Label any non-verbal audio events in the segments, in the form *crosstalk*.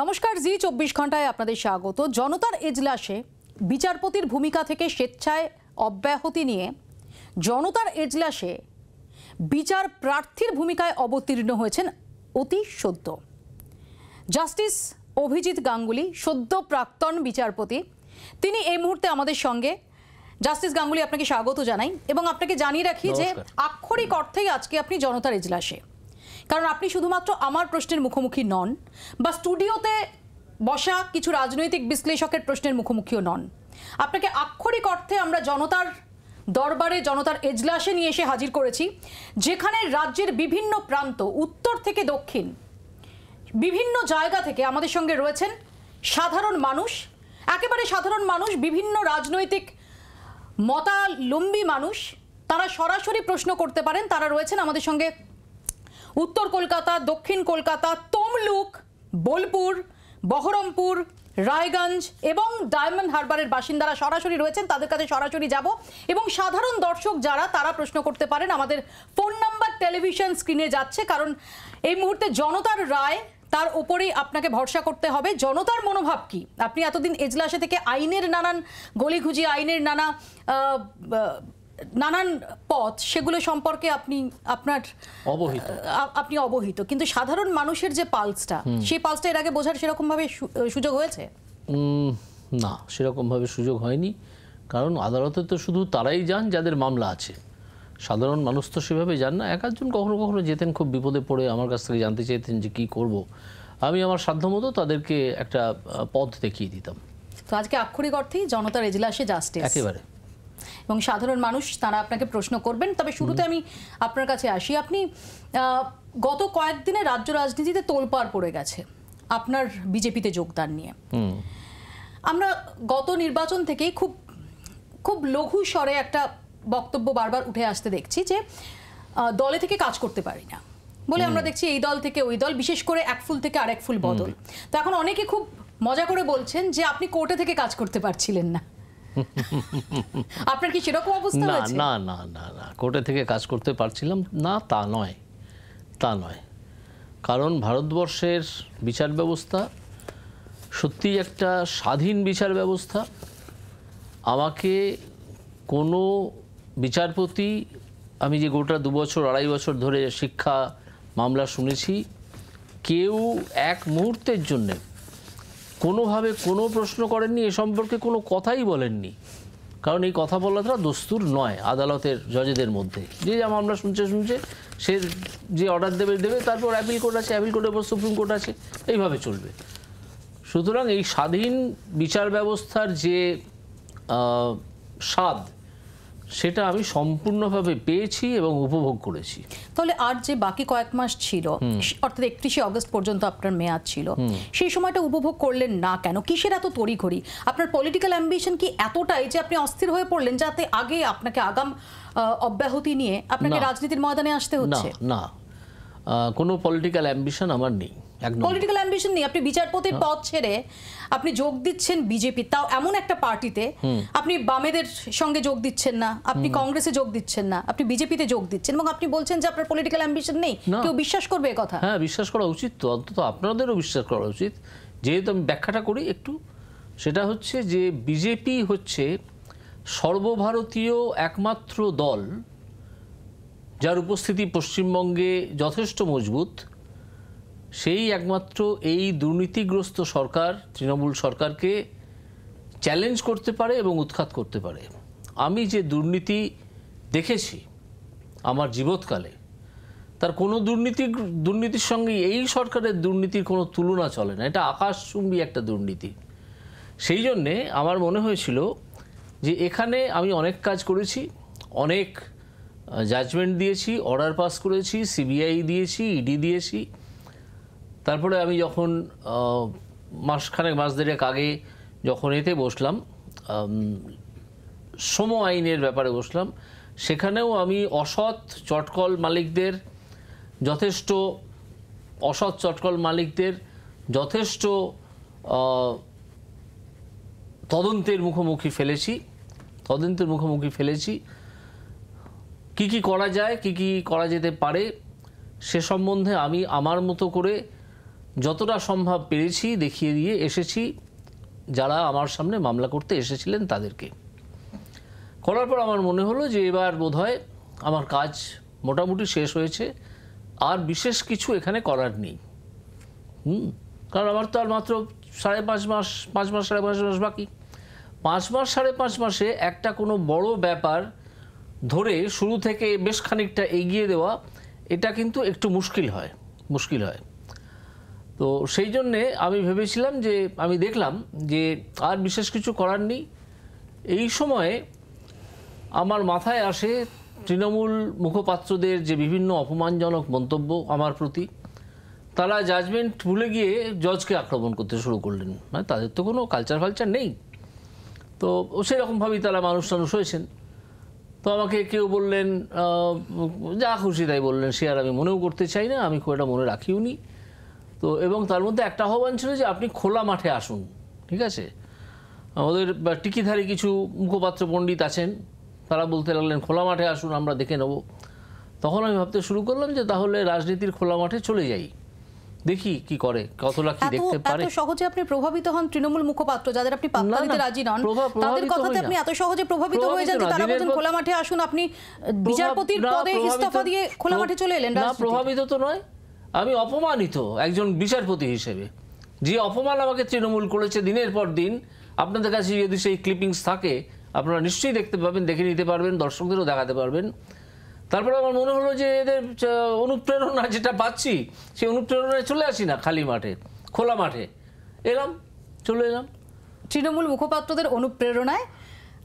নমস্কার জি চব্বিশ ঘন্টায় আপনাদের স্বাগত জনতার এজলাসে বিচারপতির ভূমিকা থেকে স্বেচ্ছায় অব্যাহতি নিয়ে জনতার এজলাসে বিচার প্রার্থীর ভূমিকায় অবতীর্ণ হয়েছেন অতি সদ্য জাস্টিস অভিজিৎ গাঙ্গুলি সদ্য প্রাক্তন বিচারপতি তিনি এই মুহূর্তে আমাদের সঙ্গে জাস্টিস গাঙ্গুলি আপনাকে স্বাগত জানাই এবং আপনাকে জানিয়ে রাখি যে আক্ষরিক অর্থেই আজকে আপনি জনতার এজলাসে কারণ আপনি শুধুমাত্র আমার প্রশ্নের মুখোমুখি নন বা স্টুডিওতে বসা কিছু রাজনৈতিক বিশ্লেষকের প্রশ্নের মুখোমুখিও নন আপনাকে আক্ষরিক অর্থে আমরা জনতার দরবারে জনতার এজলাসে নিয়ে এসে হাজির করেছি যেখানে রাজ্যের বিভিন্ন প্রান্ত উত্তর থেকে দক্ষিণ বিভিন্ন জায়গা থেকে আমাদের সঙ্গে রয়েছেন সাধারণ মানুষ একেবারে সাধারণ মানুষ বিভিন্ন রাজনৈতিক মতালম্বী মানুষ তারা সরাসরি প্রশ্ন করতে পারেন তারা রয়েছেন আমাদের সঙ্গে উত্তর কলকাতা দক্ষিণ কলকাতা তমলুক বোলপুর বহরমপুর রায়গঞ্জ এবং ডায়মন্ড হারবারের বাসিন্দারা সরাসরি রয়েছেন তাদের কাছে সরাসরি যাব এবং সাধারণ দর্শক যারা তারা প্রশ্ন করতে পারেন আমাদের ফোন নাম্বার টেলিভিশন স্ক্রিনে যাচ্ছে কারণ এই মুহূর্তে জনতার রায় তার উপরেই আপনাকে ভরসা করতে হবে জনতার মনোভাব কি আপনি এতদিন এজলাসে থেকে আইনের নানান গলিঘুজি আইনের নানা নানান পথ সেগুলো সম্পর্কে আপনি আপনার অবহিত আপনি অবহিত কিন্তু সাধারণ মানুষের যে পালসটা সেই পালসটা এর আগে বোঝার সেরকমভাবে সুযোগ হয়েছে না সেরকমভাবে সুযোগ হয়নি কারণ আদালতে তো শুধু তারাই যান যাদের মামলা আছে সাধারণ মানুষ তো সেভাবে যান না আধজন কখনো কখনো যেতেন খুব বিপদে পড়ে আমার কাছ থেকে জানতে চাইতেন যে কি করব। আমি আমার সাধ্যমতো তাদেরকে একটা পথ দেখিয়ে দিতাম তো আজকে আক্ষরিক অর্থেই জনতার এজলাসে জাস্টিস একেবারে এবং সাধারণ মানুষ তারা আপনাকে প্রশ্ন করবেন তবে শুরুতে আমি আপনার কাছে আসি আপনি গত কয়েকদিনে রাজ্য রাজনীতিতে তোলপাড় পড়ে গেছে আপনার বিজেপিতে যোগদান নিয়ে আমরা গত নির্বাচন থেকে খুব খুব লঘু স্বরে একটা বক্তব্য বারবার উঠে আসতে দেখছি যে দলে থেকে কাজ করতে পারি না বলে আমরা দেখছি এই দল থেকে ওই দল বিশেষ করে এক ফুল থেকে আরেক ফুল বদল তো এখন অনেকে খুব মজা করে বলছেন যে আপনি কোর্টে থেকে কাজ করতে পারছিলেন না *laughs* আপনার কি সেরকম অবস্থা না না না না না কোর্টে থেকে কাজ করতে পারছিলাম না তা নয় তা নয় কারণ ভারতবর্ষের বিচার ব্যবস্থা সত্যি একটা স্বাধীন বিচার ব্যবস্থা আমাকে কোনো বিচারপতি আমি যে গোটা দু বছর আড়াই বছর ধরে শিক্ষা মামলা শুনেছি কেউ এক মুহূর্তের জন্যে কোনোভাবে কোনো প্রশ্ন করেননি এ সম্পর্কে কোনো কথাই বলেননি কারণ এই কথা বলাটা দস্তুর নয় আদালতের জজেদের মধ্যে যে যে আমরা শুনছে শুনছে সে যে অর্ডার দেবে দেবে তারপর অ্যাপিল কোর্ট আছে অ্যাপিল কোর্টের পর সুপ্রিম কোর্ট আছে এইভাবে চলবে সুতরাং এই স্বাধীন বিচার ব্যবস্থার যে স্বাদ সেটা আমি সম্পূর্ণভাবে পেয়েছি এবং উপভোগ করেছি তাহলে আর যে বাকি কয়েক মাস ছিল অর্থাৎ একত্রিশে অগস্ট পর্যন্ত আপনার মেয়াদ ছিল সেই সময়টা উপভোগ করলেন না কেন কিসের এত তড়িঘড়ি আপনার পলিটিক্যাল অ্যাম্বিশন কি এতটাই যে আপনি অস্থির হয়ে পড়লেন যাতে আগে আপনাকে আগাম অব্যাহতি নিয়ে আপনাকে রাজনীতির ময়দানে আসতে হচ্ছে না কোনো পলিটিক্যাল অ্যাম্বিশন আমার নেই পলিটিক্যাল অ্যাম্বিশন নেই আপনি বিচারপতির হ্যাঁ। পথ ছেড়ে আপনি যোগ দিচ্ছেন বিজেপি তাও এমন একটা পার্টিতে আপনি বামেদের সঙ্গে যোগ দিচ্ছেন না আপনি কংগ্রেসে যোগ দিচ্ছেন না আপনি বিজেপিতে যোগ দিচ্ছেন এবং আপনি বলছেন যে আপনার পলিটিক্যাল অ্যাম্বিশন নেই কেউ বিশ্বাস করবে কথা হ্যাঁ বিশ্বাস করা উচিত তো অন্তত আপনাদেরও বিশ্বাস করা উচিত যেহেতু আমি ব্যাখ্যাটা করি একটু সেটা হচ্ছে যে বিজেপি হচ্ছে সর্বভারতীয় একমাত্র দল যার উপস্থিতি পশ্চিমবঙ্গে যথেষ্ট মজবুত সেই একমাত্র এই দুর্নীতিগ্রস্ত সরকার তৃণমূল সরকারকে চ্যালেঞ্জ করতে পারে এবং উৎখাত করতে পারে আমি যে দুর্নীতি দেখেছি আমার জীবৎকালে তার কোনো দুর্নীতি দুর্নীতির সঙ্গে এই সরকারের দুর্নীতির কোনো তুলনা চলে না এটা আকাশচুম্বী একটা দুর্নীতি সেই জন্যে আমার মনে হয়েছিল যে এখানে আমি অনেক কাজ করেছি অনেক জাজমেন্ট দিয়েছি অর্ডার পাস করেছি সিবিআই দিয়েছি ইডি e দিয়েছি তারপরে আমি যখন মাসখানেক মাস দেড়েক আগে যখন এতে বসলাম শ্রম আইনের ব্যাপারে বসলাম সেখানেও আমি অসৎ চটকল মালিকদের যথেষ্ট অসৎ চটকল মালিকদের যথেষ্ট তদন্তের মুখোমুখি ফেলেছি তদন্তের মুখোমুখি ফেলেছি কি কি করা যায় কি কি করা যেতে পারে সে সম্বন্ধে আমি আমার মতো করে যতটা সম্ভব পেরেছি দেখিয়ে দিয়ে এসেছি যারা আমার সামনে মামলা করতে এসেছিলেন তাদেরকে করার পর আমার মনে হলো যে এবার বোধহয় আমার কাজ মোটামুটি শেষ হয়েছে আর বিশেষ কিছু এখানে করার নেই হুম কারণ আমার তো আর মাত্র সাড়ে পাঁচ মাস পাঁচ মাস সাড়ে পাঁচ মাস বাকি পাঁচ মাস সাড়ে পাঁচ মাসে একটা কোনো বড় ব্যাপার ধরে শুরু থেকে বেশ খানিকটা এগিয়ে দেওয়া এটা কিন্তু একটু মুশকিল হয় মুশকিল হয় তো সেই জন্যে আমি ভেবেছিলাম যে আমি দেখলাম যে আর বিশেষ কিছু করার নেই এই সময়ে আমার মাথায় আসে তৃণমূল মুখপাত্রদের যে বিভিন্ন অপমানজনক মন্তব্য আমার প্রতি তারা জাজমেন্ট ভুলে গিয়ে জজকে আক্রমণ করতে শুরু করলেন মানে তাদের তো কোনো কালচার ফালচার নেই তো সেরকমভাবেই তারা মানুষ টানুষ হয়েছেন তো আমাকে কেউ বললেন যা খুশি তাই বললেন সে আর আমি মনেও করতে চাই না আমি খুব একটা মনে রাখিও নি তো এবং তার মধ্যে একটা আহ্বান ছিল যে আপনি খোলা মাঠে আসুন ঠিক আছে আমাদের টিকিধারী কিছু মুখপাত্র পণ্ডিত আছেন তারা বলতে লাগলেন খোলা মাঠে আসুন আমরা দেখে নেব তখন আমি ভাবতে শুরু করলাম যে তাহলে রাজনীতির খোলা মাঠে চলে যাই দেখি কি করে কতটা কি দেখতে পারে সহজে আপনি প্রভাবিত হন তৃণমূল মুখপাত্র যাদের আপনি পাত্তা দিতে রাজি নন তাদের কথাতে আপনি এত সহজে প্রভাবিত হয়ে যান তারা বলেন খোলা মাঠে আসুন আপনি বিচারপতির পদে ইস্তফা দিয়ে খোলা মাঠে চলে এলেন না প্রভাবিত তো নয় আমি অপমানিত একজন বিচারপতি হিসেবে যে অপমান আমাকে তৃণমূল করেছে দিনের পর দিন আপনাদের কাছে যদি সেই ক্লিপিংস থাকে আপনারা নিশ্চয়ই দেখতে পাবেন দেখে নিতে পারবেন দর্শকদেরও দেখাতে পারবেন তারপরে আমার মনে হলো যে এদের অনুপ্রেরণা যেটা পাচ্ছি সেই অনুপ্রেরণায় চলে আসি না খালি মাঠে খোলা মাঠে এলাম চলে এলাম তৃণমূল মুখপাত্রদের অনুপ্রেরণায়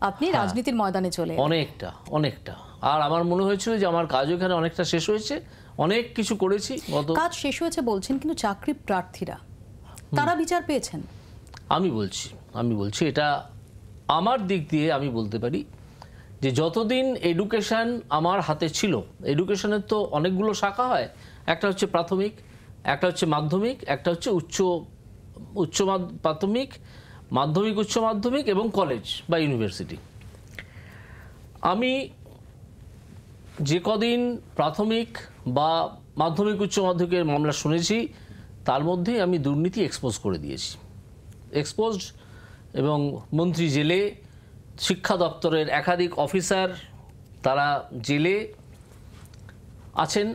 আপনি হ্যাঁ। রাজনীতির ময়দানে চলে অনেকটা অনেকটা আর আমার মনে হয়েছিল যে আমার কাজ ওখানে অনেকটা শেষ হয়েছে অনেক কিছু করেছি গত কাজ শেষ হয়েছে বলছেন কিন্তু চাকরি প্রার্থীরা তারা বিচার পেয়েছেন আমি বলছি আমি বলছি এটা আমার দিক দিয়ে আমি বলতে পারি যে যতদিন এডুকেশান আমার হাতে ছিল এডুকেশনের তো অনেকগুলো শাখা হয় একটা হচ্ছে প্রাথমিক একটা হচ্ছে মাধ্যমিক একটা হচ্ছে উচ্চ উচ্চ প্রাথমিক মাধ্যমিক উচ্চ মাধ্যমিক এবং কলেজ বা ইউনিভার্সিটি আমি যে কদিন প্রাথমিক বা মাধ্যমিক উচ্চ মাধ্যমিকের মামলা শুনেছি তার মধ্যে আমি দুর্নীতি এক্সপোজ করে দিয়েছি এক্সপোজড এবং মন্ত্রী জেলে শিক্ষা দপ্তরের একাধিক অফিসার তারা জেলে আছেন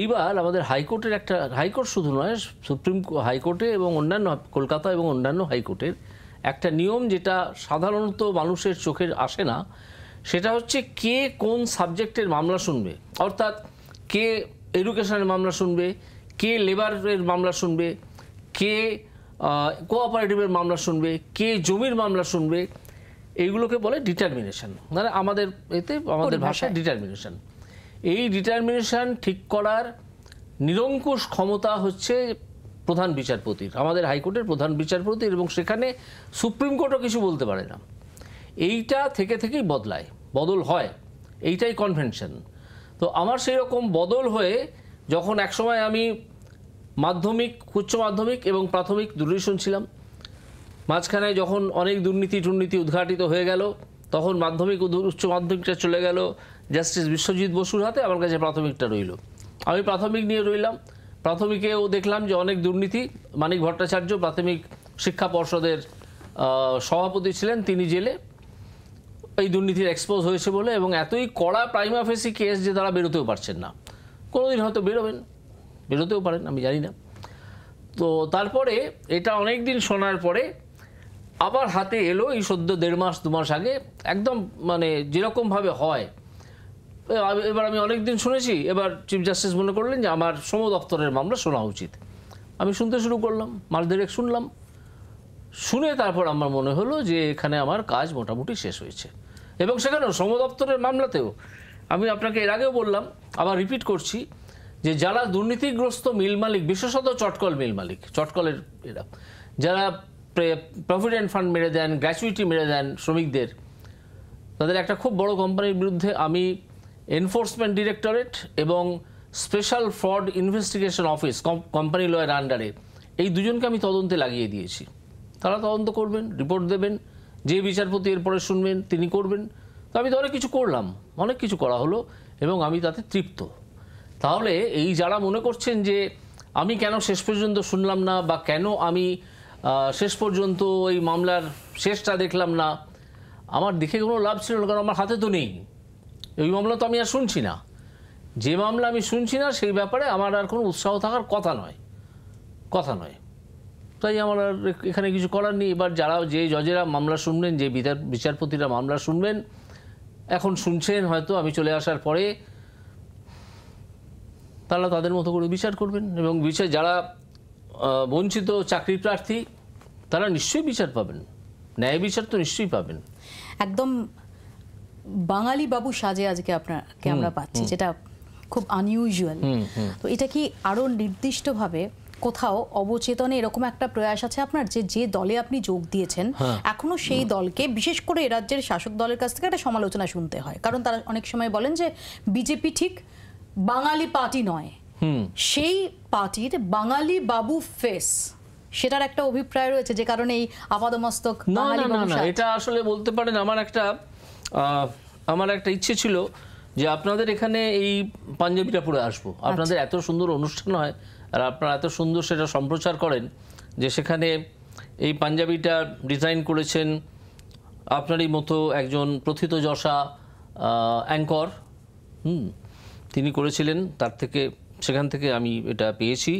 এইবার আমাদের হাইকোর্টের একটা হাইকোর্ট শুধু নয় সুপ্রিম হাইকোর্টে এবং অন্যান্য কলকাতা এবং অন্যান্য হাইকোর্টের একটা নিয়ম যেটা সাধারণত মানুষের চোখের আসে না সেটা হচ্ছে কে কোন সাবজেক্টের মামলা শুনবে অর্থাৎ কে এডুকেশনের মামলা শুনবে কে লেবারের মামলা শুনবে কে কোঅপারেটিভের মামলা শুনবে কে জমির মামলা শুনবে এইগুলোকে বলে ডিটারমিনেশন মানে আমাদের এতে আমাদের ভাষায় ডিটারমিনেশন এই ডিটারমিনেশন ঠিক করার নিরঙ্কুশ ক্ষমতা হচ্ছে প্রধান বিচারপতির আমাদের হাইকোর্টের প্রধান বিচারপতির এবং সেখানে সুপ্রিম কোর্টও কিছু বলতে পারে না এইটা থেকে থেকেই বদলায় বদল হয় এইটাই কনভেনশন তো আমার সেই রকম বদল হয়ে যখন একসময় আমি মাধ্যমিক উচ্চ মাধ্যমিক এবং প্রাথমিক দূরদর্শন ছিলাম মাঝখানে যখন অনেক দুর্নীতি টুর্নীতি উদ্ঘাটিত হয়ে গেল তখন মাধ্যমিক উচ্চ মাধ্যমিকটা চলে গেল জাস্টিস বিশ্বজিৎ বসুর হাতে আমার কাছে প্রাথমিকটা রইল আমি প্রাথমিক নিয়ে রইলাম প্রাথমিকেও দেখলাম যে অনেক দুর্নীতি মানিক ভট্টাচার্য প্রাথমিক শিক্ষা পর্ষদের সভাপতি ছিলেন তিনি জেলে এই দুর্নীতির এক্সপোজ হয়েছে বলে এবং এতই কড়া প্রাইমা ফেসি কেস যে তারা বেরোতেও পারছেন না কোনোদিন হয়তো বেরোবেন বেরোতেও পারেন আমি জানি না তো তারপরে এটা অনেক দিন শোনার পরে আবার হাতে এলো এই সদ্য দেড় মাস দু মাস আগে একদম মানে যেরকমভাবে হয় এবার আমি অনেক দিন শুনেছি এবার চিফ জাস্টিস মনে করলেন যে আমার সম দপ্তরের মামলা শোনা উচিত আমি শুনতে শুরু করলাম মাস দেড়েক শুনলাম শুনে তারপর আমার মনে হলো যে এখানে আমার কাজ মোটামুটি শেষ হয়েছে এবং সেখানেও শ্রম দপ্তরের মামলাতেও আমি আপনাকে এর আগেও বললাম আবার রিপিট করছি যে যারা দুর্নীতিগ্রস্ত মিল মালিক বিশেষত চটকল মিল মালিক চটকলের এরা যারা প্রভিডেন্ট ফান্ড মেরে দেন গ্র্যাচুইটি মেরে দেন শ্রমিকদের তাদের একটা খুব বড় কোম্পানির বিরুদ্ধে আমি এনফোর্সমেন্ট ডিরেক্টরেট এবং special fraud investigation office company লয়ের আন্ডারে এই দুজনকে আমি তদন্তে লাগিয়ে দিয়েছি তারা তদন্ত করবেন রিপোর্ট দেবেন যে বিচারপতি এরপরে শুনবেন তিনি করবেন তো আমি তো অনেক কিছু করলাম অনেক কিছু করা হলো এবং আমি তাতে তৃপ্ত তাহলে এই যারা মনে করছেন যে আমি কেন শেষ পর্যন্ত শুনলাম না বা কেন আমি শেষ পর্যন্ত ওই মামলার শেষটা দেখলাম না আমার দেখে কোনো লাভ ছিল না কারণ আমার হাতে তো নেই ওই মামলা তো আমি আর শুনছি না যে মামলা আমি শুনছি না সেই ব্যাপারে আমার আর কোনো উৎসাহ থাকার কথা নয় কথা নয় তাই আমার আর এখানে কিছু করার নেই এবার যারা যে জজেরা মামলা শুনবেন যে বিচারপতিরা মামলা শুনবেন এখন শুনছেন হয়তো আমি চলে আসার পরে তারা তাদের মতো করে বিচার করবেন এবং বিচার যারা বঞ্চিত চাকরি প্রার্থী তারা নিশ্চয়ই বিচার পাবেন ন্যায় বিচার তো নিশ্চয়ই পাবেন একদম বাঙালি বাবু সাজে আজকে আপনাকে আমরা পাচ্ছি যেটা খুব আনইউজুয়াল তো এটা কি আরও নির্দিষ্টভাবে কোথাও অবচেতনে এরকম একটা প্রয়াস আছে আপনার যে যে দলে আপনি যোগ দিয়েছেন হ্যাঁ। এখনো সেই দলকে বিশেষ করে এরাজ্যের রাজ্যের শাসক দলের কাছ থেকে একটা সমালোচনা শুনতে হয় কারণ তারা অনেক সময় বলেন যে বিজেপি ঠিক বাঙালি পার্টি নয় সেই পার্টির বাঙালি বাবু ফেস সেটার একটা অভিপ্রায় রয়েছে যে কারণে এই আপাদমস্তক এটা আসলে বলতে পারেন আমার একটা আমার একটা ইচ্ছে ছিল যে আপনাদের এখানে এই পাঞ্জাবিটা পরে আসবো আপনাদের আচ্ছা। এত সুন্দর অনুষ্ঠান হয় আর আপনারা এত সুন্দর সেটা সম্প্রচার করেন যে সেখানে এই পাঞ্জাবিটা ডিজাইন করেছেন আপনারই মতো একজন প্রথিতযশা অ্যাঙ্কর হুম তিনি করেছিলেন তার থেকে সেখান থেকে আমি এটা পেয়েছি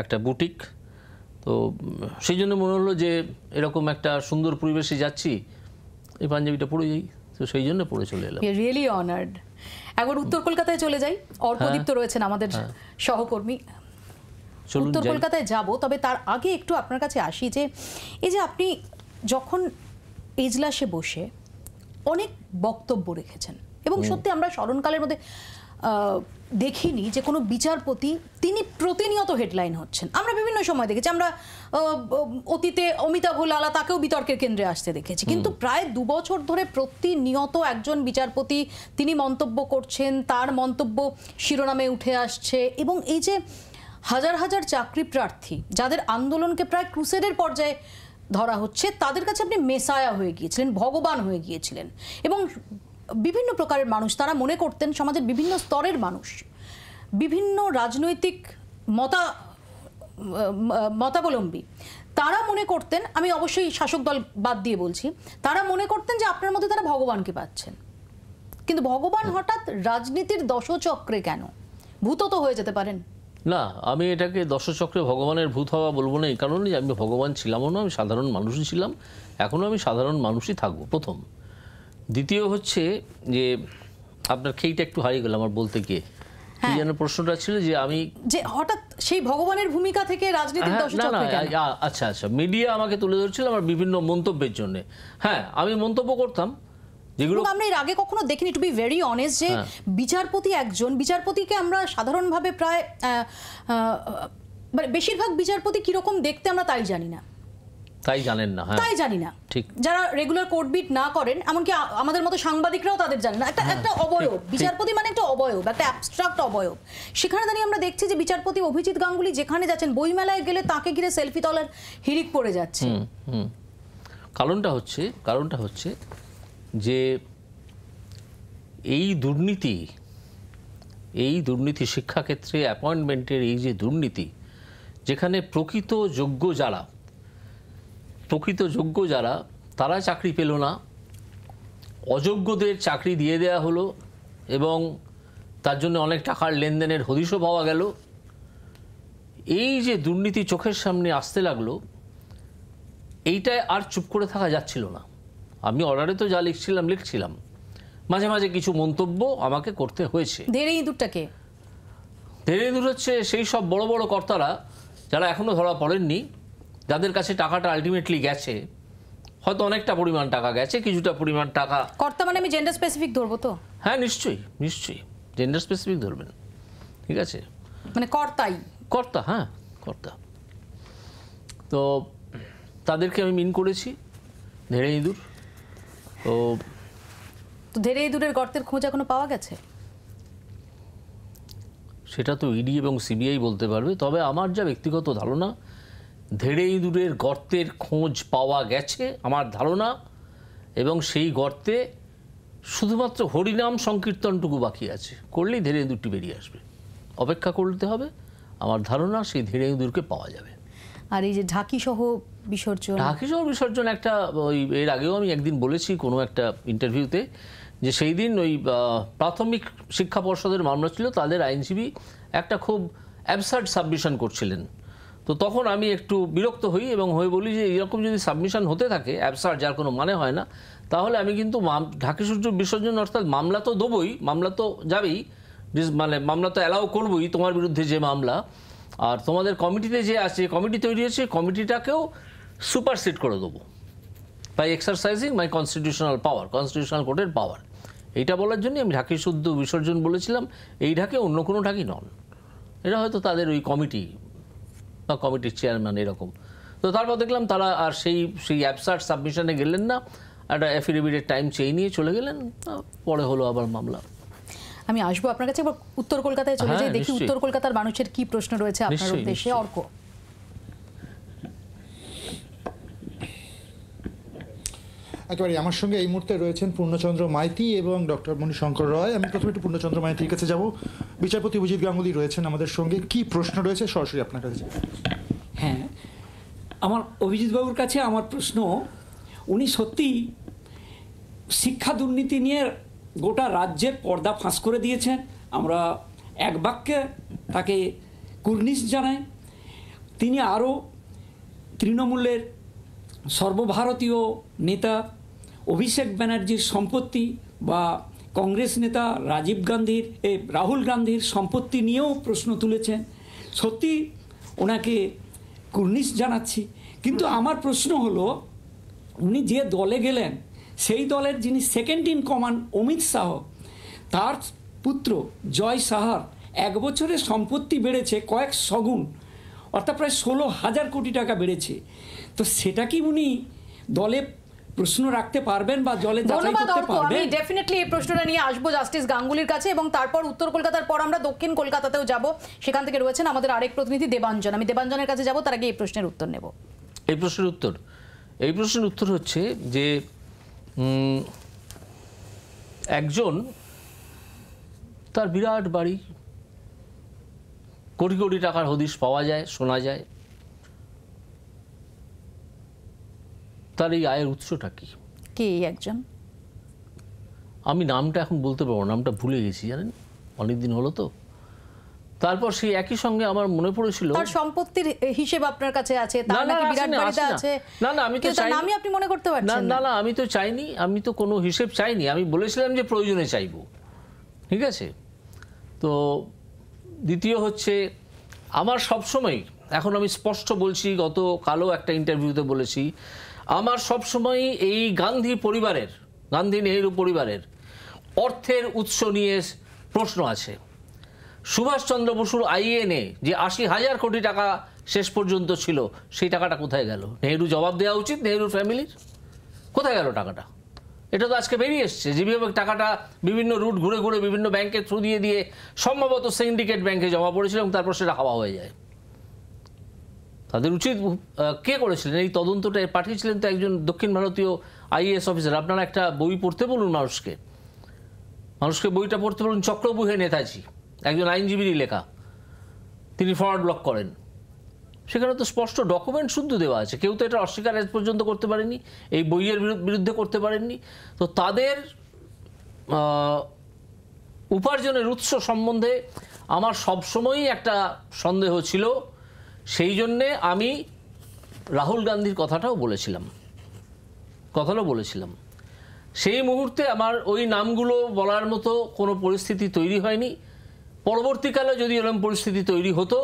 একটা বুটিক তো সেই জন্য মনে হলো যে এরকম একটা সুন্দর পরিবেশে যাচ্ছি এই পাঞ্জাবিটা পড়ে যাই তো সেই জন্য পড়ে চলে এলাম রিয়েলি অনার্ড একবার উত্তর কলকাতায় চলে যাই অর্পদীপ্ত হ্যাঁ। রয়েছেন আমাদের হ্যাঁ। সহকর্মী উত্তর কলকাতায় যাব তবে তার আগে একটু আপনার কাছে আসি যে এই যে আপনি যখন এজলাসে বসে অনেক বক্তব্য রেখেছেন এবং সত্যি আমরা স্মরণকালের মধ্যে দেখিনি যে কোনো বিচারপতি তিনি প্রতিনিয়ত হেডলাইন হচ্ছেন আমরা বিভিন্ন সময় দেখেছি আমরা অতীতে অমিতাভ লালা তাকেও বিতর্কের কেন্দ্রে আসতে দেখেছি কিন্তু প্রায় দু বছর ধরে প্রতিনিয়ত একজন বিচারপতি তিনি মন্তব্য করছেন তার মন্তব্য শিরোনামে উঠে আসছে এবং এই যে হাজার হাজার চাকরি প্রার্থী যাদের আন্দোলনকে প্রায় ক্রুসেডের পর্যায়ে ধরা হচ্ছে তাদের কাছে আপনি মেসায়া হয়ে গিয়েছিলেন ভগবান হয়ে গিয়েছিলেন এবং বিভিন্ন প্রকারের মানুষ তারা মনে করতেন সমাজের বিভিন্ন স্তরের মানুষ বিভিন্ন রাজনৈতিক মতা মতাবলম্বী তারা মনে করতেন আমি অবশ্যই শাসক দল বাদ দিয়ে বলছি তারা মনে করতেন যে আপনার মধ্যে তারা ভগবানকে পাচ্ছেন কিন্তু ভগবান হঠাৎ রাজনীতির দশচক্রে কেন ভূতত হয়ে যেতে পারেন না আমি এটাকে দশচক্রে ভগবানের ভূত হওয়া বলবো না এই কারণে আমি ভগবান ছিলামও না আমি সাধারণ মানুষই ছিলাম এখনও আমি সাধারণ মানুষই থাকবো প্রথম দ্বিতীয় হচ্ছে যে আপনার খেইটা একটু হারিয়ে গেল আমার বলতে গিয়ে হ্যাঁ। যেন প্রশ্নটা ছিল যে আমি যে হঠাৎ সেই ভগবানের ভূমিকা থেকে রাজনীতির হ্যাঁ, আচ্ছা আচ্ছা মিডিয়া আমাকে তুলে ধরছিল আমার বিভিন্ন মন্তব্যের জন্য হ্যাঁ আমি মন্তব্য করতাম এর আগে কখনো দেখিনি টু ভেরি অনেস্ট যে হ্যাঁ। বিচারপতি একজন বিচারপতিকে আমরা সাধারণভাবে প্রায় মানে বেশিরভাগ বিচারপতি কিরকম দেখতে আমরা তাই জানি না তাই জানেন না হ্যাঁ। তাই জানি না ঠিক যারা রেগুলার কোর্ট বিট না করেন এমনকি আমাদের মতো সাংবাদিকরাও তাদের জানে না একটা হ্যাঁ, একটা অবয়ব বিচারপতি মানে একটা অবয়ব একটা অ্যাবস্ট্রাক্ট অবয়ব সেখানে দাঁড়িয়ে আমরা দেখছি যে বিচারপতি অভিজিৎ গাঙ্গুলি যেখানে যাচ্ছেন বইমেলায় গেলে তাকে ঘিরে সেলফি তলার হিড়িক পড়ে যাচ্ছে কারণটা হচ্ছে কারণটা হচ্ছে যে এই দুর্নীতি এই দুর্নীতি শিক্ষাক্ষেত্রে অ্যাপয়েন্টমেন্টের এই যে দুর্নীতি যেখানে প্রকৃত যোগ্য যারা প্রকৃত যোগ্য যারা তারা চাকরি পেল না অযোগ্যদের চাকরি দিয়ে দেয়া হলো এবং তার জন্য অনেক টাকার লেনদেনের হদিশও পাওয়া গেল এই যে দুর্নীতি চোখের সামনে আসতে লাগলো এইটায় আর চুপ করে থাকা যাচ্ছিল না আমি অর্ডারে তো যা লিখছিলাম লিখছিলাম মাঝে মাঝে কিছু মন্তব্য আমাকে করতে হয়েছে ধেড়ে ইঁদুরটাকে ইঁদুর হচ্ছে সেই সব বড় বড় কর্তারা যারা এখনও ধরা পড়েননি যাদের কাছে টাকাটা আলটিমেটলি গেছে হয়তো অনেকটা পরিমাণ টাকা গেছে কিছুটা পরিমাণ টাকা কর্তা মানে আমি জেন্ডার স্পেসিফিক ধরবো তো হ্যাঁ নিশ্চয়ই নিশ্চয়ই জেন্ডার স্পেসিফিক ধরবেন ঠিক আছে মানে কর্তাই কর্তা হ্যাঁ কর্তা তো তাদেরকে আমি মিন করেছি ধেড়ে ইঁদুর তো তো ধেরে দূরের গর্তের খোঁজ এখনো পাওয়া গেছে সেটা তো ইডি এবং সিবিআই বলতে পারবে তবে আমার যা ব্যক্তিগত ধারণা ধেড়ে ইঁদুরের গর্তের খোঁজ পাওয়া গেছে আমার ধারণা এবং সেই গর্তে শুধুমাত্র হরিনাম সংকীর্তনটুকু বাকি আছে করলেই ধেড়ে ইঁদুরটি বেরিয়ে আসবে অপেক্ষা করতে হবে আমার ধারণা সেই ধেড়ে ইঁদুরকে পাওয়া যাবে আর এই যে ঢাকি সহ বিসর্জন ঢাকেশ্বর বিসর্জন একটা ওই এর আগেও আমি একদিন বলেছি কোনো একটা ইন্টারভিউতে যে সেই দিন ওই প্রাথমিক শিক্ষা পর্ষদের মামলা ছিল তাদের আইনজীবী একটা খুব অ্যাবসার্ড সাবমিশন করছিলেন তো তখন আমি একটু বিরক্ত হই এবং হয়ে বলি যে এরকম যদি সাবমিশন হতে থাকে অ্যাবসার্ড যার কোনো মানে হয় না তাহলে আমি কিন্তু ঢাকে সূর্য বিসর্জন অর্থাৎ মামলা তো দেবই মামলা তো যাবেই মানে মামলা তো অ্যালাউ করবই তোমার বিরুদ্ধে যে মামলা আর তোমাদের কমিটিতে যে আছে কমিটি তৈরি হয়েছে কমিটিটাকেও সুপারসিড করে দেবো by exercising my constitutional power constitutional কোর্টের পাওয়ার এইটা বলার জন্য আমি ঢাকি শুদ্ধ বিসর্জন বলেছিলাম এই ঢাকে অন্য কোনো ঢাকি নন এটা হয়তো তাদের ওই কমিটি বা কমিটির চেয়ারম্যান এরকম তো তারপর দেখলাম তারা আর সেই সেই অ্যাবসার্ট সাবমিশনে গেলেন না একটা অ্যাফিডেভিটের টাইম চেয়ে নিয়ে চলে গেলেন পরে হলো আবার মামলা আমি আসবো আপনার কাছে উত্তর কলকাতায় চলে হ্যাঁ, যাই দেখি উত্তর কলকাতার মানুষের কি প্রশ্ন রয়েছে আপনার উদ্দেশ্যে অর্ক একেবারে আমার সঙ্গে এই মুহূর্তে রয়েছেন পূর্ণচন্দ্র মাইতি এবং ডক্টর মণিশঙ্কর রয় আমি প্রথমে একটু পূর্ণচন্দ্র মাইতির কাছে যাব বিচারপতি অভিজিৎ গাঙ্গুলি রয়েছেন আমাদের সঙ্গে কি প্রশ্ন রয়েছে সরাসরি আপনার কাছে হ্যাঁ আমার অভিজিৎবাবুর কাছে আমার প্রশ্ন উনি সত্যি শিক্ষা দুর্নীতি নিয়ে গোটা রাজ্যের পর্দা ফাঁস করে দিয়েছেন আমরা এক বাক্যে তাকে কুর্নিশ জানাই তিনি আরও তৃণমূলের সর্বভারতীয় নেতা অভিষেক ব্যানার্জির সম্পত্তি বা কংগ্রেস নেতা রাজীব গান্ধীর এ রাহুল গান্ধীর সম্পত্তি নিয়েও প্রশ্ন তুলেছেন সত্যি ওনাকে কুর্নিশ জানাচ্ছি কিন্তু আমার প্রশ্ন হলো উনি যে দলে গেলেন সেই দলের যিনি second in command Amit Shah তার পুত্র জয় সাহার এক বছরে সম্পত্তি বেড়েছে কয়েক সগুণ অর্থাৎ প্রায় ষোলো হাজার কোটি টাকা বেড়েছে তো সেটা কি উনি দলে প্রশ্ন রাখতে পারবেন বা জলে ধন্যবাদ অর্ক আমি ডেফিনেটলি এই প্রশ্নটা নিয়ে আসবো জাস্টিস গাঙ্গুলির কাছে এবং তারপর উত্তর কলকাতার পর আমরা দক্ষিণ কলকাতাতেও যাব সেখান থেকে রয়েছেন আমাদের আরেক প্রতিনিধি দেবাঞ্জন আমি দেবাঞ্জনের কাছে যাব তার আগে এই প্রশ্নের উত্তর নেব এই প্রশ্নের উত্তর এই প্রশ্নের উত্তর হচ্ছে যে একজন তার বিরাট বাড়ি কোটি কোটি টাকার হদিশ পাওয়া যায় শোনা যায় তার এই আয়ের উৎসটা কি কে একজন আমি নামটা এখন বলতে পারবো নামটা ভুলে গেছি জানেন অনেকদিন হলো তো তারপর সেই একই সঙ্গে আমার মনে পড়েছিল তার সম্পত্তির হিসেব আপনার কাছে আছে তার নাকি বিরাট বাড়িটা আছে না না আমি তো চাই আপনি মনে করতে পারছেন না না আমি তো চাইনি আমি তো কোনো হিসেব চাইনি আমি বলেছিলাম যে প্রয়োজনে চাইব ঠিক আছে তো দ্বিতীয় হচ্ছে আমার সবসময় এখন আমি স্পষ্ট বলছি গত কালো একটা ইন্টারভিউতে বলেছি আমার সময় এই গান্ধী পরিবারের গান্ধী নেহেরু পরিবারের অর্থের উৎস নিয়ে প্রশ্ন আছে সুভাষচন্দ্র বসুর আইএনএ যে আশি হাজার কোটি টাকা শেষ পর্যন্ত ছিল সেই টাকাটা কোথায় গেল নেহরু জবাব দেওয়া উচিত নেহরুর ফ্যামিলির কোথায় গেল টাকাটা এটা তো আজকে বেরিয়ে এসছে যেভাবে টাকাটা বিভিন্ন রুট ঘুরে ঘুরে বিভিন্ন ব্যাংকের থ্রু দিয়ে দিয়ে সম্ভবত সিন্ডিকেট ব্যাংকে জমা পড়েছিল এবং তারপর সেটা হাওয়া হয়ে যায় তাদের উচিত কে করেছিলেন এই তদন্তটা পাঠিয়েছিলেন তো একজন দক্ষিণ ভারতীয় আইএস অফিসার আপনারা একটা বই পড়তে বলুন মানুষকে মানুষকে বইটা পড়তে বলুন চক্রবুহে নেতাজি একজন আইনজীবীরই লেখা তিনি ফরওয়ার্ড ব্লক করেন সেখানে তো স্পষ্ট ডকুমেন্ট শুদ্ধ দেওয়া আছে কেউ তো এটা অস্বীকার আজ পর্যন্ত করতে পারেনি এই বইয়ের বিরুদ্ধে করতে পারেননি তো তাদের উপার্জনের উৎস সম্বন্ধে আমার সবসময়ই একটা সন্দেহ ছিল সেই জন্যে আমি রাহুল গান্ধীর কথাটাও বলেছিলাম কথাটাও বলেছিলাম সেই মুহূর্তে আমার ওই নামগুলো বলার মতো কোনো পরিস্থিতি তৈরি হয়নি পরবর্তীকালে যদি এরকম পরিস্থিতি তৈরি হতো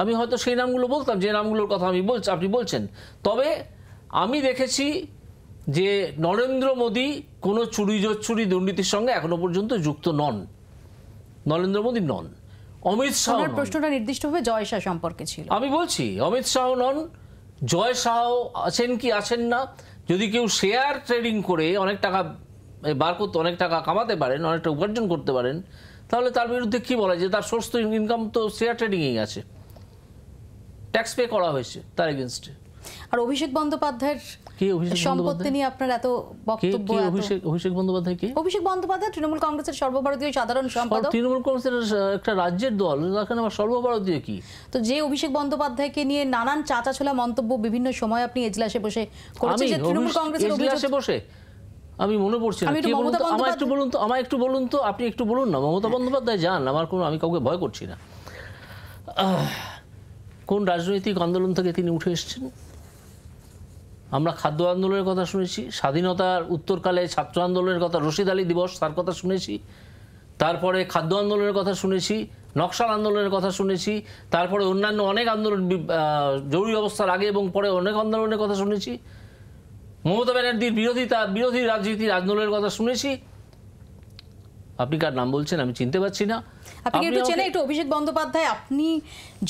আমি হয়তো সেই নামগুলো বলতাম যে নামগুলোর কথা আমি বলছি আপনি বলছেন তবে আমি দেখেছি যে নরেন্দ্র মোদী কোনো চুরি চুরি দুর্নীতির সঙ্গে এখনও পর্যন্ত যুক্ত নন নরেন্দ্র মোদী নন অমিত শাহ প্রশ্নটা নির্দিষ্টভাবে জয় শাহ সম্পর্কে ছিল আমি বলছি অমিত শাহ নন জয় শাহ আছেন কি আছেন না যদি কেউ শেয়ার ট্রেডিং করে অনেক টাকা বার করতে অনেক টাকা কামাতে পারেন অনেকটা উপার্জন করতে পারেন তাহলে তার বিরুদ্ধে কি বলা যে তার সোর্স তো ইনকাম তো শেয়ার ট্রেডিংয়েই আছে ট্যাক্স পে করা হয়েছে তার এগেনস্টে আর অভিষেক বন্দ্যোপাধ্যায়ের অভিষেক সম্পত্তি নিয়ে আপনার এত বক্তব্য অভিষেক অভিষেক বন্দ্যোপাধ্যায় কি অভিষেক বন্দ্যোপাধ্যায় তৃণমূল কংগ্রেসের সর্বভারতীয় সাধারণ সম্পাদক তৃণমূল কংগ্রেসের একটা রাজ্যের দল এখানে আমার সর্বভারতীয় কি তো যে অভিষেক বন্দ্যোপাধ্যায়কে নিয়ে নানান চাচাছোলা মন্তব্য বিভিন্ন সময় আপনি এজলাসে বসে করেছেন যে তৃণমূল কংগ্রেসের এজলাসে বসে আমি মনে পড়ছে না বলুন তো আমার একটু বলুন তো আমার একটু বলুন তো আপনি একটু বলুন না মমতা বন্দ্যোপাধ্যায় যান আমার কোনো আমি কাউকে ভয় করছি না কোন রাজনৈতিক আন্দোলন থেকে তিনি উঠে এসেছেন আমরা খাদ্য আন্দোলনের কথা শুনেছি স্বাধীনতার উত্তরকালে ছাত্র আন্দোলনের কথা রশিদ আলী দিবস তার কথা শুনেছি তারপরে খাদ্য আন্দোলনের কথা শুনেছি নকশাল আন্দোলনের কথা শুনেছি তারপরে অন্যান্য অনেক আন্দোলন জরুরি অবস্থার আগে এবং পরে অনেক আন্দোলনের কথা শুনেছি মমতা ব্যানার্জির বিরোধিতা বিরোধী রাজনীতির আন্দোলনের কথা শুনেছি আপনি কার নাম বলছেন আমি চিনতে পারছি না আপনি একটু চেনে একটু অভিষেক বন্দ্যোপাধ্যায় আপনি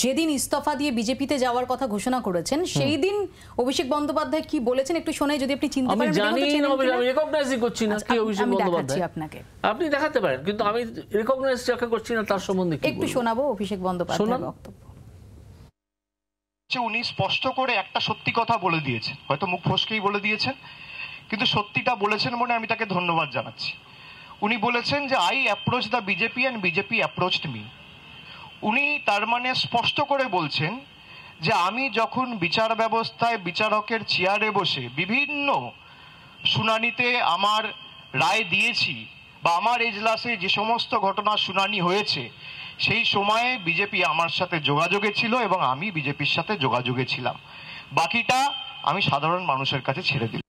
যেদিন ইস্তফা দিয়ে বিজেপিতে যাওয়ার কথা ঘোষণা করেছেন সেই দিন অভিষেক বন্দ্যোপাধ্যায় কি বলেছেন একটু শুনে যদি আপনি চিনতে পারেন আমি জানি না আমি রিকগনাইজ করছি না আচ্ছা, কি অভিষেক বন্দ্যোপাধ্যায় আপনাকে আপনি দেখাতে পারেন কিন্তু আমি রিকগনাইজ যাকে করছি না তার সম্বন্ধে একটু শোনাবো অভিষেক বন্দ্যোপাধ্যায় বক্তব্য উনি স্পষ্ট করে একটা সত্যি কথা বলে দিয়েছেন হয়তো মুখ ফসকেই বলে দিয়েছেন কিন্তু সত্যিটা বলেছেন মনে আমি তাকে ধন্যবাদ জানাচ্ছি উনি বলেছেন যে I approach the BJP and BJP approached me উনি তার মানে স্পষ্ট করে বলছেন যে আমি যখন বিচার ব্যবস্থায় বিচারকের চেয়ারে বসে বিভিন্ন শুনানিতে আমার রায় দিয়েছি বা আমার এজলাসে যে সমস্ত ঘটনা শুনানি হয়েছে সেই সময়ে বিজেপি আমার সাথে যোগাযোগে ছিল এবং আমি বিজেপির সাথে যোগাযোগে ছিলাম বাকিটা আমি সাধারণ মানুষের কাছে ছেড়ে দিলাম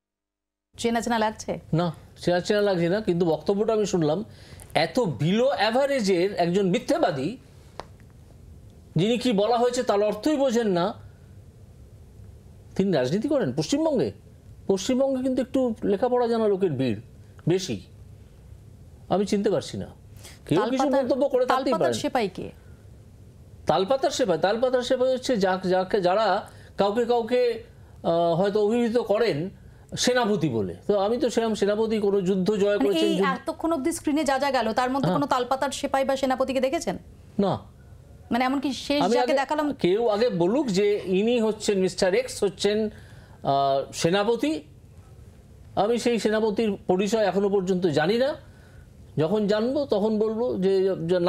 চেনা চেনা লাগছে না চেনা চেনা লাগছে না কিন্তু বক্তব্যটা আমি শুনলাম এত বিলো অ্যাভারেজের একজন মিথ্যাবাদী যিনি কি বলা হয়েছে তার অর্থই বোঝেন না তিনি রাজনীতি করেন পশ্চিমবঙ্গে পশ্চিমবঙ্গে কিন্তু একটু লেখাপড়া জানা লোকের ভিড় বেশি আমি চিনতে পারছি না কেউ কিছু মন্তব্য করে থাকতেই পারে তালপাতার সেপাই তালপাতার সেপাই হচ্ছে যাকে যারা কাউকে কাউকে হয়তো অভিহিত করেন সেনাপতি বলে তো আমি তো সেরকম সেনাপতি কোনো যুদ্ধ জয় মানে করেছেন এতক্ষণ অব্দি স্ক্রিনে যা যা গেল তার মধ্যে হ্যাঁ। কোনো তালপাতার সেপাই বা সেনাপতিকে দেখেছেন না মানে এমনকি শেষ যাকে দেখালাম কেউ আগে বলুক যে ইনি হচ্ছেন মিস্টার এক্স হচ্ছেন সেনাপতি আমি সেই সেনাপতির পরিচয় এখনো পর্যন্ত জানি না যখন জানবো তখন বলবো যে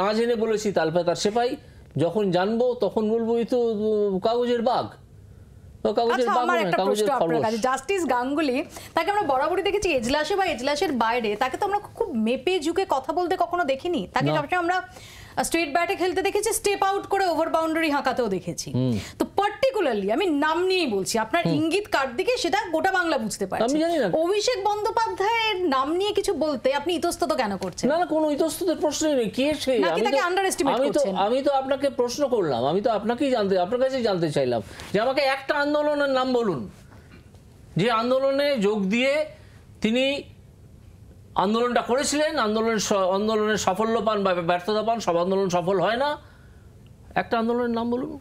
না জেনে বলেছি তালপাতার সেপাই যখন জানবো তখন বলবো এই তো কাগজের বাঘ আচ্ছা, আমার একটা জাস্টিস গাঙ্গুলি তাকে আমরা বরাবরই দেখেছি বা এজলাসের বাইরে তাকে তো আমরা খুব মেপে ঝুঁকে কথা বলতে কখনো দেখিনি তাকে সবসময় আমরা স্ট্রেট ব্যাটে খেলতে দেখেছি স্টেপ আউট করে ওভার বাউন্ডারি হাঁকাতেও দেখেছি তো পার্টিকুলারলি আমি নাম নিয়েই বলছি আপনার ইঙ্গিত কার দিকে সেটা গোটা বাংলা বুঝতে না অভিষেক বন্দ্যোপাধ্যায়ের নাম নিয়ে কিছু বলতে আপনি ইতস্তত কেন করছেন না না কোনো ইতস্ততের প্রশ্নই নেই কে সে আমি তো আন্ডার আমি করছেন আমি তো আপনাকে প্রশ্ন করলাম আমি তো আপনাকেই জানতে আপনার কাছেই জানতে চাইলাম যে আমাকে একটা আন্দোলনের নাম বলুন যে আন্দোলনে যোগ দিয়ে তিনি আন্দোলনটা করেছিলেন আন্দোলন আন্দোলনের সাফল্য পান বা ব্যর্থতা পান সব আন্দোলন সফল হয় না একটা আন্দোলনের নাম বলুন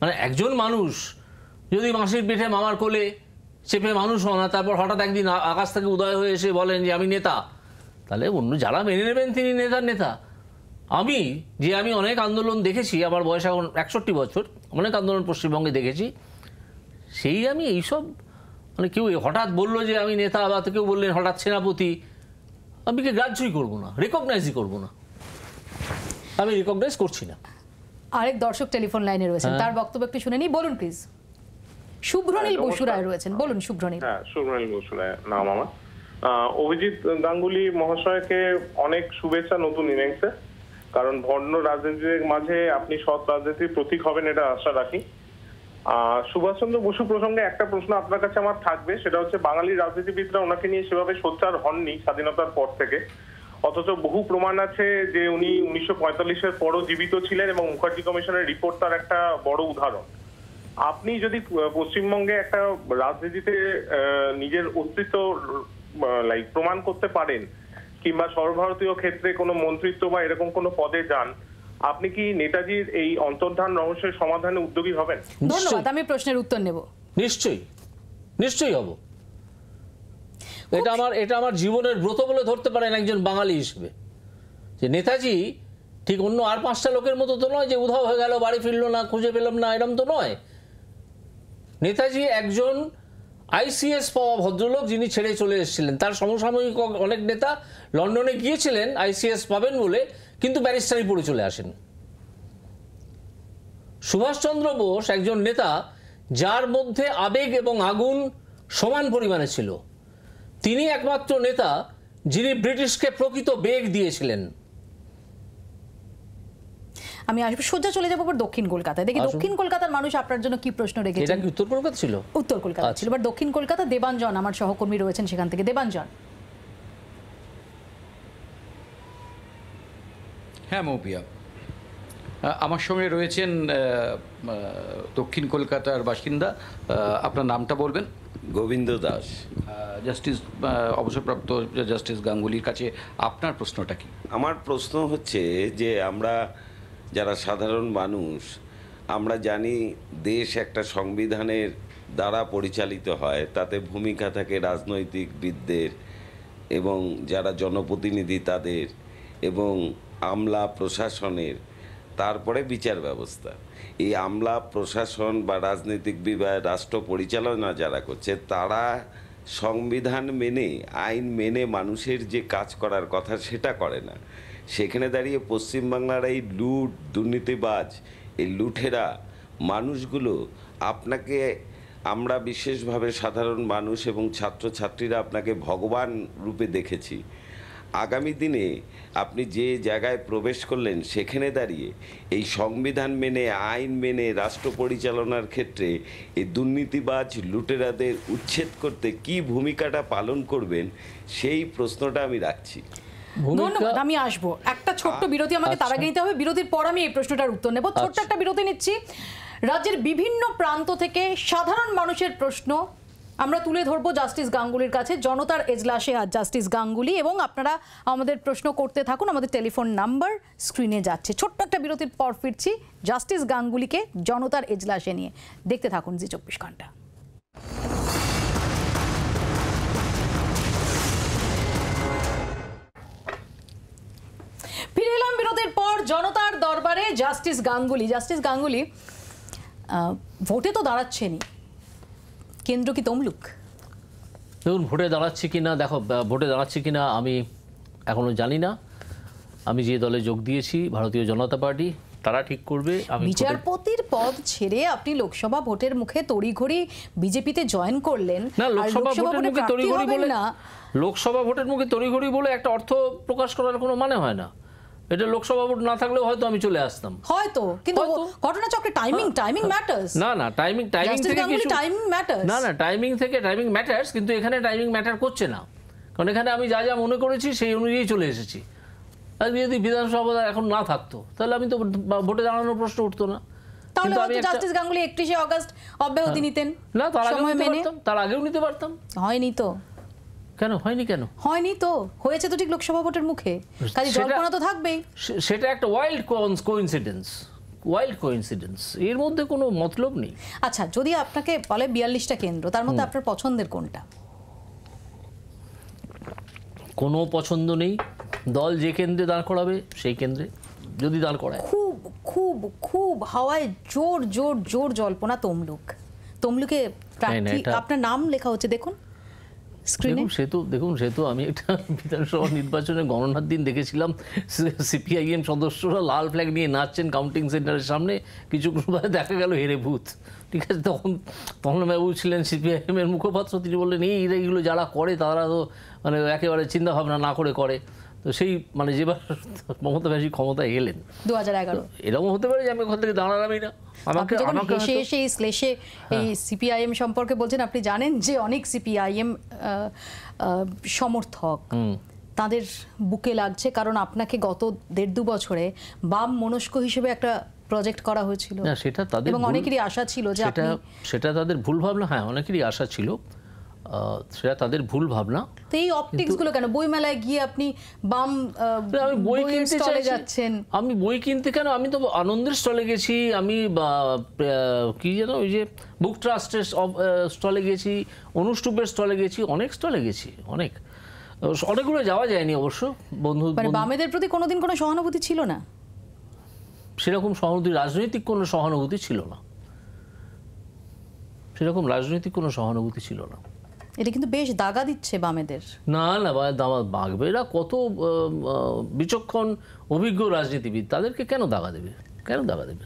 মানে একজন মানুষ যদি মাসির পিঠে মামার কোলে চেপে মানুষ হন তারপর হঠাৎ একদিন আকাশ থেকে উদয় হয়ে এসে বলেন যে আমি নেতা তাহলে অন্য যারা মেনে নেবেন তিনি নেতার নেতা আমি যে আমি অনেক আন্দোলন দেখেছি আমার বয়স এখন একষট্টি বছর অনেক আন্দোলন পশ্চিমবঙ্গে দেখেছি সেই আমি এইসব মানে কেউ হঠাৎ বললো যে আমি নেতা বা কেউ বললেন হঠাৎ সেনাপতি আমি কি গ্রাহ্যই করব না রেকগনাইজই করব না আমি রেকগনাইজ করছি না আরেক দর্শক টেলিফোন লাইনে রয়েছেন হ্যাঁ। তার বক্তব্য একটু শুনে নিই বলুন প্লিজ শুভ্রনীল হ্যাঁ, বসু রায় রয়েছেন বলুন শুভ্রনীল হ্যাঁ শুভ্রনীল বসু রায় নাম আমার অভিজিৎ গাঙ্গুলি মহাশয়কে অনেক শুভেচ্ছা নতুন ইনিংসে কারণ ভর্ণ রাজনীতির মাঝে আপনি সৎ রাজনীতির প্রতীক হবেন এটা আশা রাখি সুভাষচন্দ্র বসু প্রসঙ্গে একটা প্রশ্ন আপনার কাছে আমার থাকবে সেটা হচ্ছে বাঙালি রাজনীতিবিদরা ওনাকে নিয়ে সেভাবে সোচ্চার হননি স্বাধীনতার পর থেকে অথচ বহু প্রমাণ আছে যে উনি উনিশশো এর পরও জীবিত ছিলেন এবং মুখার্জি কমিশনের রিপোর্ট তার একটা বড় উদাহরণ আপনি যদি পশ্চিমবঙ্গে একটা রাজনীতিতে নিজের অস্তিত্ব লাইক প্রমাণ করতে পারেন কিংবা সর্বভারতীয় ক্ষেত্রে কোনো মন্ত্রিত্ব বা এরকম কোনো পদে যান আপনি কি নেতাজির এই অন্তর্ধান রহস্যের সমাধানে উদ্যোগী হবেন ধন্যবাদ আমি প্রশ্নের উত্তর নেব নিশ্চয়ই নিশ্চয়ই হব এটা আমার এটা আমার জীবনের ব্রত বলে ধরতে পারেন একজন বাঙালি হিসেবে যে নেতাজি ঠিক অন্য আর পাঁচটা লোকের মতো তো নয় যে উধাও হয়ে গেল বাড়ি ফিরল না খুঁজে পেলাম না এরম তো নয় নেতাজি একজন আইসিএস পাওয়া ভদ্রলোক যিনি ছেড়ে চলে এসেছিলেন তার সমসাময়িক অনেক নেতা লন্ডনে গিয়েছিলেন আইসিএস পাবেন বলে কিন্তু ব্যারিস্টারি পড়ে চলে আসেন সুভাষচন্দ্র বোস একজন নেতা যার মধ্যে আবেগ এবং আগুন সমান পরিমাণে ছিল তিনি একমাত্র নেতা যিনি ব্রিটিশকে প্রকৃত বেগ দিয়েছিলেন আমি আসবো সোজা চলে যাবো দক্ষিণ কলকাতায় দেখি দক্ষিণ কলকাতার মানুষ আপনার জন্য কি প্রশ্ন রেখেছে এটা কি উত্তর কলকাতা ছিল উত্তর কলকাতা ছিল আচ্ছা। বাট দক্ষিণ কলকাতা দেবাঞ্জন আমার সহকর্মী রয়েছেন সেখান থেকে দেবাঞ্জন হ্যাঁ মৌপিয়া আমার সঙ্গে রয়েছেন দক্ষিণ কলকাতার বাসিন্দা আপনার নামটা বলবেন গোবিন্দ দাস জাস্টিস অবসরপ্রাপ্ত জাস্টিস গাঙ্গুলির কাছে আপনার প্রশ্নটা কি আমার প্রশ্ন হচ্ছে যে আমরা যারা সাধারণ মানুষ আমরা জানি দেশ একটা সংবিধানের দ্বারা পরিচালিত হয় তাতে ভূমিকা থাকে রাজনৈতিক এবং যারা জনপ্রতিনিধি তাদের এবং আমলা প্রশাসনের তারপরে বিচার ব্যবস্থা এই আমলা প্রশাসন বা রাজনৈতিক বিভাগ রাষ্ট্র পরিচালনা যারা করছে তারা সংবিধান মেনে আইন মেনে মানুষের যে কাজ করার কথা সেটা করে না সেখানে দাঁড়িয়ে পশ্চিমবাংলার এই লুট দুর্নীতিবাজ এই লুঠেরা মানুষগুলো আপনাকে আমরা বিশেষভাবে সাধারণ মানুষ এবং ছাত্রছাত্রীরা আপনাকে ভগবান রূপে দেখেছি আগামী দিনে আপনি যে জায়গায় প্রবেশ করলেন সেখানে দাঁড়িয়ে এই সংবিধান মেনে আইন মেনে রাষ্ট্র পরিচালনার ক্ষেত্রে এই দুর্নীতিবাজ লুটেরাদের উচ্ছেদ করতে কি ভূমিকাটা পালন করবেন সেই প্রশ্নটা আমি রাখছি ধন্যবাদ আমি আসবো একটা ছোট্ট বিরতি আমাকে তার আগে আচ্ছা। নিতে হবে বিরতির পর আমি এই প্রশ্নটার উত্তর নেব ছোট্ট আচ্ছা। একটা বিরতি নিচ্ছি রাজ্যের বিভিন্ন প্রান্ত থেকে সাধারণ মানুষের প্রশ্ন আমরা তুলে ধরবো জাস্টিস গাঙ্গুলির কাছে জনতার এজলাসে আজ জাস্টিস গাঙ্গুলি এবং আপনারা আমাদের প্রশ্ন করতে থাকুন আমাদের টেলিফোন নাম্বার স্ক্রিনে যাচ্ছে ছোট্ট একটা বিরতির পর ফিরছি জাস্টিস গাঙ্গুলিকে জনতার এজলাসে নিয়ে দেখতে থাকুন জি চব্বিশ ঘন্টা ফিরে এলাম বিরতির পর জনতার দরবারে জাস্টিস গাঙ্গুলি জাস্টিস গাঙ্গুলি ভোটে তো দাঁড়াচ্ছেনই কেন্দ্র কি তমলুক দেখুন ভোটে দাঁড়াচ্ছি কি না দেখো ভোটে দাঁড়াচ্ছি কি না আমি এখনো জানি না আমি যে দলে যোগ দিয়েছি ভারতীয় জনতা পার্টি তারা ঠিক করবে বিচারপতির পদ ছেড়ে আপনি লোকসভা ভোটের মুখে তড়িঘড়ি বিজেপিতে জয়েন করলেন না লোকসভা ভোটের মুখে তড়িঘড়ি বলে না লোকসভা ভোটের মুখে তড়িঘড়ি বলে একটা অর্থ প্রকাশ করার কোনো মানে হয় না এটা লোকসভা ভোট না থাকলেও হয়তো আমি চলে আসতাম হয়তো কিন্তু ঘটনা চক্রে টাইমিং টাইমিং ম্যাটার্স না না টাইমিং টাইমিং থেকে কিছু টাইমিং ম্যাটার্স না না টাইমিং থেকে টাইমিং ম্যাটার্স কিন্তু এখানে টাইমিং ম্যাটার করছে না কারণ এখানে আমি যা যা মনে করেছি সেই অনুযায়ী চলে এসেছি আর যদি বিধানসভা এখন না থাকতো তাহলে আমি তো ভোটে দাঁড়ানোর প্রশ্ন উঠতো না তাহলে হয়তো জাস্টিস গাঙ্গুলি 31 আগস্ট অব্যাহতি হ্যাঁ। নিতেন না তার আগেও নিতে পারতাম তার আগেও নিতে পারতাম হয়নি তো কেন হয়নি কেন হয়নি তো হয়েছে তো ঠিক লোকসভা ভোটের মুখে জল্পনা তো থাকবেই সেটা একটা ওয়াইল্ড ওয়াইল্ড এর মধ্যে কোনো মতলব নেই আচ্ছা যদি আপনাকে বলে বিয়াল্লিশটা কেন্দ্র তার মধ্যে আপনার পছন্দের কোনটা কোনো পছন্দ নেই দল যে কেন্দ্রে দাঁড় করাবে সেই কেন্দ্রে যদি দাঁড় করায় খুব খুব খুব হাওয়ায় জোর জোর জোর জল্পনা তমলুক তমলুকে আপনার নাম লেখা হচ্ছে দেখুন স্ক্রিনে সে দেখুন সেতু আমি একটা বিধানসভা নির্বাচনের গণনার দিন দেখেছিলাম সিপিআইএম সদস্যরা লাল ফ্ল্যাগ নিয়ে নাচছেন কাউন্টিং সেন্টারের সামনে কিছুক্ষণ পরে দেখা গেল হেরে ভূত ঠিক আছে তখন তখন বাবু ছিলেন সিপিআইএমের মুখপাত্র তিনি বললেন এই এইগুলো যারা করে তারা তো মানে একেবারে চিন্তাভাবনা না করে করে তো সেই মানে যেবার *laughs* মমতা ব্যানার্জি ক্ষমতায় এলেন দু হাজার এগারো এরকম হতে পারে যে আমি ওখান থেকে দাঁড়ালামই না আমাকে এই শ্লেষে এই সিপিআইএম হ্যাঁ। সম্পর্কে বলছেন আপনি জানেন যে অনেক সিপিআইএম সমর্থক তাদের বুকে লাগছে কারণ আপনাকে গত দেড় দু বছরে বাম মনস্ক হিসেবে একটা প্রজেক্ট করা হয়েছিল সেটা তাদের এবং অনেকেরই আশা ছিল যে সেটা সেটা তাদের ভুল ভাবনা হ্যাঁ অনেকেরই আশা ছিল সেটা তাদের ভুল ভাবনা তো এই অপটিক্সগুলো কেন বইমেলায় গিয়ে আপনি বাম আমি বই কিনতে চলে যাচ্ছেন আমি বই কিনতে কেন আমি তো আনন্দের স্টলে গেছি আমি কি যেন ওই যে বুক ট্রাস্টের স্টলে গেছি অনুষ্টুপের স্টলে গেছি অনেক স্টলে গেছি অনেক অনেকগুলো যাওয়া যায়নি অবশ্য বন্ধু মানে বামেদের প্রতি কোনোদিন কোনো সহানুভূতি ছিল না সেরকম সহানুভূতি রাজনৈতিক কোনো সহানুভূতি ছিল না সেরকম রাজনৈতিক কোনো সহানুভূতি ছিল না এটা কিন্তু বেশ দাগা দিচ্ছে বামেদের না না দামা বাগবে এরা কত বিচক্ষণ অভিজ্ঞ রাজনীতিবিদ তাদেরকে কেন দাগা দেবে কেন দাগা দেবে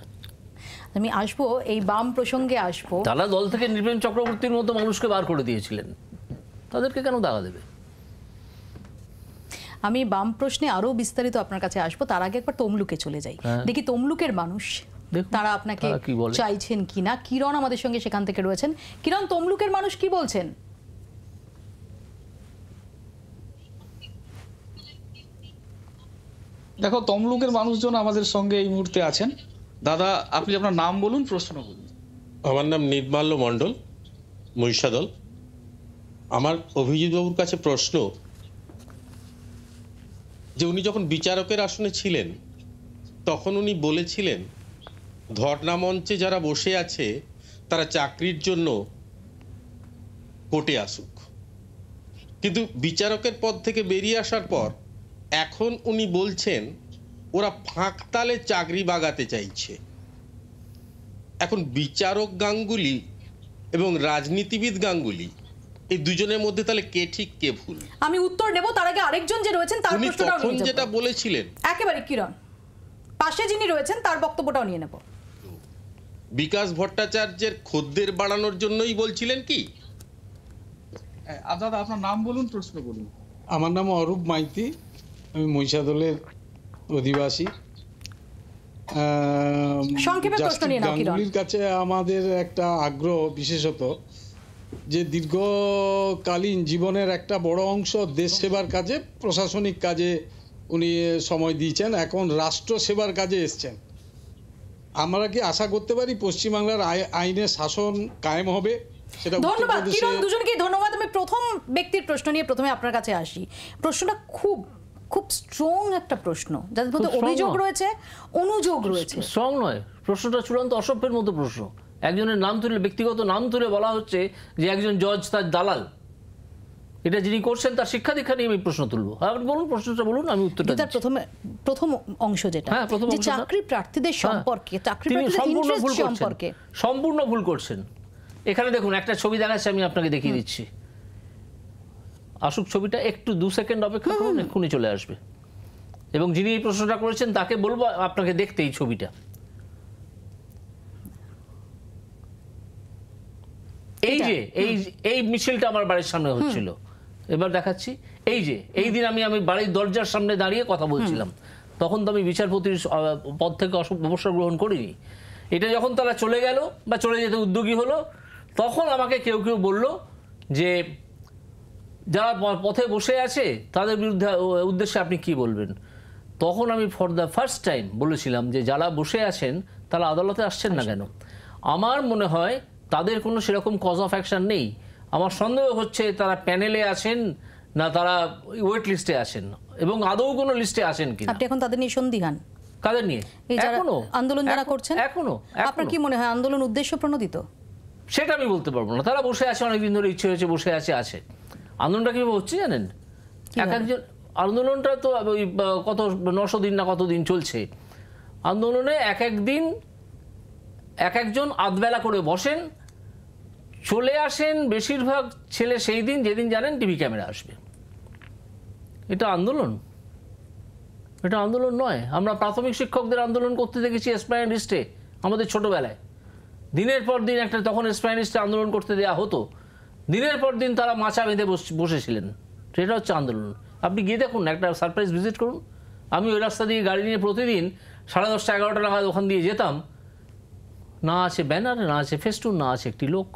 আমি আসবো এই বাম প্রসঙ্গে আসবো তারা দল থেকে নৃপেন চক্রবর্তীর মতো মানুষকে বার করে দিয়েছিলেন তাদেরকে কেন দাগা দেবে আমি বাম প্রশ্নে আরও বিস্তারিত আপনার কাছে আসবো তার আগে একবার তমলুকে চলে যাই হ্যাঁ। দেখি তমলুকের মানুষ তারা আপনাকে চাইছেন কিনা কিরণ আমাদের সঙ্গে সেখান থেকে রয়েছেন কিরণ তমলুকের মানুষ কি বলছেন দেখো তমলুকের মানুষজন আমাদের সঙ্গে এই মুহূর্তে আছেন দাদা আপনি আপনার নাম বলুন প্রশ্ন বলুন আমার নাম নির্মাল্য মণ্ডল মহিষাদল আমার অভিজিৎবাবুর কাছে প্রশ্ন যে উনি যখন বিচারকের আসনে ছিলেন তখন উনি বলেছিলেন ধর্না মঞ্চে যারা বসে আছে তারা চাকরির জন্য কোর্টে আসুক কিন্তু বিচারকের পদ থেকে বেরিয়ে আসার পর এখন উনি বলছেন ওরা ফাঁকতালে চাকরি বাগাতে চাইছে এখন বিচারক গাঙ্গুলি এবং রাজনীতিবিদ গাঙ্গুলি এই দুজনের মধ্যে তাহলে কে ঠিক কে ভুল আমি উত্তর দেব তার আগে আরেকজন যে রয়েছেন তার প্রশ্নটা নিয়ে যেটা বলেছিলেন একেবারে কিরণ পাশে যিনি রয়েছেন তার বক্তব্যটাও নিয়ে নেব বিকাশ ভট্টাচার্যের খদ্দের বাড়ানোর জন্যই বলছিলেন কি আপনার নাম বলুন প্রশ্ন করুন আমার নাম অরূপ মাইতি আমি মহিষাদলের অধিবাসী গাঙ্গুলির কাছে আমাদের একটা আগ্রহ বিশেষত যে দীর্ঘকালীন জীবনের একটা বড় অংশ দেশ সেবার কাজে প্রশাসনিক কাজে উনি সময় দিয়েছেন এখন রাষ্ট্র সেবার কাজে এসছেন আমরা কি আশা করতে পারি পশ্চিমবাংলার আইনের শাসন কায়েম হবে ধন্যবাদ কিরণ দুজনকে ধন্যবাদ আমি প্রথম ব্যক্তির প্রশ্ন নিয়ে প্রথমে আপনার কাছে আসি প্রশ্নটা খুব খুব স্ট্রং একটা প্রশ্ন যাদের মধ্যে অভিযোগ রয়েছে অনুযোগ রয়েছে স্ট্রং নয় প্রশ্নটা চূড়ান্ত অসভ্যের মতো প্রশ্ন একজনের নাম তুলে ব্যক্তিগত নাম তুলে বলা হচ্ছে যে একজন জজ তার দালাল এটা যিনি করছেন তার শিক্ষা দীক্ষা নিয়ে আমি প্রশ্ন তুলবো আপনি হ্যাঁ, বলুন প্রশ্নটা বলুন আমি উত্তরটা তার প্রথমে প্রথম অংশ যেটা হ্যাঁ চাকরি প্রার্থীদের হ্যাঁ। সম্পর্কে চাকরি সম্পূর্ণ সম্পর্কে সম্পূর্ণ ভুল করছেন এখানে দেখুন একটা ছবি দেখাচ্ছি আমি আপনাকে দেখিয়ে দিচ্ছি আসুক ছবিটা একটু দু সেকেন্ড অপেক্ষা করুন এক্ষুনি চলে আসবে এবং যিনি এই প্রশ্নটা করেছেন তাকে বলবো আপনাকে দেখতে এই ছবিটা এই যে এই এই মিছিলটা আমার বাড়ির সামনে হচ্ছিল এবার দেখাচ্ছি এই যে এই দিন আমি আমি বাড়ির দরজার সামনে দাঁড়িয়ে কথা বলছিলাম তখন তো আমি বিচারপতির পদ থেকে অবসর গ্রহণ করিনি এটা যখন তারা চলে গেল বা চলে যেতে উদ্যোগী হলো তখন আমাকে কেউ কেউ বলল যে যারা পথে বসে আছে তাদের বিরুদ্ধে উদ্দেশ্যে আপনি কি বলবেন তখন আমি ফর দ্য ফার্স্ট টাইম বলেছিলাম যে যারা বসে আছেন তারা আদালতে আসছেন না কেন আমার মনে হয় তাদের কোনো সেরকম কজ অফ অ্যাকশান নেই আমার সন্দেহ হচ্ছে তারা প্যানেলে আছেন না তারা ওয়েট লিস্টে আছেন এবং আদৌ কোনো লিস্টে আছেন কি আপনি এখন তাদের নিয়ে হান কাদের নিয়ে এখনো আন্দোলন যারা করছেন এখনো আপনার কি মনে হয় আন্দোলন উদ্দেশ্য প্রণোদিত সেটা আমি বলতে পারবো না তারা বসে আছে অনেকদিন ধরে ইচ্ছে হয়েছে বসে আছে আছে আন্দোলনটা কীভাবে হচ্ছে জানেন এক একজন আন্দোলনটা তো ওই কত নশো দিন না কত দিন চলছে আন্দোলনে এক একদিন এক একজন আধবেলা করে বসেন চলে আসেন বেশিরভাগ ছেলে সেই দিন যেদিন জানেন টিভি ক্যামেরা আসবে এটা আন্দোলন এটা আন্দোলন নয় আমরা প্রাথমিক শিক্ষকদের আন্দোলন করতে দেখেছি স্প্যানিস্টে আমাদের ছোটোবেলায় দিনের পর দিন একটা তখন স্প্যানিস্টে আন্দোলন করতে দেয়া হতো দিনের পর দিন তারা মাচা বেঁধে বসেছিলেন সেটা হচ্ছে আন্দোলন আপনি গিয়ে দেখুন একটা সারপ্রাইজ ভিজিট করুন আমি ওই রাস্তা দিয়ে গাড়ি নিয়ে প্রতিদিন সাড়ে দশটা এগারোটা নাগাদ ওখান দিয়ে যেতাম না আছে ব্যানার না আছে ফেস্টুন না আছে একটি লোক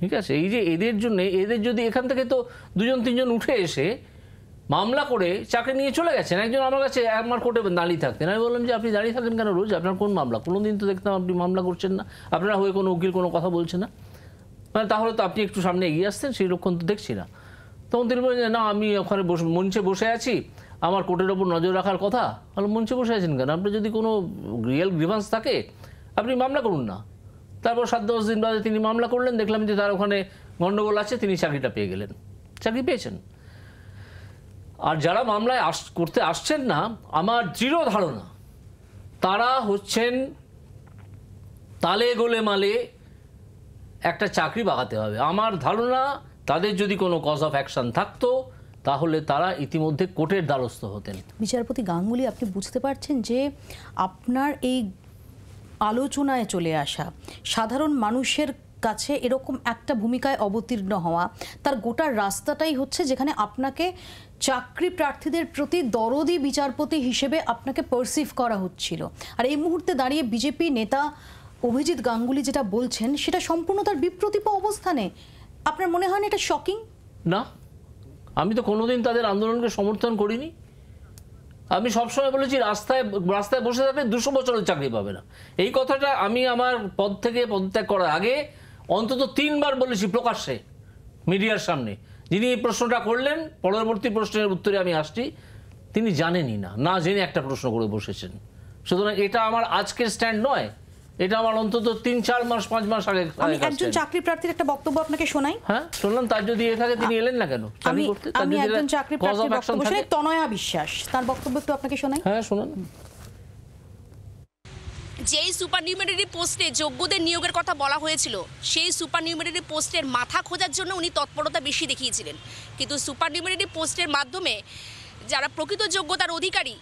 ঠিক আছে এই যে এদের জন্য এদের যদি এখান থেকে তো দুজন তিনজন উঠে এসে মামলা করে চাকরি নিয়ে চলে গেছেন একজন আমার কাছে আমার কোর্টে দাঁড়িয়ে থাকতেন আমি বললাম যে আপনি দাঁড়িয়ে থাকেন কেন রোজ আপনার কোন মামলা কোনো দিন তো দেখতাম আপনি মামলা করছেন না আপনারা হয়ে কোনো উকিল কোনো কথা বলছে না মানে তাহলে তো আপনি একটু সামনে এগিয়ে আসতেন সেই লক্ষণ তো দেখছি না তখন তিনি বলেন যে না আমি ওখানে মঞ্চে বসে আছি আমার কোর্টের ওপর নজর রাখার কথা তাহলে মঞ্চে বসে আছেন কেন আপনি যদি কোনো রিয়েল গ্রিভান্স থাকে আপনি মামলা করুন না তারপর সাত দশ দিন বাদে তিনি মামলা করলেন দেখলাম যে তার ওখানে গণ্ডগোল আছে তিনি চাকরিটা পেয়ে গেলেন চাকরি পেয়েছেন আর যারা মামলায় আস করতে আসছেন না আমার দৃঢ় ধারণা তারা হচ্ছেন তালে গোলে মালে একটা চাকরি বাগাতে হবে আমার ধারণা তাদের যদি কোনো কজ অফ অ্যাকশন থাকতো তাহলে তারা ইতিমধ্যে কোর্টের দ্বারস্থ হতেন বিচারপতি গাঙ্গুলি আপনি বুঝতে পারছেন যে আপনার এই আলোচনায় চলে আসা সাধারণ মানুষের কাছে এরকম একটা ভূমিকায় অবতীর্ণ হওয়া তার গোটা রাস্তাটাই হচ্ছে যেখানে আপনাকে চাকরি প্রার্থীদের প্রতি দরদি বিচারপতি হিসেবে আপনাকে পারসিভ করা হচ্ছিল আর এই মুহূর্তে দাঁড়িয়ে বিজেপি নেতা অভিজিৎ গাঙ্গুলি যেটা বলছেন সেটা সম্পূর্ণ তার বিপ্রতিপ অবস্থানে আপনার মনে হয় না এটা শকিং না আমি তো কোনোদিন তাদের আন্দোলনকে সমর্থন করিনি আমি সবসময় বলেছি রাস্তায় রাস্তায় বসে থাকলে দুশো বছরের চাকরি পাবে না এই কথাটা আমি আমার পদ থেকে পদত্যাগ করার আগে অন্তত তিনবার বলেছি প্রকাশ্যে মিডিয়ার সামনে যিনি এই প্রশ্নটা করলেন পরবর্তী প্রশ্নের উত্তরে আমি আসছি তিনি জানেনই না না জেনে একটা প্রশ্ন করে বসেছেন সুতরাং এটা আমার আজকের স্ট্যান্ড নয় এটা আমার অন্তত তিন চার মাস পাঁচ মাস আগে আমি একজন চাকরি প্রার্থীর একটা বক্তব্য আপনাকে শোনাই হ্যাঁ শুনলাম তার যদি থাকে তিনি এলেন না কেন আমি আমি একজন চাকরি প্রার্থীর বক্তব্য তনয়া বিশ্বাস তার বক্তব্য একটু আপনাকে শোনাই হ্যাঁ শুনুন যেই সুপার পোস্টে যোগ্যদের নিয়োগের কথা বলা হয়েছিল সেই সুপার পোস্টের মাথা খোঁজার জন্য উনি তৎপরতা বেশি দেখিয়েছিলেন কিন্তু সুপার নিউমেরিটি পোস্টের মাধ্যমে যারা প্রকৃত যোগ্যতার অধিকারী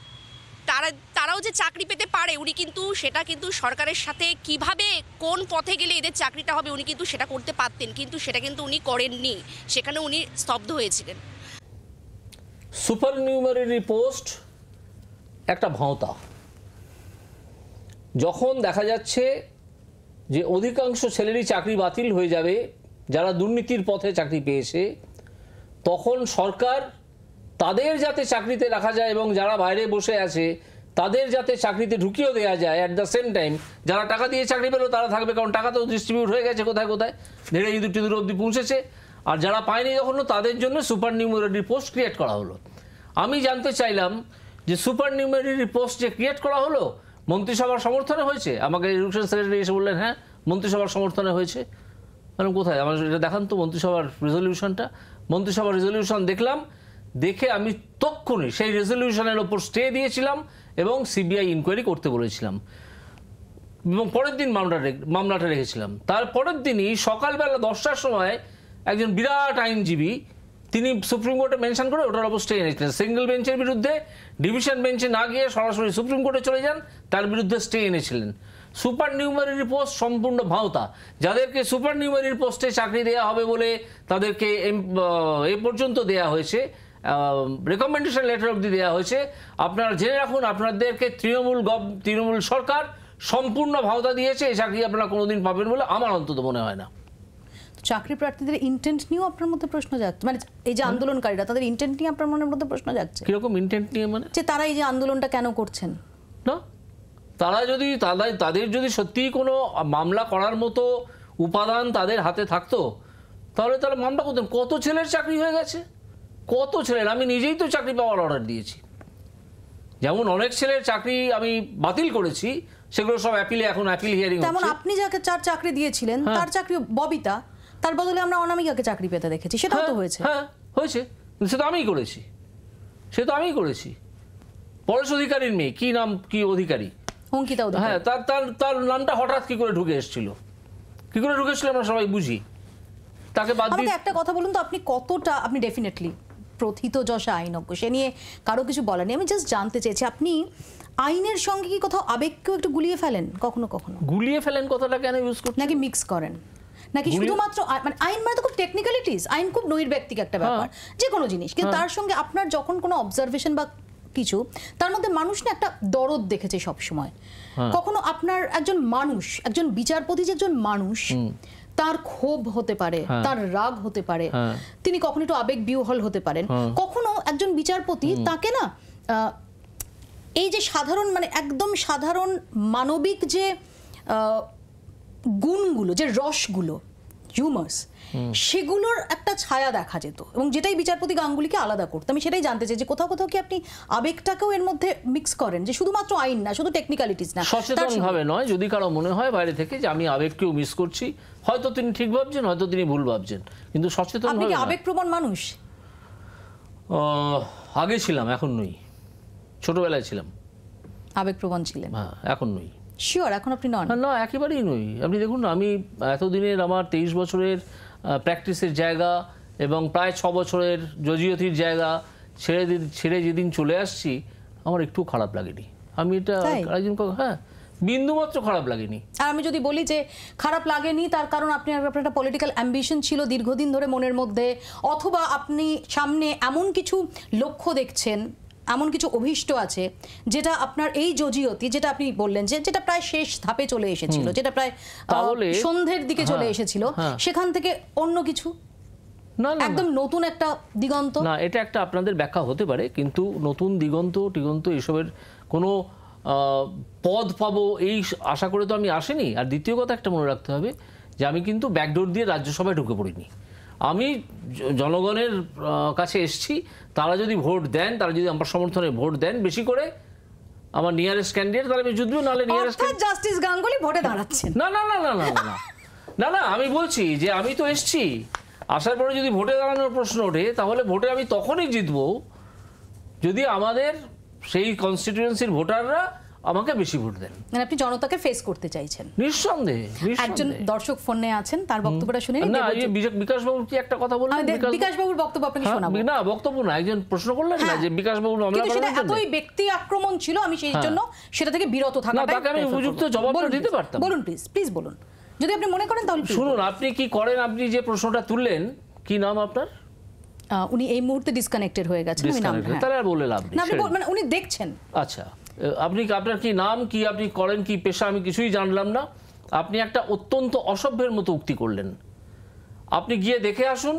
তারা তারাও যে চাকরি পেতে পারে উনি কিন্তু সেটা কিন্তু সরকারের সাথে কিভাবে কোন পথে গেলে এদের চাকরিটা হবে উনি কিন্তু সেটা করতে পারতেন কিন্তু সেটা কিন্তু উনি করেননি সেখানে উনি স্তব্ধ হয়েছিলেন সুপার নিউমারি পোস্ট একটা ভাঁওতা যখন দেখা যাচ্ছে যে অধিকাংশ ছেলেরই চাকরি বাতিল হয়ে যাবে যারা দুর্নীতির পথে চাকরি পেয়েছে তখন সরকার তাদের যাতে চাকরিতে রাখা যায় এবং যারা বাইরে বসে আছে তাদের যাতে চাকরিতে ঢুকিয়েও দেওয়া যায় অ্যাট দ্য সেম টাইম যারা টাকা দিয়ে চাকরি পেলো তারা থাকবে কারণ টাকা তো ডিস্ট্রিবিউট হয়ে গেছে কোথায় কোথায় ধীরে ইঁদুর টিঁদুর অবধি পৌঁছেছে আর যারা পায়নি যখন তাদের জন্য সুপার নিউমেরারি পোস্ট ক্রিয়েট করা হলো আমি জানতে চাইলাম যে সুপার নিউমেরারি পোস্ট যে ক্রিয়েট করা হলো মন্ত্রিসভার সমর্থনে হয়েছে আমাকে এডুকেশন সেক্রেটারি এসে বললেন হ্যাঁ মন্ত্রিসভার সমর্থনে হয়েছে মানে কোথায় আমার এটা দেখান তো মন্ত্রিসভার রেজলিউশনটা মন্ত্রিসভার রেজলিউশন দেখলাম দেখে আমি তক্ষণই সেই রেজলিউশনের ওপর স্টে দিয়েছিলাম এবং সিবিআই ইনকোয়ারি করতে বলেছিলাম এবং পরের দিন মামলা মামলাটা রেখেছিলাম তার পরের দিনই সকালবেলা দশটার সময় একজন বিরাট আইনজীবী তিনি সুপ্রিম কোর্টে মেনশন করে ওটার অবস্থায় এনেছিলেন সিঙ্গেল বেঞ্চের বিরুদ্ধে ডিভিশন বেঞ্চে না গিয়ে সরাসরি সুপ্রিম কোর্টে চলে যান তার বিরুদ্ধে স্টে এনেছিলেন সুপার নিউমারির পোস্ট সম্পূর্ণ ভাওতা যাদেরকে সুপার নিউমারির পোস্টে চাকরি দেয়া হবে বলে তাদেরকে এ পর্যন্ত দেয়া হয়েছে রেকমেন্ডেশন লেটার অবধি দেওয়া হয়েছে আপনারা জেনে রাখুন আপনাদেরকে তৃণমূল গভ তৃণমূল সরকার সম্পূর্ণ ভাওতা দিয়েছে এই চাকরি আপনারা কোনোদিন পাবেন বলে আমার অন্তত মনে হয় না চাকরি প্রার্থীদের ইন্টেন্ট নিয়েও আপনার মধ্যে প্রশ্ন যাচ্ছে মানে এই যে হ্যাঁ। আন্দোলনকারীরা তাদের ইন্টেন্ট নিয়ে আপনার মনের মধ্যে প্রশ্ন যাচ্ছে কিরকম ইন্টেন্ট নিয়ে মানে যে তারা এই যে আন্দোলনটা কেন করছেন না তারা যদি তাদের তাদের যদি সত্যিই কোনো মামলা করার মতো উপাদান তাদের হাতে থাকতো তাহলে তারা মামলা করতেন কত ছেলের চাকরি হয়ে গেছে কত ছেলের আমি নিজেই তো চাকরি পাওয়ার অর্ডার দিয়েছি যেমন অনেক ছেলের চাকরি আমি বাতিল করেছি সেগুলো সব অ্যাপিলে এখন অ্যাপিল হিয়ারিং তেমন আপনি যাকে চার চাকরি দিয়েছিলেন হ্যাঁ। তার চাকরি ববিতা তার বদলে আমরা অনামিকাকে চাকরি পেতে দেখেছি সেটাও তো হ্যাঁ, হয়েছে হ্যাঁ হয়েছে সে তো আমিই করেছি সে তো আমিই করেছি পরেশ অধিকারীর মেয়ে কি নাম কি অধিকারী অঙ্কিতা হ্যাঁ তার তার তার নামটা হঠাৎ কি করে ঢুকে এসেছিল কি করে ঢুকে এসেছিলো আমরা সবাই বুঝি তাকে বাদ দিয়ে একটা কথা বলুন তো আপনি কতটা আপনি ডেফিনেটলি প্রথিত যশা আইনজ্ঞ সে নিয়ে কারো কিছু বলেনি নেই আমি জাস্ট জানতে চেয়েছি আপনি আইনের সঙ্গে কি কোথাও আবেগকেও একটু গুলিয়ে ফেলেন কখনো কখনো গুলিয়ে ফেলেন কথাটা কেন ইউজ করেন নাকি মিক্স করেন নাকি শুধুমাত্র মানে আইন মানে তো খুব টেকনিক্যালিটিস আইন খুব নৈর্ব্যক্তিক একটা হ্যাঁ। ব্যাপার যে কোনো জিনিস কিন্তু হ্যাঁ। তার সঙ্গে আপনার যখন কোনো অবজারভেশন বা কিছু তার মধ্যে মানুষ না একটা দরদ দেখেছে সব সময় হ্যাঁ। কখনো আপনার একজন মানুষ একজন বিচারপতি যে একজন মানুষ তার ক্ষোভ হতে পারে হ্যাঁ। তার রাগ হতে পারে হ্যাঁ। তিনি কখনো একটু আবেগ বিহল হতে পারেন হ্যাঁ। কখনো একজন বিচারপতি তাকে না এই যে সাধারণ মানে একদম সাধারণ মানবিক যে গুণগুলো যে রসগুলো হিউমার্স সেগুলোর একটা ছায়া দেখা যেত এবং যেটাই বিচারপতি গাঙ্গুলিকে আলাদা করতো আমি সেটাই জানতে চাই যে কোথাও কোথাও কি আপনি আবেগটাকেও এর মধ্যে মিক্স করেন যে শুধুমাত্র আইন না শুধু টেকনিক্যালিটিস না সচেতনভাবে নয় যদি কারো মনে হয় বাইরে থেকে যে আমি আবেগকেও মিস করছি হয়তো তিনি ঠিক ভাবছেন হয়তো তিনি ভুল ভাবছেন কিন্তু সচেতন আপনি কি আবেগপ্রবণ মানুষ আগে ছিলাম এখন নই ছোটবেলায় ছিলাম আবেগপ্রবণ ছিলেন হ্যাঁ এখন নই শিওর এখন আপনি নন হ্যাঁ, না একেবারেই নই আপনি দেখুন আমি এতদিনের আমার তেইশ বছরের প্র্যাকটিসের জায়গা এবং প্রায় ছ বছরের জজিয়তির জায়গা ছেড়ে ছেড়ে যেদিন চলে আসছি আমার একটু খারাপ লাগেনি আমি এটা একজন হ্যাঁ বিন্দুমাত্র খারাপ লাগেনি আর আমি যদি বলি যে খারাপ লাগেনি তার কারণ আপনি আপনার একটা পলিটিক্যাল অ্যাম্বিশন ছিল দীর্ঘদিন ধরে মনের মধ্যে অথবা আপনি সামনে এমন কিছু লক্ষ্য দেখছেন এমন কিছু অভিষ্ট আছে যেটা আপনার এই যোজিয়তি যেটা আপনি বললেন যে যেটা প্রায় শেষ ধাপে চলে এসেছিল যেটা প্রায় সন্ধ্যের দিকে চলে হ্যাঁ, এসেছিল হ্যাঁ। সেখান থেকে অন্য কিছু না একদম নতুন একটা দিগন্ত না এটা একটা আপনাদের ব্যাখ্যা হতে পারে কিন্তু নতুন দিগন্ত টিগন্ত এসবের কোনো পদ পাবো এই আশা করে তো আমি আসিনি আর দ্বিতীয় কথা একটা মনে রাখতে হবে যে আমি কিন্তু ব্যাকডোর দিয়ে রাজ্যসভায় ঢুকে পড়িনি আমি জনগণের কাছে এসছি তারা যদি ভোট দেন তারা যদি আমার সমর্থনে ভোট দেন বেশি করে আমার নিয়ারেস্ট ক্যান্ডিডেট তাহলে আমি জুতবো নাহলে নিয়ারেস্ট জাস্টিস গাঙ্গুলি ভোটে দাঁড়াচ্ছেন না না না না না না না না আমি বলছি যে আমি তো এসছি আসার পরে যদি ভোটে দাঁড়ানোর প্রশ্ন ওঠে তাহলে ভোটে আমি তখনই জিতবো যদি আমাদের সেই কনস্টিটিউয়েন্সির ভোটাররা আমাকে বেশি ভোট দেন মানে আপনি জনতাকে ফেস করতে চাইছেন নিঃসন্দেহে একজন দর্শক ফোনে আছেন তার বক্তব্যটা শুনে না এই বিকাশ বাবু কি একটা কথা বললেন বিকাশ বাবুর বক্তব্য আপনাকে হ্যাঁ, শোনাবো না বক্তব্য না একজন প্রশ্ন করলেন না হ্যাঁ। যে বিকাশ বাবু মামলা করার জন্য এতই ব্যক্তি আক্রমণ ছিল আমি সেই হ্যাঁ। জন্য সেটা থেকে বিরত না তাকে আমি উপযুক্ত জবাব দিতে পারতাম বলুন প্লিজ প্লিজ বলুন যদি আপনি মনে করেন তাহলে শুনুন আপনি কি করেন আপনি যে প্রশ্নটা তুললেন কি নাম আপনার উনি এই মুহূর্তে ডিসকানেক্টেড হয়ে গেছেন আমি নাম তাহলে আর বলে লাভ নেই না আপনি মানে উনি দেখছেন আচ্ছা আপনি আপনার কি নাম কি আপনি করেন কি পেশা আমি কিছুই জানলাম না আপনি একটা অত্যন্ত অসভ্যের মতো উক্তি করলেন আপনি গিয়ে দেখে আসুন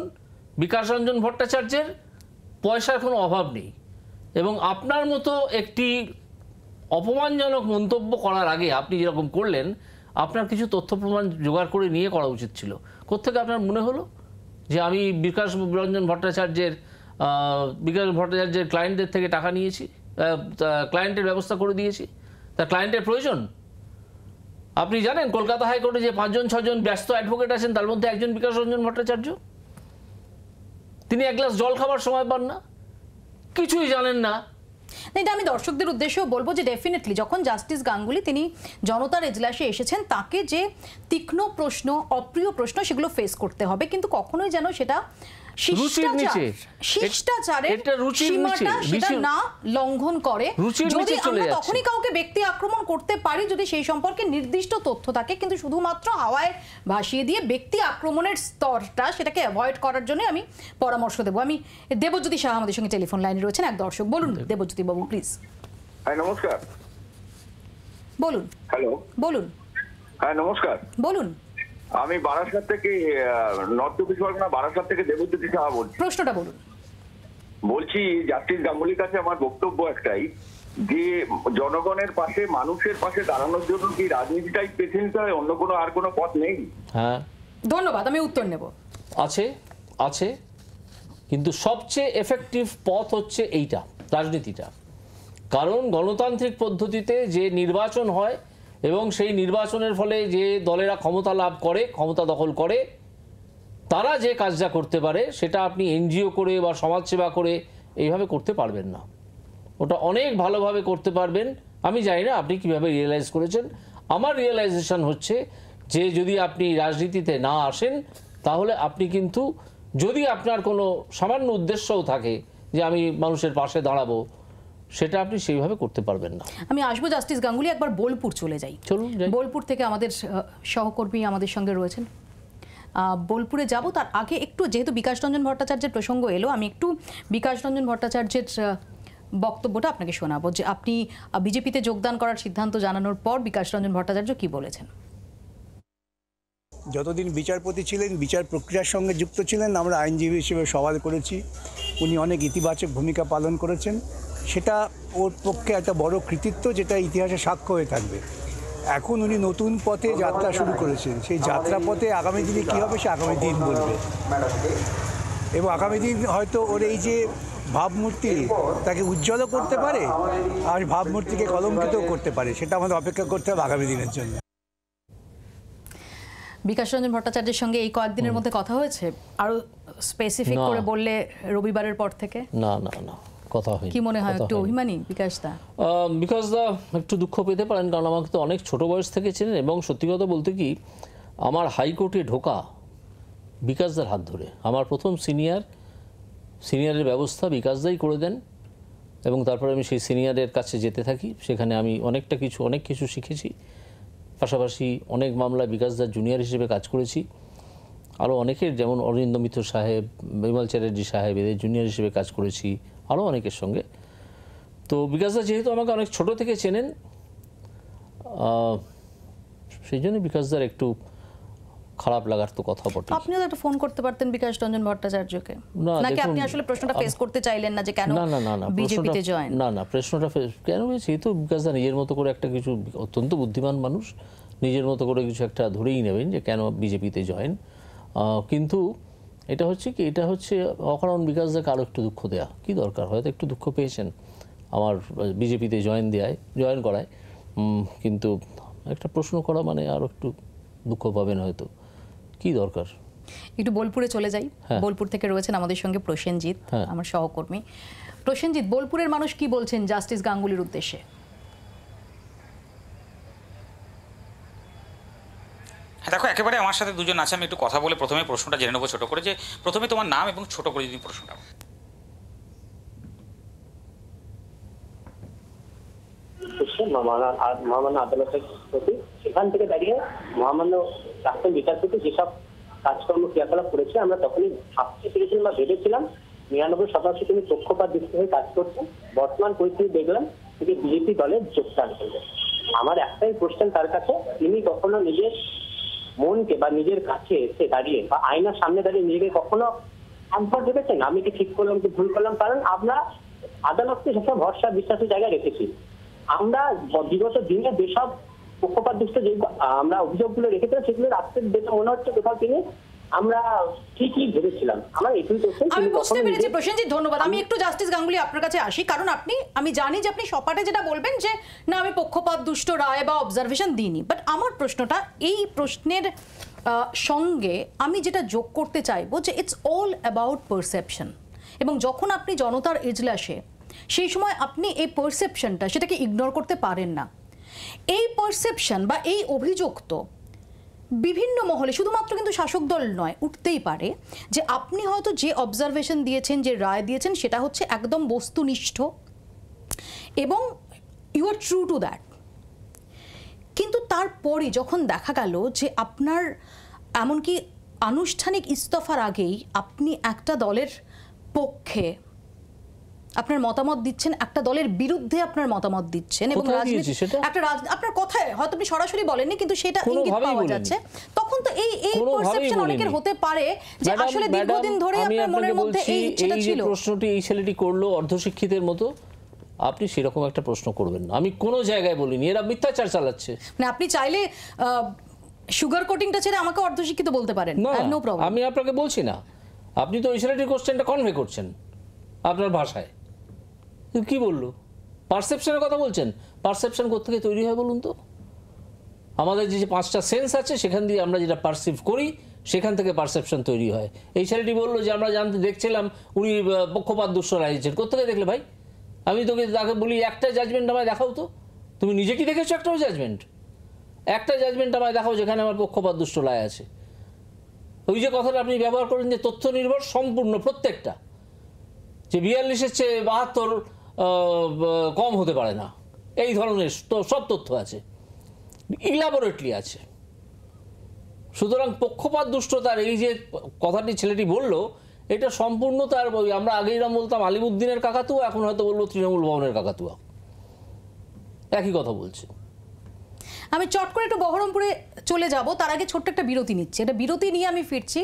বিকাশ রঞ্জন ভট্টাচার্যের পয়সার কোনো অভাব নেই এবং আপনার মতো একটি অপমানজনক মন্তব্য করার আগে আপনি যেরকম করলেন আপনার কিছু তথ্য প্রমাণ জোগাড় করে নিয়ে করা উচিত ছিল কোথেকে আপনার মনে হলো যে আমি বিকাশ রঞ্জন ভট্টাচার্যের বিকাশ ভট্টাচার্যের ক্লায়েন্টদের থেকে টাকা নিয়েছি ক্লায়েন্টের ব্যবস্থা করে দিয়েছি তা ক্লায়েন্টের প্রয়োজন আপনি জানেন কলকাতা হাইকোর্টে যে পাঁচজন ছজন ব্যস্ত অ্যাডভোকেট আছেন তার মধ্যে একজন বিকাশ রঞ্জন ভট্টাচার্য তিনি এক গ্লাস জল খাবার সময় পান না কিছুই জানেন না এটা আমি দর্শকদের উদ্দেশ্যেও বলবো যে ডেফিনেটলি যখন জাস্টিস গাঙ্গুলি তিনি জনতার এজলাসে এসেছেন তাকে যে তীক্ষ্ণ প্রশ্ন অপ্রিয় প্রশ্ন সেগুলো ফেস করতে হবে কিন্তু কখনোই যেন সেটা লঙ্ঘন করে কাউকে আক্রমণ করতে পারি যদি সেই সম্পর্কে নির্দিষ্ট তথ্য থাকে কিন্তু শুধুমাত্র হাওয়ায় ভাসিয়ে দিয়ে ব্যক্তি আক্রমণের স্তরটা সেটাকে অ্যাভয়েড করার জন্য আমি পরামর্শ দেবো আমি দেবজ্যোতি শাহ আমাদের সঙ্গে টেলিফোন লাইনে রয়েছেন এক দর্শক বলুন দেবজ্যোতি বাবু প্লিজ হ্যাঁ, নমস্কার বলুন হ্যালো বলুন হ্যাঁ নমস্কার বলুন আমি বারাসাত থেকে নর্থ চব্বিশ পরগনা বারাসাত থেকে দেবজ্যোতি সাহা বলছি প্রশ্নটা বলুন বলছি জাস্টিস গাঙ্গুলির কাছে আমার বক্তব্য একটাই যে জনগণের পাশে মানুষের পাশে দাঁড়ানোর জন্য কি রাজনীতিটাই পেছন হয় অন্য কোনো আর কোনো পথ নেই হ্যাঁ ধন্যবাদ আমি উত্তর নেব আছে আছে কিন্তু সবচেয়ে এফেক্টিভ পথ হচ্ছে এইটা রাজনীতিটা কারণ গণতান্ত্রিক পদ্ধতিতে যে নির্বাচন হয় এবং সেই নির্বাচনের ফলে যে দলেরা ক্ষমতা লাভ করে ক্ষমতা দখল করে তারা যে কাজটা করতে পারে সেটা আপনি এনজিও করে বা সমাজসেবা করে এইভাবে করতে পারবেন না ওটা অনেক ভালোভাবে করতে পারবেন আমি জানি না আপনি কিভাবে রিয়েলাইজ করেছেন আমার রিয়েলাইজেশন হচ্ছে যে যদি আপনি রাজনীতিতে না আসেন তাহলে আপনি কিন্তু যদি আপনার কোনো সামান্য উদ্দেশ্যও থাকে যে আমি মানুষের পাশে দাঁড়াবো সেটা আপনি সেইভাবে করতে পারবেন না আমি আসবো জাস্টিস গাঙ্গুলি একবার বোলপুর চলে যাই চলুন বোলপুর থেকে আমাদের সহকর্মী আমাদের সঙ্গে রয়েছেন বোলপুরে যাব তার আগে একটু যেহেতু বিকাশ রঞ্জন ভট্টাচার্যের প্রসঙ্গ এলো আমি একটু বিকাশ রঞ্জন ভট্টাচার্যের বক্তব্যটা আপনাকে শোনাবো যে আপনি বিজেপিতে যোগদান করার সিদ্ধান্ত জানানোর পর বিকাশ রঞ্জন ভট্টাচার্য কি বলেছেন যতদিন বিচারপতি ছিলেন বিচার প্রক্রিয়ার সঙ্গে যুক্ত ছিলেন আমরা আইনজীবী হিসেবে সওয়াল করেছি উনি অনেক ইতিবাচক ভূমিকা পালন করেছেন সেটা ওর পক্ষে একটা বড় কৃতিত্ব যেটা ইতিহাসে সাক্ষ্য হয়ে থাকবে এখন উনি নতুন পথে যাত্রা শুরু করেছেন সেই যাত্রা পথে আগামী দিনে কী হবে সে আগামী দিন বলবে এবং আগামী দিন হয়তো ওর এই যে ভাবমূর্তি তাকে উজ্জ্বলও করতে পারে আর ভাবমূর্তিকে কলঙ্কিতও করতে পারে সেটা আমাদের অপেক্ষা করতে হবে আগামী দিনের জন্য বিকাশ রঞ্জন ভট্টাচার্যের সঙ্গে এই কয়েকদিনের মধ্যে কথা হয়েছে আরও স্পেসিফিক করে বললে রবিবারের পর থেকে না না না কথা হয় কি মনে হয় একটু বিকাশ দা বিকাশ দা একটু দুঃখ পেতে পারেন কারণ আমাকে তো অনেক ছোট বয়স থেকে চেনেন এবং সত্যি কথা বলতে কি আমার হাইকোর্টে ঢোকা বিকাশদার হাত ধরে আমার প্রথম সিনিয়র সিনিয়রের ব্যবস্থা বিকাশদাই করে দেন এবং তারপরে আমি সেই সিনিয়রের কাছে যেতে থাকি সেখানে আমি অনেকটা কিছু অনেক কিছু শিখেছি পাশাপাশি অনেক মামলায় বিকাশদার জুনিয়র হিসেবে কাজ করেছি আরও অনেকের যেমন অরিন্দ মিত্র সাহেব বিমল চ্যাটার্জি সাহেব এদের জুনিয়র হিসেবে কাজ করেছি আরও অনেকের সঙ্গে তো বিকাশদা যেহেতু আমাকে অনেক ছোট থেকে চেনেন সেই জন্য বিকাশদার একটু খারাপ লাগার তো কথা বটে আপনি একটা ফোন করতে পারতেন বিকাশ রঞ্জন ভট্টাচার্যকে নাকি আপনি আসলে প্রশ্নটা ফেস করতে চাইলেন না যে কেন না না না বিজেপিতে জয়েন না না প্রশ্নটা ফেস কেন হয়েছে তো বিকাশদা নিজের মতো করে একটা কিছু অত্যন্ত বুদ্ধিমান মানুষ নিজের মতো করে কিছু একটা ধরেই নেবেন যে কেন বিজেপিতে জয়েন কিন্তু এটা হচ্ছে কি এটা হচ্ছে অকারণ বিকাশ বিকাশদাকে আরও একটু দুঃখ দেয়া কি দরকার হয়তো একটু দুঃখ পেয়েছেন আমার বিজেপিতে জয়েন দেওয়ায় জয়েন করায় কিন্তু একটা প্রশ্ন করা মানে আরও একটু দুঃখ পাবেন হয়তো কি দরকার একটু বোলপুরে চলে যাই হ্যাঁ। বোলপুর থেকে রয়েছেন আমাদের সঙ্গে প্রসেনজিৎ হ্যাঁ। আমার সহকর্মী প্রসেনজিৎ বোলপুরের মানুষ কি বলছেন জাস্টিস গাঙ্গুলির উদ্দেশ্যে হ্যাঁ, দেখো একেবারে আমার সাথে দুজন আছে আমি একটু কথা বলে প্রথমে প্রশ্নটা জেনে নেবো ছোটো করে যে প্রথমে তোমার নাম এবং ছোট করে যদি প্রশ্নটা মহামান্য আদালতের প্রতি সেখান থেকে দাঁড়িয়ে মহামান্য প্রাক্তন বিচারপতি যেসব কাজকর্ম ক্রিয়াকলাপ করেছে আমরা তখনই ভাবতে পেরেছিলাম বা ভেবেছিলাম নিরানব্বই শতাংশ তুমি পক্ষপাত দৃষ্টি হয়ে কাজ করছেন বর্তমান পরিস্থিতি দেখলাম তিনি বিজেপি দলে যোগদান করবে আমার একটাই কোশ্চেন তার কাছে তিনি কখনো নিজের মনকে বা নিজের কাছে এসে দাঁড়িয়ে বা আয়নার সামনে দাঁড়িয়ে নিজেকে কখনো কমফোর্ট ভেবেছেন আমি কি ঠিক করলাম কি ভুল করলাম কারণ আমরা আদালতকে সেসব ভরসা বিশ্বাসের জায়গায় রেখেছি আমরা বিগত দিনে যেসব পক্ষপাত দুষ্ট যে আমরা অভিযোগগুলো রেখেছিলাম সেগুলো রাত্রের দেখে মনে হচ্ছে কোথাও তিনি আমি ধন্যবাদ আমি একটু জাস্টিস গাঙ্গুলি আপনার কাছে আসি কারণ আপনি আমি জানি যে আপনি যেটা বলবেন যে না আমি পক্ষপাত দুষ্ট রায় বা অবজারভেশন দিইনি বাট আমার প্রশ্নটা এই প্রশ্নের সঙ্গে আমি যেটা যোগ করতে চাইবো যে ইটস অল অ্যাবাউট পারসেপশন এবং যখন আপনি জনতার এজলাসে সেই সময় আপনি এই পারসেপশনটা সেটাকে ইগনোর করতে পারেন না এই পারসেপশন বা এই অভিযোগ তো বিভিন্ন মহলে শুধুমাত্র কিন্তু শাসক দল নয় উঠতেই পারে যে আপনি হয়তো যে অবজারভেশন দিয়েছেন যে রায় দিয়েছেন সেটা হচ্ছে একদম বস্তুনিষ্ঠ এবং you are true to that কিন্তু তারপরে যখন দেখা গেল যে আপনার এমনকি আনুষ্ঠানিক ইস্তফার আগেই আপনি একটা দলের পক্ষে আপনার মতামত দিচ্ছেন একটা দলের বিরুদ্ধে আপনার মতামত দিচ্ছেন এবং রাজনীতি একটা আপনার কথায় হয়তো আপনি সরাসরি বলেননি কিন্তু সেটা ইঙ্গিত পাওয়া যাচ্ছে তখন তো এই এই পারসেপশন অনেকের হতে পারে যে আসলে দীর্ঘদিন ধরে আপনার মনের মধ্যে এই ইচ্ছেটা ছিল এই প্রশ্নটি এই ছেলেটি করলো অর্ধশিক্ষিতের মতো আপনি সেরকম একটা প্রশ্ন করবেন না আমি কোনো জায়গায় বলিনি এরা মিথ্যাচার চালাচ্ছে মানে আপনি চাইলে সুগার কোটিংটা ছেড়ে আমাকে অর্ধশিক্ষিত বলতে পারেন নো প্রবলেম আমি আপনাকে বলছি না আপনি তো ওই ছেলেটির কোশ্চেনটা কনভে করছেন আপনার ভাষায় কি বললো পারসেপশনের কথা বলছেন পারসেপশন কোথেকে তৈরি হয় বলুন তো আমাদের যে পাঁচটা সেন্স আছে সেখান দিয়ে আমরা যেটা পারসিভ করি সেখান থেকে পারসেপশন তৈরি হয় এই ছেলেটি বললো যে আমরা জানতে দেখছিলাম উনি পক্ষপাত দুষ্ট রাজিয়েছেন কোথেকে দেখলে ভাই আমি তোকে তাকে বলি একটা জাজমেন্ট আমায় দেখাও তো তুমি নিজে কি দেখেছো একটাও জাজমেন্ট একটা জাজমেন্ট আমায় দেখাও যেখানে আমার পক্ষপাত দুষ্ট রায় আছে ওই যে কথাটা আপনি ব্যবহার করেন যে তথ্য নির্ভর সম্পূর্ণ প্রত্যেকটা যে বিয়াল্লিশের চেয়ে বাহাত্তর কম হতে পারে না এই ধরনের সব তথ্য আছে ইলাবরেটলি আছে সুতরাং পক্ষপাত দুষ্টতার এই যে কথাটি ছেলেটি বলল এটা সম্পূর্ণ তার আমরা আগেই নাম বলতাম আলিমুদ্দিনের কাকাতুয়া এখন হয়তো বলবো তৃণমূল ভবনের কাকাতুয়া একই কথা বলছে আমি চট করে একটু বহরমপুরে চলে যাব তার আগে ছোট্ট একটা বিরতি নিচ্ছি এটা বিরতি নিয়ে আমি ফিরছি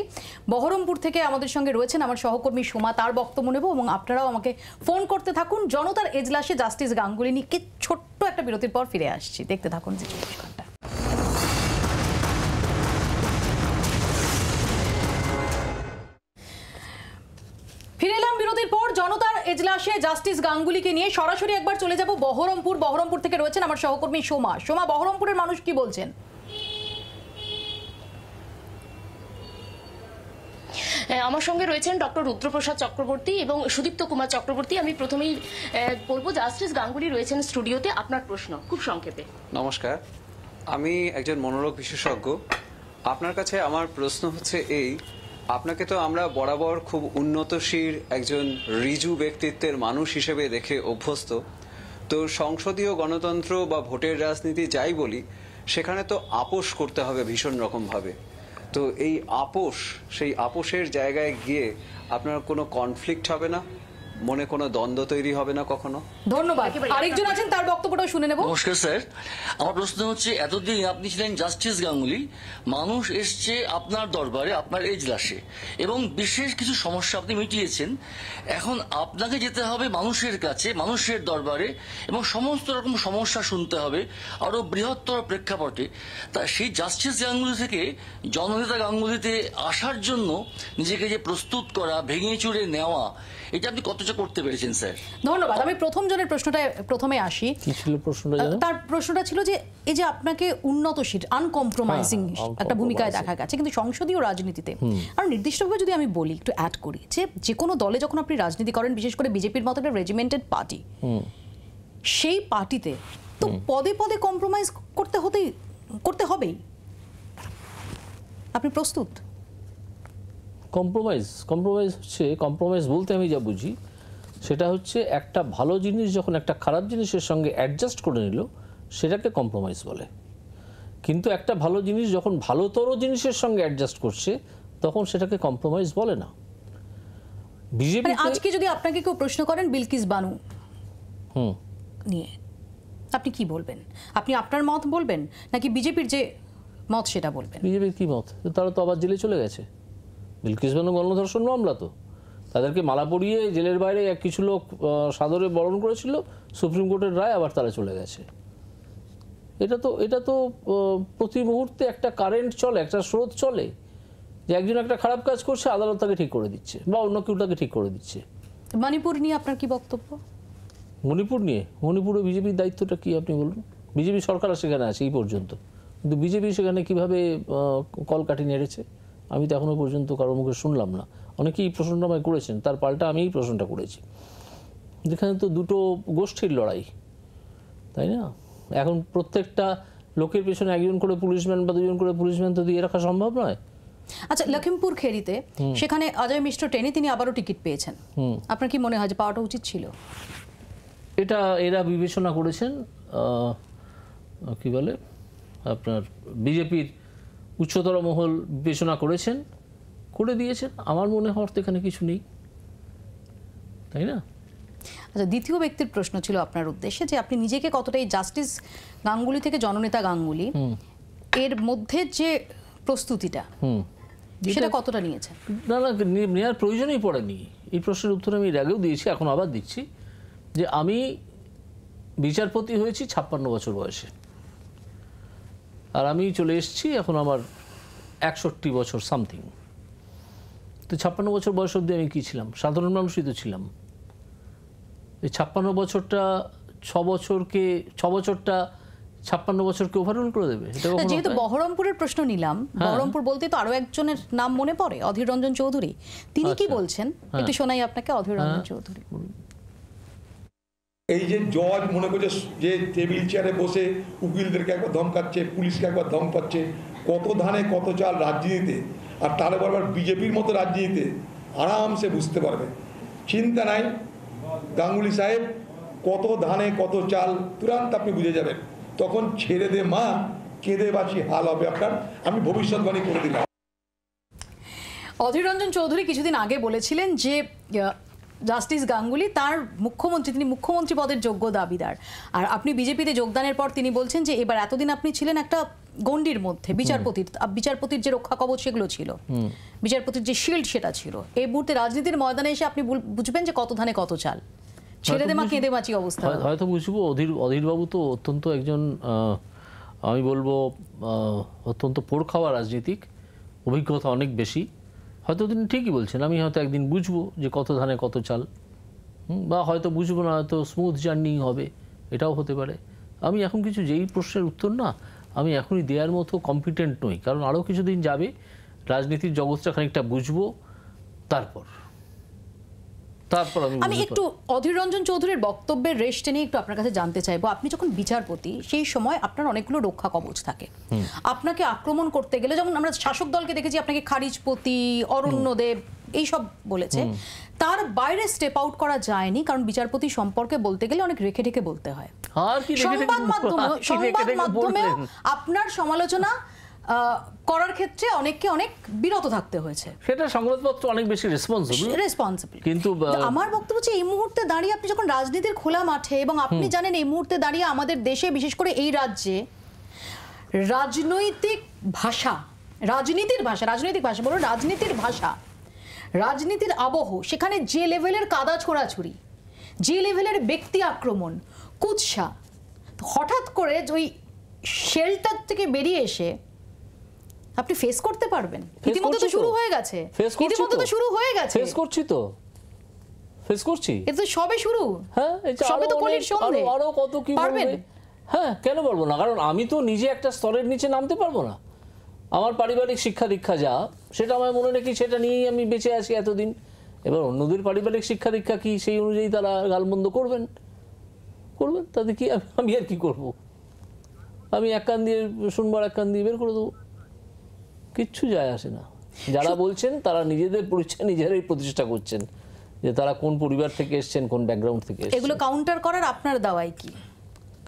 বহরমপুর থেকে আমাদের সঙ্গে রয়েছেন আমার সহকর্মী সোমা তার বক্তব্য নেব এবং আপনারাও আমাকে ফোন করতে থাকুন জনতার এজলাসে জাস্টিস গাঙ্গুলি নিয়ে ছোট্ট একটা বিরতির পর ফিরে আসছি দেখতে থাকুন যে চব্বিশ ঘন্টা ফিরে এলাম বিরতির পর জনতার এজলাসে জাস্টিস গাঙ্গুলিকে নিয়ে সরাসরি একবার চলে যাব বহরমপুর বহরমপুর থেকে রয়েছেন আমার সহকর্মী সোমা সোমা বহরমপুরের মানুষ কি বলছেন আমার সঙ্গে রয়েছেন ডক্টর রুদ্রপ্রসাদ চক্রবর্তী এবং সুদীপ্ত কুমার চক্রবর্তী আমি প্রথমেই বলবো জাস্টিস গাঙ্গুলি রয়েছেন স্টুডিওতে আপনার প্রশ্ন খুব সংক্ষেপে নমস্কার আমি একজন মনোরোগ বিশেষজ্ঞ আপনার কাছে আমার প্রশ্ন হচ্ছে এই আপনাকে তো আমরা বরাবর খুব উন্নতশীল একজন রিজু ব্যক্তিত্বের মানুষ হিসেবে দেখে অভ্যস্ত তো সংসদীয় গণতন্ত্র বা ভোটের রাজনীতি যাই বলি সেখানে তো আপোষ করতে হবে ভীষণ রকমভাবে তো এই আপোষ সেই আপোষের জায়গায় গিয়ে আপনার কোনো কনফ্লিক্ট হবে না মনে কোনো দ্বন্দ্ব তৈরি হবে না কখনো ধন্যবাদ আরেকজন আছেন তার বক্তব্যটাও শুনে নেব নমস্কার স্যার আমার প্রশ্ন হচ্ছে এতদিন আপনি ছিলেন জাস্টিস গাঙ্গুলি মানুষ এসছে আপনার দরবারে আপনার এজলাসে এবং বিশেষ কিছু সমস্যা আপনি মিটিয়েছেন এখন আপনাকে যেতে হবে মানুষের কাছে মানুষের দরবারে এবং সমস্ত রকম সমস্যা শুনতে হবে আরো বৃহত্তর প্রেক্ষাপটে তা সেই জাস্টিস গাঙ্গুলি থেকে জননেতা গাঙ্গুলিতে আসার জন্য নিজেকে যে প্রস্তুত করা ভেঙে চুরে নেওয়া এটা আপনি কত করতে পেরেছেন স্যার ধন্যবাদ আমি প্রথম জনের প্রশ্নটা প্রথমে আসি কি ছিল প্রশ্নটা তার প্রশ্নটা ছিল যে এই যে আপনাকে আনকম্প্রোমাইজিং হ্যাঁ, একটা ভূমিকায় দেখা গেছে কিন্তু সংসদীয় রাজনীতিতে আর নির্দিষ্টভাবে যদি আমি বলি একটু অ্যাড করি যে যে কোনো দলে যখন আপনি রাজনীতি করেন বিশেষ করে বিজেপির মতো একটা রেজিমেন্টেড পার্টি সেই পার্টিতে তো পদে পদে কম্প্রোমাইজ করতে হতেই করতে হবেই আপনি প্রস্তুত কম্প্রোমাইজ কম্প্রোমাইজ হচ্ছে কম্প্রোমাইজ বলতে আমি যা বুঝি সেটা হচ্ছে একটা ভালো জিনিস যখন একটা খারাপ জিনিসের সঙ্গে অ্যাডজাস্ট করে নিল সেটাকে কম্প্রোমাইজ বলে কিন্তু একটা ভালো জিনিস যখন ভালোতর জিনিসের সঙ্গে অ্যাডজাস্ট করছে তখন সেটাকে কম্প্রোমাইজ বলে না বিজেপি মানে আজকে যদি আপনাকে কেউ প্রশ্ন করেন বিলকিস বানু হুম নিয়ে আপনি কি বলবেন আপনি আপনার মত বলবেন নাকি বিজেপির যে মত সেটা বলবেন বিজেপির কি মত তারা তো আবার জেলে চলে গেছে বিলকিস বানু গণধর্ষণ মামলা তো তাদেরকে মালা পরিয়ে জেলের বাইরে এক কিছু লোক সাদরে বরণ করেছিল সুপ্রিম কোর্টের রায় আবার তারা চলে গেছে এটা তো এটা তো প্রতি মুহূর্তে একটা কারেন্ট চলে একটা স্রোত চলে যে একজন একটা খারাপ কাজ করছে আদালত তাকে ঠিক করে দিচ্ছে বা অন্য কেউ তাকে ঠিক করে দিচ্ছে মণিপুর নিয়ে আপনার কি বক্তব্য মণিপুর নিয়ে মণিপুরে বিজেপির দায়িত্বটা কি আপনি বলুন বিজেপি সরকার সেখানে আছে এই পর্যন্ত কিন্তু বিজেপি সেখানে কিভাবে কাটি নেড়েছে আমি তো এখনও পর্যন্ত কারোর মুখে শুনলাম না অনেকেই প্রশ্নটা আমায় করেছেন তার পাল্টা আমি প্রশ্নটা করেছি যেখানে তো দুটো গোষ্ঠীর লড়াই তাই না এখন প্রত্যেকটা লোকের পেছনে একজন করে পুলিশম্যান বা দুজন করে পুলিশম্যান তো দিয়ে রাখা সম্ভব নয় আচ্ছা লখিমপুর খেরিতে সেখানে অজয় মিশ্র ট্রেনে তিনি আবারও টিকিট পেয়েছেন আপনার কি মনে হয় যে পাওয়াটা উচিত ছিল এটা এরা বিবেচনা করেছেন কি বলে আপনার বিজেপির উচ্চতর মহল বিবেচনা করেছেন করে দিয়েছেন আমার মনে হওয়ার তো এখানে কিছু নেই তাই না আচ্ছা দ্বিতীয় ব্যক্তির প্রশ্ন ছিল আপনার উদ্দেশ্যে যে আপনি নিজেকে কতটা এই জাস্টিস গাঙ্গুলি থেকে জননেতা গাঙ্গুলি এর মধ্যে যে প্রস্তুতিটা সেটা কতটা নিয়েছে না না নেওয়ার প্রয়োজনই পড়েনি এই প্রশ্নের উত্তর আমি এর আগেও দিয়েছি এখন আবার দিচ্ছি যে আমি বিচারপতি হয়েছি ছাপ্পান্ন বছর বয়সে আর আমি চলে এসেছি এখন আমার একষট্টি বছর সামথিং তো ছাপ্পান্ন বছর বয়স অবধি আমি কী ছিলাম সাধারণ মানুষই তো ছিলাম এই ছাপ্পান্ন বছরটা ছ বছরকে ছ বছরটা ছাপ্পান্ন বছরকে ওভারঅল করে দেবে যেহেতু বহরমপুরের প্রশ্ন নিলাম হ্যাঁ। বহরমপুর বলতে তো একজনের নাম মনে পড়ে অধীর রঞ্জন চৌধুরী তিনি কি আচ্ছা। বলছেন হ্যাঁ। একটু শোনাই আপনাকে অধীর রঞ্জন হ্যাঁ। চৌধুরী এই যে জজ মনে করছে যে টেবিল চেয়ারে বসে উকিলদেরকে একবার ধমকাচ্ছে পুলিশকে একবার ধমকাচ্ছে কত ধানে কত চাল রাজনীতিতে আর তাহলে বরাবর বিজেপির মতো রাজনীতিতে আরামসে বুঝতে পারবে চিন্তা নাই গাঙ্গুলি সাহেব কত ধানে কত চাল তুরান্ত আপনি বুঝে যাবেন তখন ছেড়ে দে মা কেঁদে বাঁচি হাল হবে আপনার আমি ভবিষ্যৎবাণী করে দিলাম অধীর রঞ্জন চৌধুরী কিছুদিন আগে বলেছিলেন যে জাস্টিস গাঙ্গুলি তার মুখ্যমন্ত্রী তিনি মুখ্যমন্ত্রী পদের যোগ্য দাবিদার আর আপনি বিজেপিতে যোগদানের পর তিনি বলছেন যে এবার এতদিন আপনি ছিলেন একটা গণ্ডির মধ্যে বিচারপতির বিচারপতির যে রক্ষা কবচ সেগুলো ছিল বিচারপতির যে শিল্ড সেটা ছিল এই মুহূর্তে রাজনীতির ময়দানে এসে আপনি বুঝবেন যে কত ধানে কত চাল ছেড়ে দেমা কেঁদে বাঁচি অবস্থা হয়তো বুঝবো অধীর অধীরবাবু তো অত্যন্ত একজন আমি বলবো অত্যন্ত পোড় খাওয়া রাজনীতিক অভিজ্ঞতা অনেক বেশি হয়তো তিনি ঠিকই বলছেন আমি হয়তো একদিন বুঝবো যে কত ধানে কত চাল বা হয়তো বুঝবো না হয়তো স্মুথ জার্নি হবে এটাও হতে পারে আমি এখন কিছু যেই প্রশ্নের উত্তর না আমি এখনই দেওয়ার মতো কম্পিটেন্ট নই কারণ আরও কিছুদিন যাবে রাজনীতির জগৎটা খানিকটা বুঝবো তারপর একটু অধীর রঞ্জন চৌধুরীর বক্তব্যের রেস্টে নিয়ে একটু আপনার কাছে জানতে চাইবো আপনি যখন বিচারপতি সেই সময় আপনার অনেকগুলো রক্ষা কবচ থাকে আপনাকে আক্রমণ করতে গেলে যেমন আমরা শাসক দলকে দেখেছি আপনাকে খারিজপতি অরণ্যদেব এইসব বলেছে তার বাইরে স্টেপ আউট করা যায়নি কারণ বিচারপতি সম্পর্কে বলতে গেলে অনেক রেখে ঢেকে বলতে হয় সংবাদ মাধ্যমে আপনার সমালোচনা করার ক্ষেত্রে অনেককে অনেক বিরত থাকতে হয়েছে সেটা সংবাদপত্র অনেক বেশি রেসপন্সিবল রেসপন্সিবল কিন্তু আমার বক্তব্য হচ্ছে এই মুহূর্তে দাঁড়িয়ে আপনি যখন রাজনীতির খোলা মাঠে এবং আপনি জানেন এই মুহূর্তে দাঁড়িয়ে আমাদের দেশে বিশেষ করে এই রাজ্যে রাজনৈতিক ভাষা রাজনীতির ভাষা রাজনৈতিক ভাষা বলুন রাজনীতির ভাষা রাজনীতির আবহ সেখানে যে লেভেলের কাদা ছোড়াছুরি যে লেভেলের ব্যক্তি আক্রমণ কুৎসা হঠাৎ করে ওই শেলটার থেকে বেরিয়ে এসে আপনি ফেস করতে পারবেন ইতিমধ্যে তো শুরু হয়ে গেছে ইতিমধ্যে তো শুরু হয়ে গেছে ফেস করছি তো ফেস করছি এ তো সবে শুরু হ্যাঁ সবে তো কলির সন্ধে আরো কত কি পারবেন হ্যাঁ কেন বলবো না কারণ আমি তো নিজে একটা স্তরের নিচে নামতে পারবো না আমার পারিবারিক শিক্ষা দীক্ষা যা সেটা আমার মনে রেখি সেটা নিয়েই আমি বেঁচে আছি এতদিন এবার অন্যদের পারিবারিক শিক্ষা দীক্ষা কি সেই অনুযায়ী তারা গালমন্দ করবেন করবেন তাতে কি আমি আর কি করব আমি এক কান দিয়ে শুনবার এক কান দিয়ে বের করে দেবো কিচ্ছু যায় আসে না যারা বলছেন তারা নিজেদের পরিচয় নিজেরাই প্রতিষ্ঠা করছেন যে তারা কোন পরিবার থেকে এসছেন কোন ব্যাকগ্রাউন্ড থেকে এগুলো কাউন্টার করার আপনার দাওয়াই কি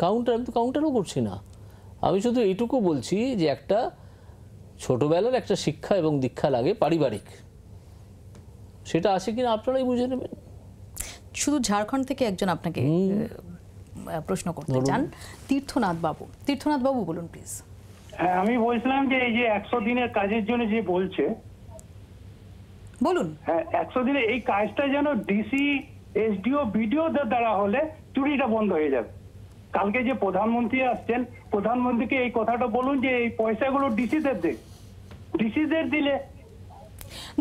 কাউন্টার আমি তো কাউন্টারও করছি না আমি শুধু এইটুকু বলছি যে একটা ছোটোবেলার একটা শিক্ষা এবং দীক্ষা লাগে পারিবারিক সেটা আছে কিনা আপনারাই বুঝে নেবেন শুধু ঝাড়খণ্ড থেকে একজন আপনাকে প্রশ্ন করতে চান তীর্থনাথ বাবু তীর্থনাথ বাবু বলুন প্লিজ হ্যাঁ আমি বলছিলাম যে এই যে একশো দিনের কাজের জন্য যে বলছে বলুন হ্যাঁ একশো দিনে এই কাজটা যেন ডিসি এসডিও বিডিওদের দ্বারা হলে চুরিটা বন্ধ হয়ে যাবে কালকে যে প্রধানমন্ত্রী আসছেন প্রধানমন্ত্রীকে এই কথাটা বলুন যে এই পয়সাগুলো ডিসিদের দে ডিসিদের দিলে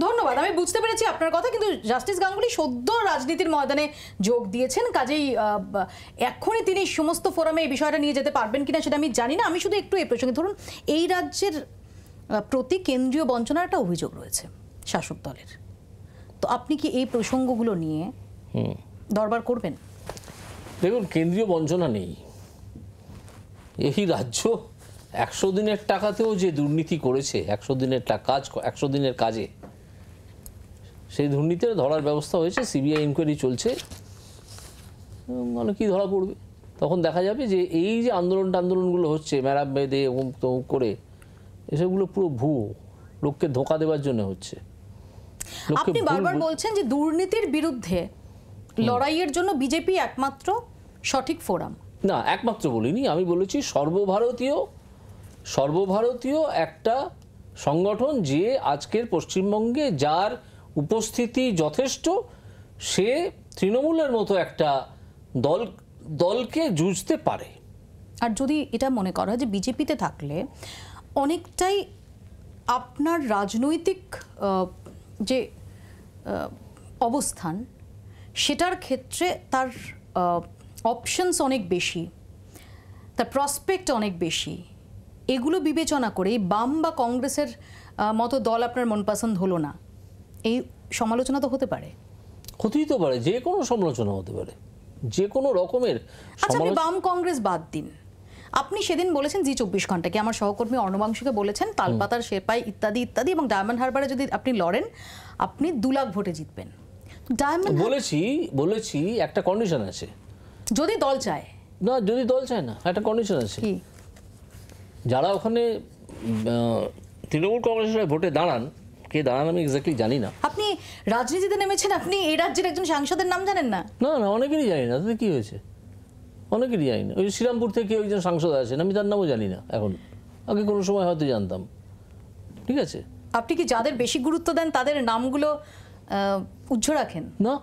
ধন্যবাদ আমি বুঝতে পেরেছি আপনার কথা কিন্তু জাস্টিস গাঙ্গুলি সদ্য রাজনীতির ময়দানে যোগ দিয়েছেন কাজেই এখনই তিনি সমস্ত ফোরামে এই বিষয়টা নিয়ে যেতে পারবেন কিনা সেটা আমি জানি না আমি শুধু একটু এই প্রসঙ্গে ধরুন এই রাজ্যের প্রতি কেন্দ্রীয় বঞ্চনার একটা অভিযোগ রয়েছে শাসক দলের তো আপনি কি এই প্রসঙ্গগুলো নিয়ে দরবার করবেন দেখুন কেন্দ্রীয় বঞ্চনা নেই এই রাজ্য একশো দিনের টাকাতেও যে দুর্নীতি করেছে একশো দিনের কাজ একশো দিনের কাজে সেই দুর্নীতির ধরার ব্যবস্থা হয়েছে সিবিআই ইনকোয়ারি চলছে মানে কী ধরা পড়বে তখন দেখা যাবে যে এই যে আন্দোলন আন্দোলনগুলো হচ্ছে ম্যারাপ বেঁধে এবং তমুক করে এসবগুলো পুরো ভুয়ো লোককে ধোকা দেওয়ার জন্য হচ্ছে আপনি বারবার বলছেন যে দুর্নীতির বিরুদ্ধে লড়াইয়ের জন্য বিজেপি একমাত্র সঠিক ফোরাম না একমাত্র বলিনি আমি বলেছি সর্বভারতীয় সর্বভারতীয় একটা সংগঠন যে আজকের পশ্চিমবঙ্গে যার উপস্থিতি যথেষ্ট সে তৃণমূলের মতো একটা দল দলকে জুঝতে পারে আর যদি এটা মনে করা হয় যে বিজেপিতে থাকলে অনেকটাই আপনার রাজনৈতিক যে অবস্থান সেটার ক্ষেত্রে তার অপশনস অনেক বেশি তার প্রসপেক্ট অনেক বেশি এগুলো বিবেচনা করে বাম বা কংগ্রেসের মতো দল আপনার পছন্দ হলো না এই সমালোচনা তো হতে পারে হতেই তো পারে যে কোনো সমালোচনা হতে পারে যে কোনো রকমের আচ্ছা আপনি বাম কংগ্রেস বাদ দিন আপনি সেদিন বলেছেন জি চব্বিশ ঘন্টাকে আমার সহকর্মী অর্ণবাংশকে বলেছেন তালপাতার শেপাই ইত্যাদি ইত্যাদি এবং ডায়মন্ড হারবারে যদি আপনি লড়েন আপনি দু লাখ ভোটে জিতবেন ডায়মন্ড বলেছি বলেছি একটা কন্ডিশন আছে যদি দল চায় না যদি দল চায় না একটা কন্ডিশন আছে যারা ওখানে তৃণমূল কংগ্রেসের ভোটে দাঁড়ান কে দাঁড়ান আমি এক্স্যাক্টলি জানি না আপনি রাজনীতিতে নেমেছেন আপনি এই রাজ্যের একজন সাংসদের নাম জানেন না না না অনেকেরই জানি না কি কী হয়েছে অনেকেরই জানি না ওই শ্রীরামপুর থেকে একজন সাংসদ আছেন আমি তার নামও জানি না এখন আগে কোনো সময় হয়তো জানতাম ঠিক আছে আপনি কি যাদের বেশি গুরুত্ব দেন তাদের নামগুলো উজ্জ্ব রাখেন না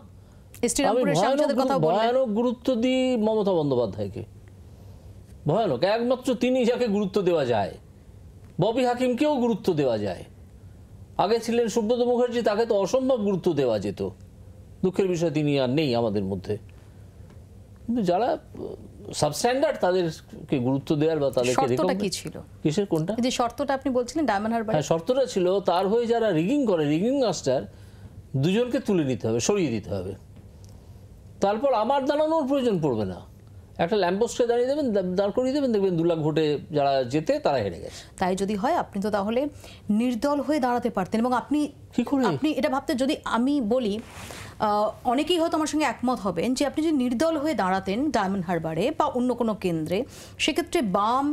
ভয়ানক গুরুত্ব দিই মমতা বন্দ্যোপাধ্যায়কে ভয়ানক একমাত্র তিনি যাকে গুরুত্ব দেওয়া যায় ববি হাকিমকেও গুরুত্ব দেওয়া যায় আগে ছিলেন সুব্রত মুখার্জি তাকে তো অসম্ভব গুরুত্ব দেওয়া যেত দুঃখের বিষয় তিনি আর নেই আমাদের মধ্যে কিন্তু যারা সাবস্ট্যান্ডার্ড তাদেরকে গুরুত্ব দেওয়ার বা তাদেরকে কি ছিল কিসের কোনটা যে শর্তটা আপনি বলছিলেন ডায়মন্ড হারবার হ্যাঁ শর্তটা ছিল তার হয়ে যারা রিগিং করে রিগিং মাস্টার দুজনকে তুলে নিতে হবে সরিয়ে দিতে হবে তারপর আমার দাঁড়ানোর প্রয়োজন পড়বে না একটা ল্যাম্পোস্টে দাঁড়িয়ে দেবেন দাঁড় করিয়ে দেবেন দেখবেন দু লাখ ভোটে যারা যেতে তারা হেরে গেছে তাই যদি হয় আপনি তো তাহলে নির্দল হয়ে দাঁড়াতে পারতেন এবং আপনি কি আপনি এটা ভাবতে যদি আমি বলি অনেকেই হয়তো আমার সঙ্গে একমত হবেন যে আপনি যদি নির্দল হয়ে দাঁড়াতেন ডায়মন্ড হারবারে বা অন্য কোনো কেন্দ্রে সেক্ষেত্রে বাম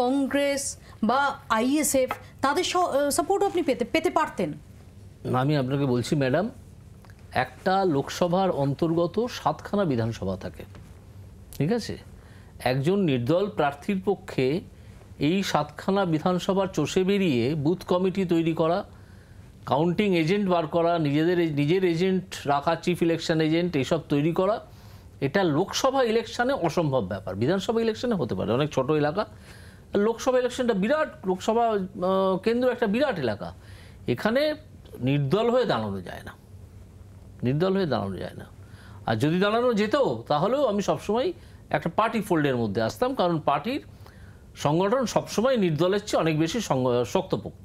কংগ্রেস বা আইএসএফ তাদের সাপোর্টও আপনি পেতে পেতে পারতেন আমি আপনাকে বলছি ম্যাডাম একটা লোকসভার অন্তর্গত সাতখানা বিধানসভা থাকে ঠিক আছে একজন নির্দল প্রার্থীর পক্ষে এই সাতখানা বিধানসভার চষে বেরিয়ে বুথ কমিটি তৈরি করা কাউন্টিং এজেন্ট বার করা নিজেদের নিজের এজেন্ট রাখা চিফ ইলেকশন এজেন্ট এইসব তৈরি করা এটা লোকসভা ইলেকশানে অসম্ভব ব্যাপার বিধানসভা ইলেকশানে হতে পারে অনেক ছোট এলাকা লোকসভা ইলেকশনটা বিরাট লোকসভা কেন্দ্র একটা বিরাট এলাকা এখানে নির্দল হয়ে দাঁড়ানো যায় না নির্দল হয়ে দাঁড়ানো যায় না আর যদি দাঁড়ানো যেত তাহলেও আমি সবসময় একটা পার্টি ফোল্ডের মধ্যে আসতাম কারণ পার্টির সংগঠন সবসময় নির্দলের চেয়ে অনেক বেশি শক্তপোক্ত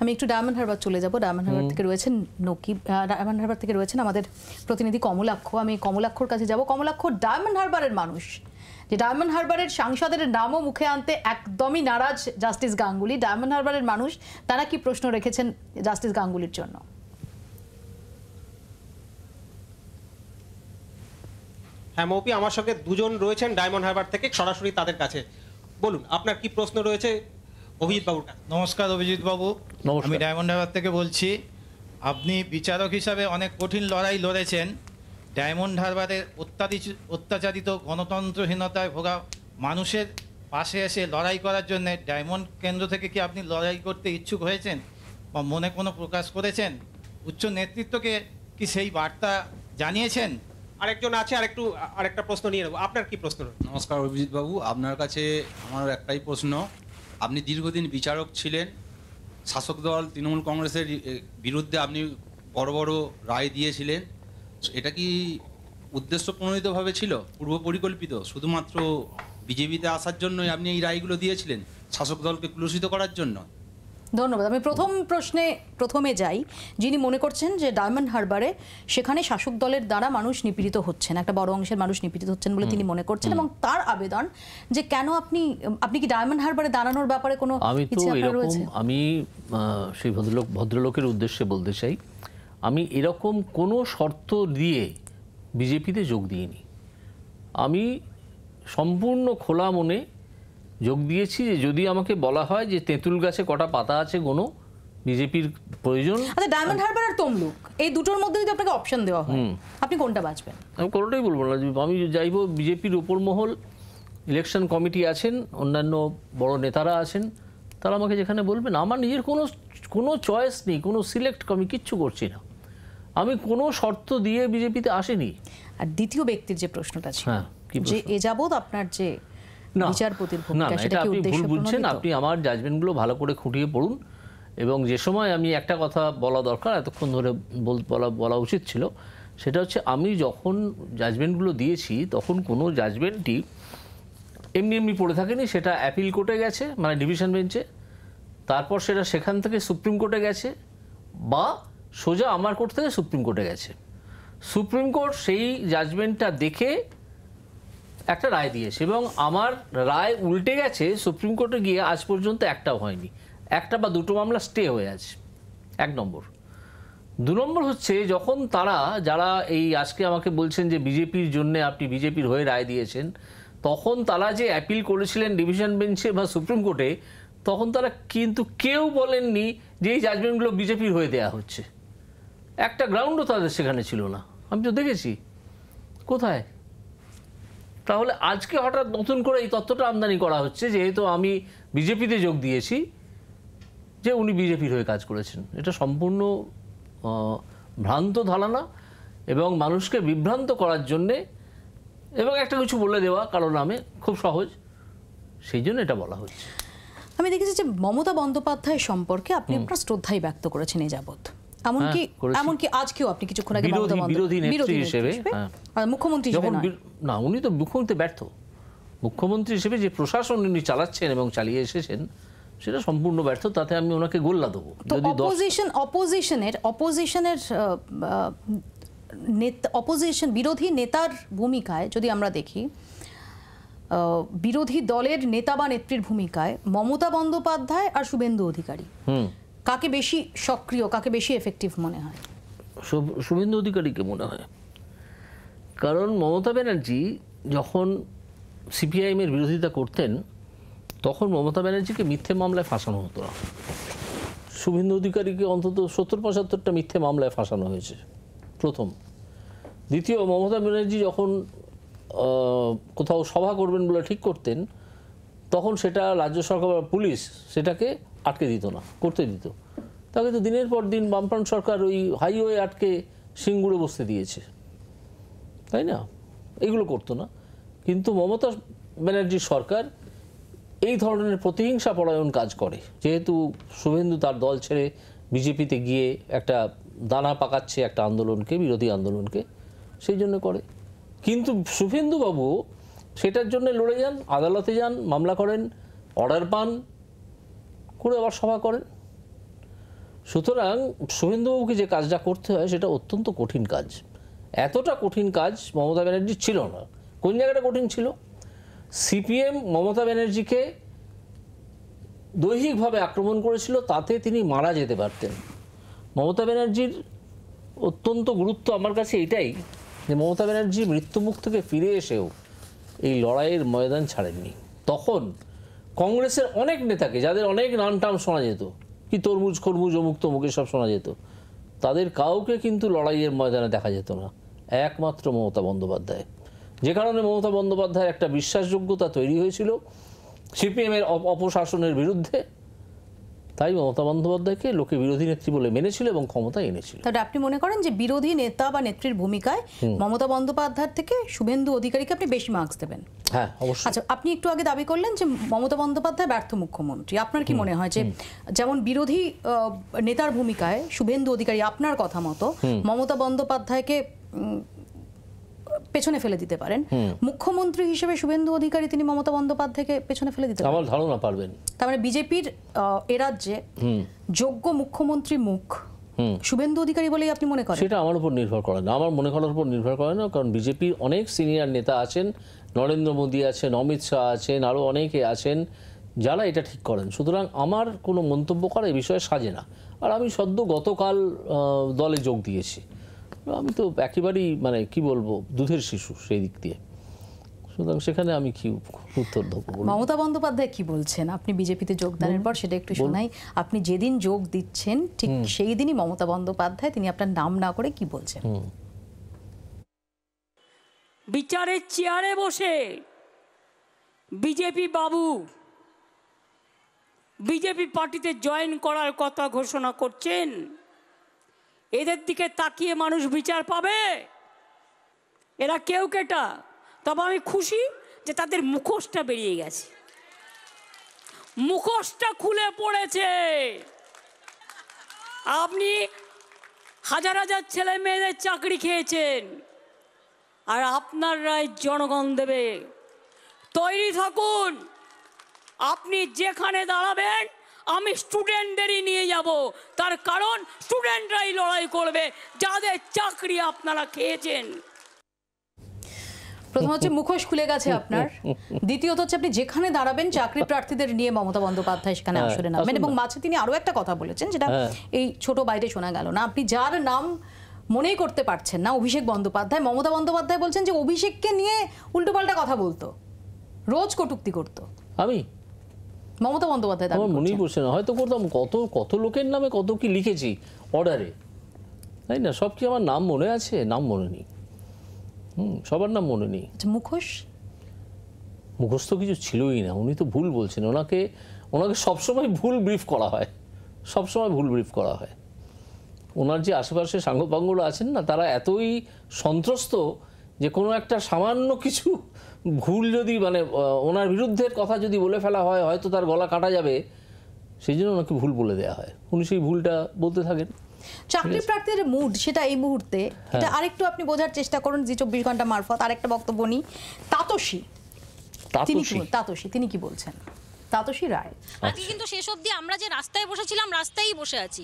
আমি একটু ডায়মন্ড হারবার চলে যাব ডায়মন্ড হারবার থেকে রয়েছেন নকি ডায়মন্ড হারবার থেকে রয়েছেন আমাদের প্রতিনিধি কমলাক্ষ আমি কমলাক্ষর কাছে যাব কমলাক্ষ ডায়মন্ড হারবারের মানুষ যে ডায়মন্ড হারবারের সাংসদের নামও মুখে আনতে একদমই নারাজ জাস্টিস গাঙ্গুলি ডায়মন্ড হারবারের মানুষ তারা কি প্রশ্ন রেখেছেন জাস্টিস গাঙ্গুলির জন্য হ্যাঁ মৌপি আমার সঙ্গে দুজন রয়েছেন ডায়মন্ড হারবার থেকে সরাসরি তাদের কাছে বলুন আপনার কি প্রশ্ন রয়েছে অভিজিৎ বাবুর নমস্কার অভিজিৎ বাবু আমি ডায়মন্ড হারবার থেকে বলছি আপনি বিচারক হিসাবে অনেক কঠিন লড়াই লড়েছেন ডায়মন্ড হারবারের অত্যাচারিত গণতন্ত্রহীনতায় ভোগা মানুষের পাশে এসে লড়াই করার জন্য ডায়মন্ড কেন্দ্র থেকে কি আপনি লড়াই করতে ইচ্ছুক হয়েছেন বা মনে কোনো প্রকাশ করেছেন উচ্চ নেতৃত্বকে কি সেই বার্তা জানিয়েছেন আরেকজন আছে আরেকটু আরেকটা প্রশ্ন নিয়ে নেবো আপনার কি প্রশ্ন নমস্কার অভিজিৎ বাবু আপনার কাছে আমার একটাই প্রশ্ন আপনি দীর্ঘদিন বিচারক ছিলেন শাসক দল তৃণমূল কংগ্রেসের বিরুদ্ধে আপনি বড় বড় রায় দিয়েছিলেন এটা কি উদ্দেশ্য প্রণোদিতভাবে ছিল পূর্ব পরিকল্পিত শুধুমাত্র বিজেপিতে আসার জন্যই আপনি এই রায়গুলো দিয়েছিলেন শাসক দলকে কুলুষিত করার জন্য ধন্যবাদ আমি প্রথম প্রশ্নে প্রথমে যাই যিনি মনে করছেন যে ডায়মন্ড হারবারে সেখানে শাসক দলের দ্বারা মানুষ নিপীড়িত হচ্ছেন একটা বড় অংশের মানুষ নিপীড়িত হচ্ছেন বলে তিনি মনে করছেন এবং তার আবেদন যে কেন আপনি আপনি কি ডায়মন্ড হারবারে দাঁড়ানোর ব্যাপারে কোনো আমি তো এরকম আমি সেই ভদ্রলোক ভদ্রলোকের উদ্দেশ্যে বলতে চাই আমি এরকম কোনো শর্ত দিয়ে বিজেপিতে যোগ দিইনি আমি সম্পূর্ণ খোলা মনে যোগ দিয়েছি যে যদি আমাকে বলা হয় যে তেঁতুল গাছে কটা পাতা আছে কোনো বিজেপির প্রয়োজন আচ্ছা ডায়মন্ড হারবার আর তমলুক এই দুটোর মধ্যে যদি আপনাকে অপশন দেওয়া হয় আপনি কোনটা বাঁচবেন আমি কোনোটাই বলবো না আমি যাইব বিজেপির উপর মহল ইলেকশন কমিটি আছেন অন্যান্য বড় নেতারা আছেন তারা আমাকে যেখানে বলবেন আমার নিজের কোনো কোনো চয়েস নেই কোনো সিলেক্ট আমি কিচ্ছু করছি না আমি কোনো শর্ত দিয়ে বিজেপিতে আসিনি আর দ্বিতীয় ব্যক্তির যে প্রশ্নটা ছিল হ্যাঁ, যে এ যাবৎ আপনার যে বিচারপতির ভূমিকা বুঝছেন আপনি আমার জাজমেন্টগুলো ভালো করে খুঁটিয়ে পড়ুন এবং যে সময় আমি একটা কথা বলা দরকার এতক্ষণ ধরে বলা বলা উচিত ছিল সেটা হচ্ছে আমি যখন জাজমেন্টগুলো দিয়েছি তখন কোনো জাজমেন্টই এমনি এমনি পড়ে থাকেনি সেটা অ্যাপিল কোর্টে গেছে মানে ডিভিশন বেঞ্চে তারপর সেটা সেখান থেকে সুপ্রিম কোর্টে গেছে বা সোজা আমার কোর্ট থেকে সুপ্রিম কোর্টে গেছে সুপ্রিম কোর্ট সেই জাজমেন্টটা দেখে একটা রায় দিয়েছে এবং আমার রায় উল্টে গেছে সুপ্রিম কোর্টে গিয়ে আজ পর্যন্ত একটাও হয়নি একটা বা দুটো মামলা স্টে হয়ে আছে এক নম্বর দু নম্বর হচ্ছে যখন তারা যারা এই আজকে আমাকে বলছেন যে বিজেপির জন্য আপনি বিজেপির হয়ে রায় দিয়েছেন তখন তারা যে অ্যাপিল করেছিলেন ডিভিশন বেঞ্চে বা সুপ্রিম কোর্টে তখন তারা কিন্তু কেউ বলেননি যে এই জাজমেন্টগুলো বিজেপির হয়ে দেয়া হচ্ছে একটা গ্রাউন্ডও তাদের সেখানে ছিল না আমি তো দেখেছি কোথায় তাহলে আজকে হঠাৎ নতুন করে এই তথ্যটা আমদানি করা হচ্ছে যেহেতু আমি বিজেপিতে যোগ দিয়েছি যে উনি বিজেপির হয়ে কাজ করেছেন এটা সম্পূর্ণ ভ্রান্ত ধারণা এবং মানুষকে বিভ্রান্ত করার জন্যে এবং একটা কিছু বলে দেওয়া কারো নামে খুব সহজ সেই জন্য এটা বলা হচ্ছে আমি দেখেছি যে মমতা বন্দ্যোপাধ্যায় সম্পর্কে আপনি আপনার শ্রদ্ধাই ব্যক্ত করেছেন এ যাবত এমনকি হ্যাঁ, এমনকি আজকেও আপনি কিছুক্ষণ আগে বিরোধী নেত্রী হিসেবে হ্যাঁ। মুখ্যমন্ত্রী যখন না উনি তো মুখ্যমন্ত্রী ব্যর্থ মুখ্যমন্ত্রী হিসেবে যে প্রশাসন উনি চালাচ্ছেন এবং চালিয়ে এসেছেন সেটা সম্পূর্ণ ব্যর্থ তাতে আমি ওনাকে গোল্লা দেবো যদি অপোজিশন অপোজিশনের অপোজিশনের অপোজিশন বিরোধী নেতার ভূমিকায় যদি আমরা দেখি বিরোধী দলের নেতা বা নেত্রীর ভূমিকায় মমতা বন্দ্যোপাধ্যায় আর শুভেন্দু অধিকারী কাকে বেশি সক্রিয় কাকে বেশি এফেক্টিভ মনে হয় শুভেন্দু অধিকারীকে মনে হয় কারণ মমতা ব্যানার্জি যখন সিপিআইএমের বিরোধিতা করতেন তখন মমতা ব্যানার্জিকে মিথ্যে মামলায় ফাঁসানো হতো না শুভেন্দু অধিকারীকে অন্তত সত্তর পঁচাত্তরটা মিথ্যে মামলায় ফাঁসানো হয়েছে প্রথম দ্বিতীয় মমতা ব্যানার্জি যখন কোথাও সভা করবেন বলে ঠিক করতেন তখন সেটা রাজ্য সরকার পুলিশ সেটাকে আটকে দিত না করতে দিত তাকে তো দিনের পর দিন বামফ্রন্ট সরকার ওই হাইওয়ে আটকে সিঙ্গুড়ে বসতে দিয়েছে তাই না এগুলো করতো না কিন্তু মমতা ব্যানার্জির সরকার এই ধরনের প্রতিহিংসা পরায়ণ কাজ করে যেহেতু শুভেন্দু তার দল ছেড়ে বিজেপিতে গিয়ে একটা দানা পাকাচ্ছে একটা আন্দোলনকে বিরোধী আন্দোলনকে সেই জন্য করে কিন্তু শুভেন্দুবাবু সেটার জন্য লড়ে যান আদালতে যান মামলা করেন অর্ডার পান করে আবার সভা করেন সুতরাং শুভেন্দুবাবুকে যে কাজটা করতে হয় সেটা অত্যন্ত কঠিন কাজ এতটা কঠিন কাজ মমতা ব্যানার্জি ছিল না কোন জায়গাটা কঠিন ছিল সিপিএম মমতা ব্যানার্জিকে দৈহিকভাবে আক্রমণ করেছিল তাতে তিনি মারা যেতে পারতেন মমতা ব্যানার্জির অত্যন্ত গুরুত্ব আমার কাছে এটাই যে মমতা ব্যানার্জি মৃত্যুমুখ থেকে ফিরে এসেও এই লড়াইয়ের ময়দান ছাড়েননি তখন কংগ্রেসের অনেক নেতাকে যাদের অনেক নাম টাম শোনা যেত কি তরমুজ খরমুজ অমুক তমুক এসব শোনা যেত তাদের কাউকে কিন্তু লড়াইয়ের ময়দানে দেখা যেত না একমাত্র মমতা বন্দ্যোপাধ্যায় যে কারণে মমতা বন্দ্যোপাধ্যায়ের একটা বিশ্বাসযোগ্যতা তৈরি হয়েছিল সিপিএমের অপশাসনের বিরুদ্ধে তাই মমতা বন্দ্যোপাধ্যায়কে লোকে বিরোধী নেত্রী বলে মেনেছিল এবং ক্ষমতা এনেছিল তাহলে আপনি মনে করেন যে বিরোধী নেতা বা নেত্রীর ভূমিকায় মমতা বন্দ্যোপাধ্যায়ের থেকে শুভেন্দু অধিকারীকে আপনি বেশি মার্কস দেবেন হ্যাঁ অবশ্যই আচ্ছা আপনি একটু আগে দাবি করলেন যে মমতা বন্দ্যোপাধ্যায় ব্যর্থ মুখ্যমন্ত্রী আপনার কি মনে হয় যে যেমন বিরোধী নেতার ভূমিকায় শুভেন্দু অধিকারী আপনার কথা মতো মমতা বন্দ্যোপাধ্যায়কে পেছনে ফেলে দিতে পারেন মুখ্যমন্ত্রী হিসেবে শুভেন্দু অধিকারী তিনি মমতা বন্দ্যোপাধ্যায়কে পেছনে ফেলে দিতে আমার ধারণা পারবেন তার মানে বিজেপির এ রাজ্যে যোগ্য মুখ্যমন্ত্রী মুখ শুভেন্দু অধিকারী বলেই আপনি মনে করেন সেটা আমার উপর নির্ভর করে না আমার মনে করার উপর নির্ভর করে না কারণ বিজেপির অনেক সিনিয়র নেতা আছেন নরেন্দ্র মোদী আছেন অমিত শাহ আছেন আরও অনেকে আছেন যারা এটা ঠিক করেন সুতরাং আমার কোনো মন্তব্য করা এ বিষয়ে সাজে না আর আমি সদ্য গতকাল দলে যোগ দিয়েছি আমি তো একেবারেই মানে কি বলবো দুধের শিশু সেই দিক দিয়ে সুতরাং সেখানে আমি কি উত্তর দেবো মমতা বন্দ্যোপাধ্যায় কি বলছেন আপনি বিজেপিতে যোগদানের পর সেটা একটু শোনাই আপনি যেদিন যোগ দিচ্ছেন ঠিক সেই দিনই মমতা বন্দ্যোপাধ্যায় তিনি আপনার নাম না করে কি বলছেন বিচারের চেয়ারে বসে বিজেপি বাবু বিজেপি পার্টিতে জয়েন করার কথা ঘোষণা করছেন এদের দিকে তাকিয়ে মানুষ বিচার পাবে এরা কেউ কেটা তবে আমি খুশি যে তাদের মুখোশটা বেরিয়ে গেছে মুখোশটা খুলে পড়েছে আপনি হাজার হাজার ছেলে মেয়েদের চাকরি খেয়েছেন আর আপনার রায় জনগণ দেবে তৈরি থাকুন আপনি যেখানে দাঁড়াবেন আমি স্টুডেন্টদেরই নিয়ে যাব তার কারণ স্টুডেন্টরাই লড়াই করবে যাদের চাকরি আপনারা খেয়েছেন প্রথম হচ্ছে মুখোশ খুলে গেছে আপনার দ্বিতীয়ত হচ্ছে আপনি যেখানে দাঁড়াবেন চাকরি প্রার্থীদের নিয়ে মমতা বন্দ্যোপাধ্যায় সেখানে হ্যাঁ, আসলে নামবেন এবং মাঝে তিনি আরও একটা কথা বলেছেন যেটা হ্যাঁ। এই ছোট বাইরে শোনা গেল না আপনি যার নাম মনেই করতে পারছেন না অভিষেক বন্দ্যোপাধ্যায় মমতা বন্দ্যোপাধ্যায় বলছেন যে অভিষেককে নিয়ে উল্টোপাল্টা কথা বলতো রোজ কটুক্তি করতো আমি মমতা বন্দ্যোপাধ্যায় আমার মনেই পড়ছে না হয়তো করতাম কত কত লোকের নামে কত কি লিখেছি অর্ডারে তাই না সব কি আমার নাম মনে আছে নাম মনে নেই হুম সবার নাম মনে নেই আচ্ছা, মুখোশ মুখোশ তো কিছু ছিলই না উনি তো ভুল বলছেন ওনাকে ওনাকে সবসময় ভুল ব্রিফ করা হয় সবসময় ভুল ব্রিফ করা হয় ওনার যে আশেপাশে সাঙ্গপাঙ্গরা আছেন না তারা এতই সন্ত্রস্ত যে কোনো একটা সামান্য কিছু ভুল যদি মানে ওনার বিরুদ্ধে কথা যদি বলে ফেলা হয় হয়তো তার গলা কাটা যাবে সেই জন্য ওনাকে ভুল বলে দেওয়া হয় উনি সেই ভুলটা বলতে থাকেন চাকরি প্রার্থীর মুড সেটা এই মুহূর্তে হ্যাঁ। এটা আরেকটু আপনি বোঝার চেষ্টা করুন যে চব্বিশ ঘন্টা মারফত আরেকটা বক্তব্য নিই তাতসী তিনি তাতসী তিনি কি বলছেন তাতসী রায় আচ্ছা। আজকে কিন্তু শেষ অবধি আমরা যে রাস্তায় বসেছিলাম রাস্তায়ই বসে আছি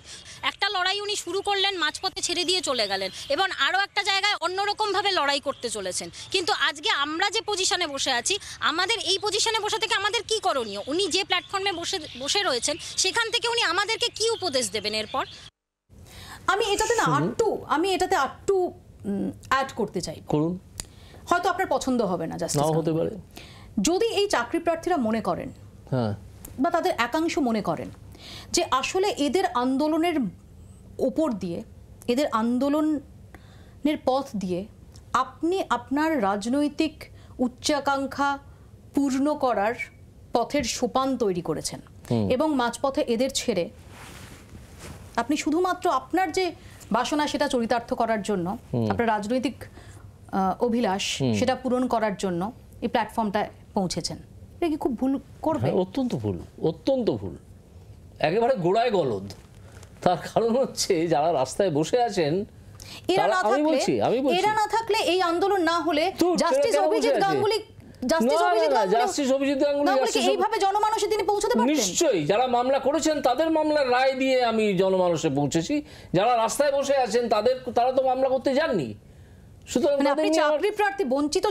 একটা লড়াই উনি শুরু করলেন মাঝপথে ছেড়ে দিয়ে চলে গেলেন এবং আরও একটা জায়গায় অন্যরকমভাবে লড়াই করতে চলেছেন কিন্তু আজকে আমরা যে পজিশনে বসে আছি আমাদের এই পজিশনে বসে থেকে আমাদের কি করণীয় উনি যে প্ল্যাটফর্মে বসে বসে রয়েছেন সেখান থেকে উনি আমাদেরকে কি উপদেশ দেবেন এরপর আমি এটাতে না আটটু আমি এটাতে আটটু অ্যাড করতে চাই করুন হয়তো আপনার পছন্দ হবে না জাস্ট হতে পারে যদি এই চাকরি প্রার্থীরা মনে করেন হ্যাঁ। বা তাদের একাংশ মনে করেন যে আসলে এদের আন্দোলনের ওপর দিয়ে এদের আন্দোলনের পথ দিয়ে আপনি আপনার রাজনৈতিক উচ্চাকাঙ্ক্ষা পূর্ণ করার পথের সোপান তৈরি করেছেন এবং মাঝপথে এদের ছেড়ে আপনি শুধুমাত্র আপনার যে বাসনা সেটা চরিতার্থ করার জন্য আপনার রাজনৈতিক অভিলাষ সেটা পূরণ করার জন্য এই প্ল্যাটফর্মটায় পৌঁছেছেন এটা কি খুব ভুল করবে হ্যাঁ, অত্যন্ত ভুল অত্যন্ত ভুল একেবারে গোড়ায় গলদ তার কারণ হচ্ছে যারা রাস্তায় বসে আছেন এরা না থাকলে এরা না থাকলে এই আন্দোলন না হলে জাস্টিস অভিজিৎ গাঙ্গুলি নিশ্চয়ই যারা মামলা করেছেন তাদের মামলার রায় দিয়ে আমি পৌঁছেছি যারা রাস্তায় বসে আছেন তাদের তারা তো মামলা করতে যাননি সুতরাং মানে বঞ্চিত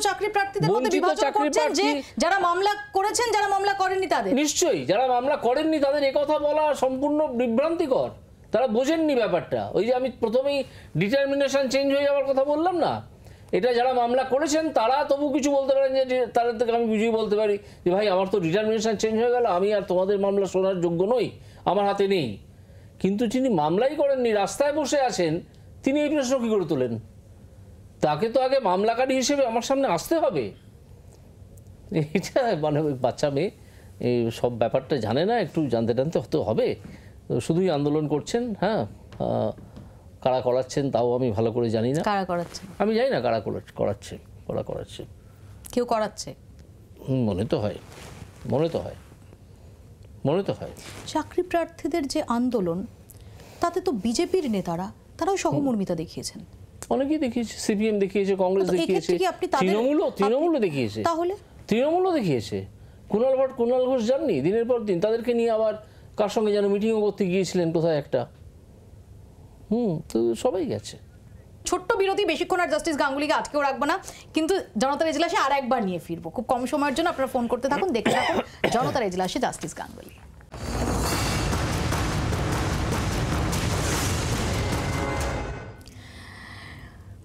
যারা মামলা করেছেন যারা মামলা করেননি তাদের নিশ্চয়ই যারা মামলা করেননি তাদের বলা সম্পূর্ণ বিভ্রান্তিকর তারা বোঝেননি ব্যাপারটা ওই যে আমি প্রথমেই ডিটারমিনেশন চেঞ্জ হয়ে যাওয়ার কথা বললাম না এটা যারা মামলা করেছেন তারা তবু কিছু বলতে পারেন যে তাদের থেকে আমি বুঝিয়ে বলতে পারি যে ভাই আমার তো ডিটারমিনেশন চেঞ্জ হয়ে গেল আমি আর তোমাদের মামলা শোনার যোগ্য নই আমার হাতে নেই কিন্তু যিনি মামলাই করেননি রাস্তায় বসে আছেন তিনি এই প্রশ্ন কী করে তোলেন তাকে তো আগে মামলাকারী হিসেবে আমার সামনে আসতে হবে এটা মানে ওই বাচ্চা মেয়ে এই সব ব্যাপারটা জানে না একটু জানতে টানতে হতে হবে শুধুই আন্দোলন করছেন হ্যাঁ কারা করাচ্ছেন তাও আমি ভালো করে জানি না কারা করাচ্ছেন আমি জানি না কারা করাচ্ছেন কারা করাচ্ছে কেউ করাচ্ছে মনে তো হয় মনে তো হয় মনে তো হয় চাকরি প্রার্থীদের যে আন্দোলন তাতে তো বিজেপির নেতারা তারাও সহমর্মিতা দেখিয়েছেন অনেকেই দেখিয়েছে সিপিএম দেখিয়েছে কংগ্রেস দেখিয়েছে তৃণমূলও তৃণমূলও দেখিয়েছে তাহলে তৃণমূলও দেখিয়েছে কুণাল ভট কুণাল ঘোষ যাননি দিনের পর দিন তাদেরকে নিয়ে আবার কার সঙ্গে যেন মিটিংও করতে গিয়েছিলেন কোথায় একটা হুম তো সবাই গেছে ছোট্ট বিরতি বেশিক্ষণ আর জাস্টিস গাঙ্গুলিকে আটকেও রাখবো না কিন্তু জনতার এজলাসে আর একবার নিয়ে ফিরবো খুব কম সময়ের জন্য আপনারা ফোন করতে থাকুন দেখে থাকুন জনতার এজলাসে জাস্টিস গাঙ্গুলি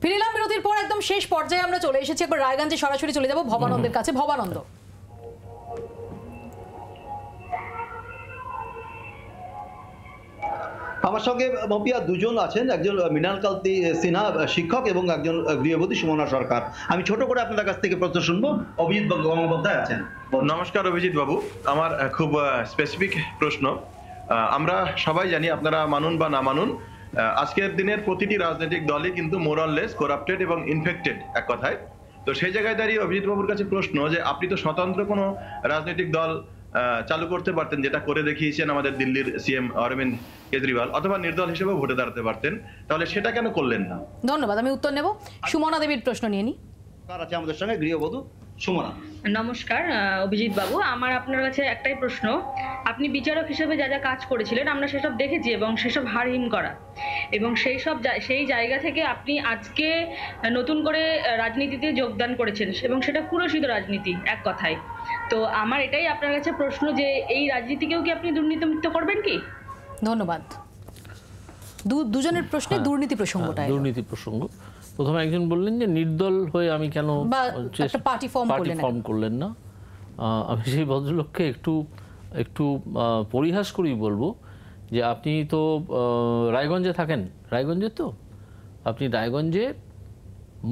ফিরিলাম বিরতির পর একদম শেষ পর্যায়ে আমরা চলে এসেছি একবার রায়গঞ্জে সরাসরি চলে যাব ভবানন্দের কাছে ভবানন্দ আমার সঙ্গে মপিয়া দুজন আছেন একজন কালতি সিনহা শিক্ষক এবং একজন গৃহবধূ সুমনা সরকার আমি ছোট করে আপনাদের কাছ থেকে প্রশ্ন শুনবো অভিজিৎ গঙ্গোপাধ্যায় আছেন নমস্কার অভিজিৎ বাবু আমার খুব স্পেসিফিক প্রশ্ন আমরা সবাই জানি আপনারা মানুন বা না মানুন আজকের দিনের প্রতিটি রাজনৈতিক দলই কিন্তু মোরাললেস করাপ্টেড এবং ইনফেক্টেড এক কথায় তো সেই জায়গায় দাঁড়িয়ে অভিজিৎ বাবুর কাছে প্রশ্ন যে আপনি তো স্বতন্ত্র কোনো রাজনৈতিক দল চালু করতে পারতেন যেটা করে দেখিয়েছেন আমাদের দিল্লির সিএম অরবিন্দ কেজরিওয়াল অথবা নির্দল হিসেবে ভোটে দাঁড়াতে পারতেন তাহলে সেটা কেন করলেন না ধন্যবাদ আমি উত্তর নেব সুমনা দেবীর প্রশ্ন নিয়ে নি আছে আমাদের সঙ্গে গৃহবধূ সুমনা নমস্কার অভিজিৎ বাবু আমার আপনার কাছে একটাই প্রশ্ন আপনি বিচারক হিসেবে যা যা কাজ করেছিলেন আমরা সেসব দেখেছি এবং সেসব হারহীন করা এবং সেই সব সেই জায়গা থেকে আপনি আজকে নতুন করে রাজনীতিতে যোগদান করেছেন এবং সেটা কুরসিত রাজনীতি এক কথায় তো আমার এটাই আপনার কাছে প্রশ্ন যে এই রাজনীতিকেও কি আপনি দুর্নীতিমুক্ত করবেন কি ধন্যবাদ দুজনের প্রশ্নে হ্যাঁ, দুর্নীতি প্রসঙ্গটা হ্যাঁ, দুর্নীতি প্রসঙ্গ প্রথমে একজন বললেন যে নির্দল হয়ে আমি কেন পার্টি ফর্ম করলেন না আমি সেই ভদ্রলোককে একটু একটু পরিহাস করি বলবো যে আপনি তো রায়গঞ্জে থাকেন রায়গঞ্জে তো আপনি রায়গঞ্জে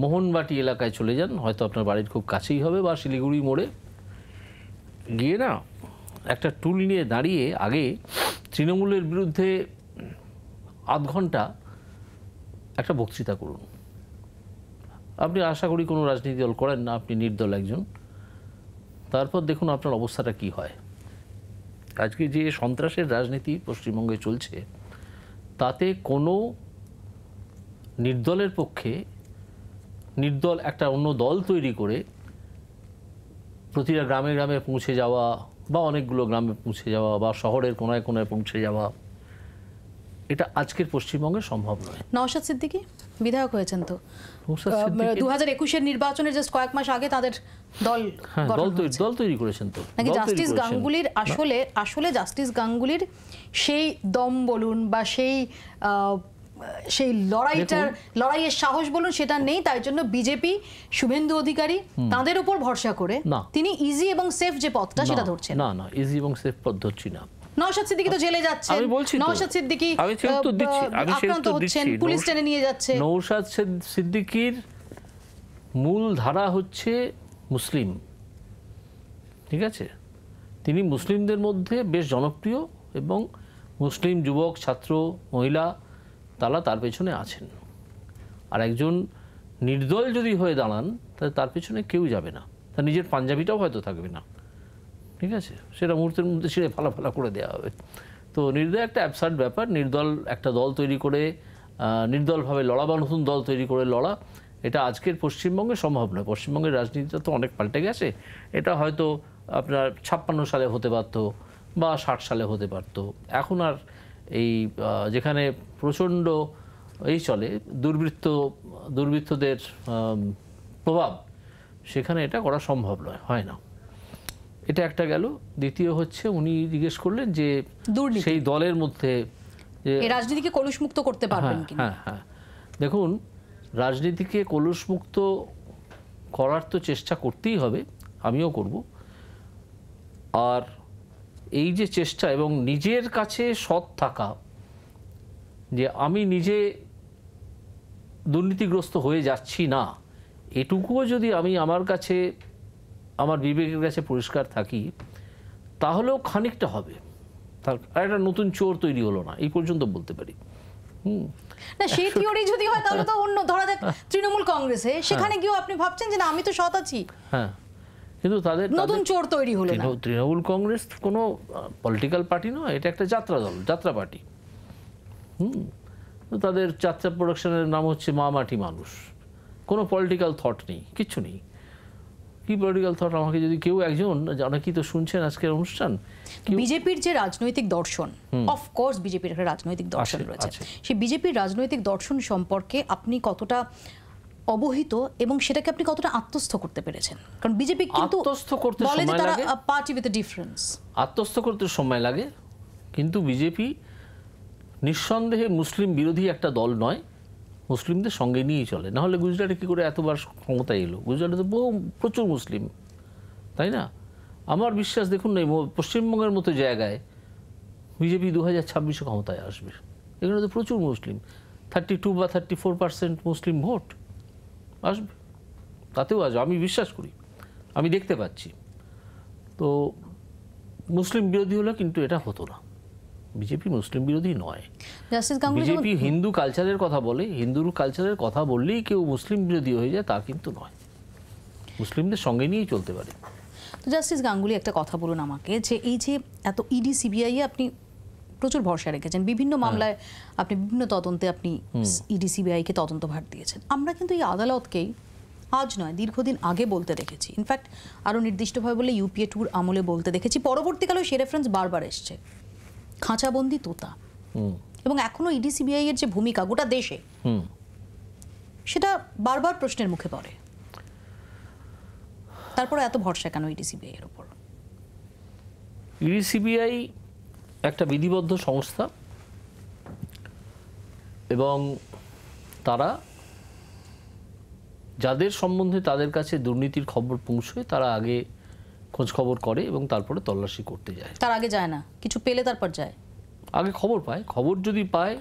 মোহনবাটি এলাকায় চলে যান হয়তো আপনার বাড়ির খুব কাছেই হবে বা শিলিগুড়ি মোড়ে গিয়ে না একটা টুল নিয়ে দাঁড়িয়ে আগে তৃণমূলের বিরুদ্ধে আধ ঘন্টা একটা বক্তৃতা করুন আপনি আশা করি কোনো রাজনীতি দল করেন না আপনি নির্দল একজন তারপর দেখুন আপনার অবস্থাটা কি হয় আজকে যে সন্ত্রাসের রাজনীতি পশ্চিমবঙ্গে চলছে তাতে কোনো নির্দলের পক্ষে নির্দল একটা অন্য দল তৈরি করে প্রতিটা গ্রামে গ্রামে পৌঁছে যাওয়া বা অনেকগুলো গ্রামে পৌঁছে যাওয়া বা শহরের কোনায় কোনায় পৌঁছে যাওয়া এটা আজকের পশ্চিমবঙ্গে সম্ভব নয় নওশাদ সিদ্দিকী বিধায়ক হয়েছেন তো মানে নির্বাচনের জাস্ট কয়েক মাস আগে তাদের দল হ্যাঁ, দল তৈরি দল তৈরি করেছেন তো নাকি জাস্টিস গাঙ্গুলির আসলে আসলে জাস্টিস গাঙ্গুলির সেই দম বলুন বা সেই সেই লড়াইটার লড়াইয়ের সাহস বলুন সেটা নেই তাই জন্য বিজেপি শুভেন্দু অধিকারী তাদের উপর ভরসা করে তিনি ইজি এবং সেফ যে পথটা সেটা ধরছেন না না ইজি এবং সেফ পথ ধরছি না নওশাদ তো জেলে যাচ্ছেন আমি বলছি নওশাদ আমি সে উত্তর দিচ্ছি আমি সে উত্তর দিচ্ছি পুলিশ টেনে নিয়ে যাচ্ছে নওশাদ মূল ধারা হচ্ছে মুসলিম ঠিক আছে তিনি মুসলিমদের মধ্যে বেশ জনপ্রিয় এবং মুসলিম যুবক ছাত্র মহিলা তারা তার পেছনে আছেন আর একজন নির্দল যদি হয়ে দাঁড়ান তাহলে তার পেছনে কেউ যাবে না তার নিজের পাঞ্জাবিটাও হয়তো থাকবে না ঠিক আছে সেটা মুহূর্তের মধ্যে সেটা ফালাফালা করে দেওয়া হবে তো নির্দয় একটা অ্যাবসার্ট ব্যাপার নির্দল একটা দল তৈরি করে নির্দলভাবে লড়া বা নতুন দল তৈরি করে লড়া এটা আজকের পশ্চিমবঙ্গে সম্ভব নয় পশ্চিমবঙ্গের রাজনীতিটা তো অনেক পাল্টে গেছে এটা হয়তো আপনার ছাপ্পান্ন সালে হতে পারত বা ষাট সালে হতে পারত এখন আর এই যেখানে প্রচণ্ড এই চলে দুর্বৃত্ত দুর্বৃত্তদের প্রভাব সেখানে এটা করা সম্ভব নয় হয় না এটা একটা গেল দ্বিতীয় হচ্ছে উনি জিজ্ঞেস করলেন যে সেই দলের মধ্যে রাজনীতিকে কলুষমুক্ত করতে হ্যাঁ, পারবেন হ্যাঁ, হ্যাঁ হ্যাঁ দেখুন রাজনীতিকে কলুষমুক্ত করার তো চেষ্টা করতেই হবে আমিও করব আর এই যে চেষ্টা এবং নিজের কাছে সৎ থাকা যে আমি নিজে দুর্নীতিগ্রস্ত হয়ে যাচ্ছি না এটুকুও যদি আমি আমার কাছে আমার বিবেকের কাছে পরিষ্কার থাকি তাহলেও খানিকটা হবে তার আর একটা নতুন চোর তৈরি হলো না এই পর্যন্ত বলতে পারি না সেই থিওরি *laughs* যদি হয় তাহলে তো অন্য ধরা যাক হ্যাঁ। তৃণমূল কংগ্রেসে হ্যাঁ। সেখানে গিয়েও আপনি ভাবছেন যে না আমি তো সৎ আছি হ্যাঁ কিন্তু তাদের নতুন চোর তৈরি হলো না তৃণমূল কংগ্রেস কোনো পলিটিক্যাল পার্টি নয় এটা একটা যাত্রা দল যাত্রা পার্টি হুম তাদের যাত্রা প্রোডাকশনের নাম হচ্ছে মা মাটি মানুষ কোনো পলিটিক্যাল থট নেই কিচ্ছু নেই কি পলিটিক্যাল থট আমাকে যদি কেউ একজন অনেকেই তো শুনছেন আজকের অনুষ্ঠান বিজেপির যে রাজনৈতিক দর্শন অফকোর্স বিজেপির একটা রাজনৈতিক দর্শন রয়েছে সেই বিজেপির রাজনৈতিক দর্শন সম্পর্কে আপনি কতটা অবহিত এবং সেটাকে আপনি কতটা আত্মস্থ করতে পেরেছেন কারণ বিজেপি কিন্তু আত্মস্থ করতে তারা পার্টি উইথ ডিফারেন্স আত্মস্থ করতে সময় লাগে কিন্তু বিজেপি নিঃসন্দেহে মুসলিম বিরোধী একটা দল নয় মুসলিমদের সঙ্গে নিয়েই চলে নাহলে গুজরাটে কী করে এতবার ক্ষমতায় এলো গুজরাটে তো বহু প্রচুর মুসলিম তাই না আমার বিশ্বাস দেখুন না পশ্চিমবঙ্গের মতো জায়গায় বিজেপি দু হাজার ছাব্বিশে ক্ষমতায় আসবে এখানে তো প্রচুর মুসলিম থার্টি টু বা থার্টি ফোর পার্সেন্ট মুসলিম ভোট আসবে তাতেও আসবে আমি বিশ্বাস করি আমি দেখতে পাচ্ছি তো মুসলিম বিরোধী হলে কিন্তু এটা হতো না বিজেপি মুসলিম বিরোধী নয় বিজেপি হিন্দু কালচারের কথা বলে হিন্দুর কালচারের কথা বললেই কেউ মুসলিম বিরোধী হয়ে যায় তা কিন্তু নয় মুসলিমদের সঙ্গে নিয়েই চলতে পারে জাস্টিস গাঙ্গুলি একটা কথা বলুন আমাকে যে এই যে এত ইডি e সিবিআই আপনি প্রচুর ভরসা রেখেছেন বিভিন্ন হ্যাঁ। মামলায় আপনি বিভিন্ন তদন্তে আপনি ইডি সিবিআইকে e তদন্তভার দিয়েছেন আমরা কিন্তু এই আদালতকেই আজ নয় দীর্ঘদিন আগে বলতে দেখেছি ইনফ্যাক্ট আরও নির্দিষ্টভাবে বলে ইউপিএ ট্যুর আমলে বলতে দেখেছি পরবর্তীকালেও সে রেফারেন্স বারবার এসছে খাঁচাবন্দি তোতা এবং এখনো সিবিআই এর যে ভূমিকা গোটা দেশে সেটা বারবার প্রশ্নের মুখে পড়ে তারপরে এত ভরসা কেন সিবিআই এর উপর ইডিসিবিআই একটা বিধিবদ্ধ সংস্থা এবং তারা যাদের সম্বন্ধে তাদের কাছে দুর্নীতির খবর পৌঁছয় তারা আগে খোঁজ খবর করে এবং তারপরে তল্লাশি করতে যায় তার আগে যায় না কিছু পেলে তারপর যায় আগে খবর পায় খবর যদি পায়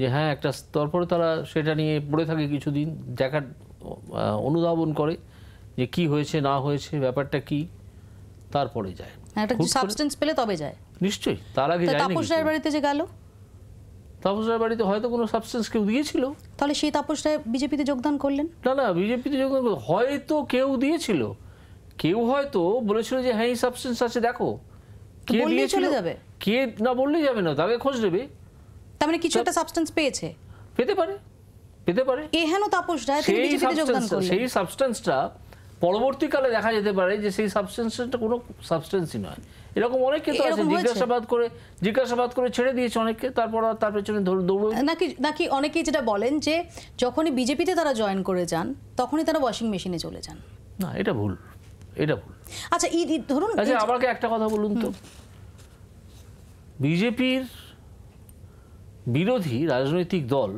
যে হ্যাঁ একটা তারপরে তারা সেটা নিয়ে পড়ে থাকে কিছুদিন দেখার অনুধাবন করে যে কি হয়েছে না হয়েছে ব্যাপারটা কি তারপরে যায় হ্যাঁ, একটা সাবস্টেন্স পেলে তবে যায় নিশ্চয়ই তার আগে যায় তাপস রায়ের বাড়িতে যে গেল তাপস রায়ের বাড়িতে হয়তো কোনো সাবস্টেন্স কেউ দিয়েছিল তাহলে সেই তাপস রায় বিজেপিতে যোগদান করলেন না না বিজেপিতে যোগদান হয়তো কেউ দিয়েছিল কেউ হয়তো বলেছিল যে হ্যাঁ এই সাবস্টেন্স আছে দেখো কে কে না বললেই যাবে না তাকে খোঁজ তার মানে কিছু একটা সাবস্টেন্স পেয়েছে পেতে পারে পেতে পারে তাপস রায় তিনি বিজেপিতে যোগদান করলেন সেই সাবস্টেন্সটা পরবর্তীকালে দেখা যেতে পারে যে সেই সাবস্টেন্সটা কোনো সাবস্টেন্সই নয় এরকম অনেককে আছে জিজ্ঞাসাবাদ করে জিজ্ঞাসাবাদ করে ছেড়ে দিয়েছে অনেককে তারপর তার পেছনে দৌড় নাকি নাকি অনেকেই যেটা বলেন যে যখনই বিজেপিতে তারা জয়েন করে যান তখনই তারা ওয়াশিং মেশিনে চলে যান না এটা ভুল এটা ভুল আচ্ছা ঈদ ঈদ ধরুন আচ্ছা আমাকে একটা কথা বলুন তো বিজেপির বিরোধী রাজনৈতিক দল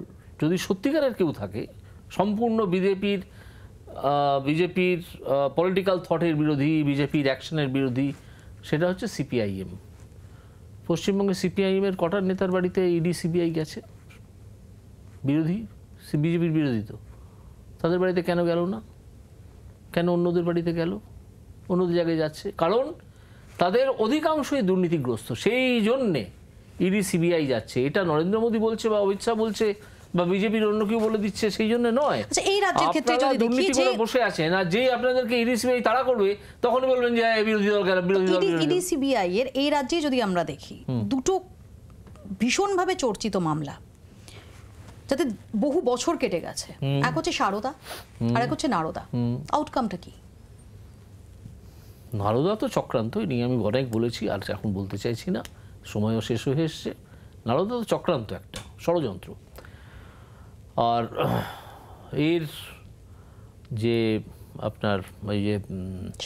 যদি সত্যিকারের কেউ থাকে সম্পূর্ণ বিজেপির বিজেপির পলিটিক্যাল থটের বিরোধী বিজেপির অ্যাকশনের বিরোধী সেটা হচ্ছে সিপিআইএম পশ্চিমবঙ্গে সিপিআইএমের কটা নেতার বাড়িতে ইডি e সিবিআই গেছে বিরোধী বিজেপির বিরোধী তো তাদের বাড়িতে কেন গেল না কেন অন্যদের বাড়িতে গেল অন্য জায়গায় যাচ্ছে কারণ তাদের অধিকাংশই দুর্নীতিগ্রস্ত সেই জন্যে ইডি সিবিআই যাচ্ছে এটা নরেন্দ্র মোদী বলছে বা অমিত বলছে বা বিজেপির অন্য কেউ বলে দিচ্ছে সেই জন্য নয় আচ্ছা, এই রাজ্যের ক্ষেত্রে যদি দুর্নীতি করে বসে আছেন আর যেই আপনাদেরকে ইডি সিবিআই তারা করবে তখন বলবেন যে বিরোধী দল বিরোধী দল ইডি সিবিআই এর এই রাজ্যে যদি আমরা দেখি দুটো ভীষণভাবে চর্চিত মামলা যাতে বহু বছর কেটে গেছে এক হচ্ছে সারদা আর এক হচ্ছে নারদা আউটকামটা কি নারদা তো চক্রান্ত এই নিয়ে আমি অনেক বলেছি আর এখন বলতে চাইছি না সময়ও শেষ হয়ে এসছে নারদা তো চক্রান্ত একটা ষড়যন্ত্র আর এর যে আপনার ওই যে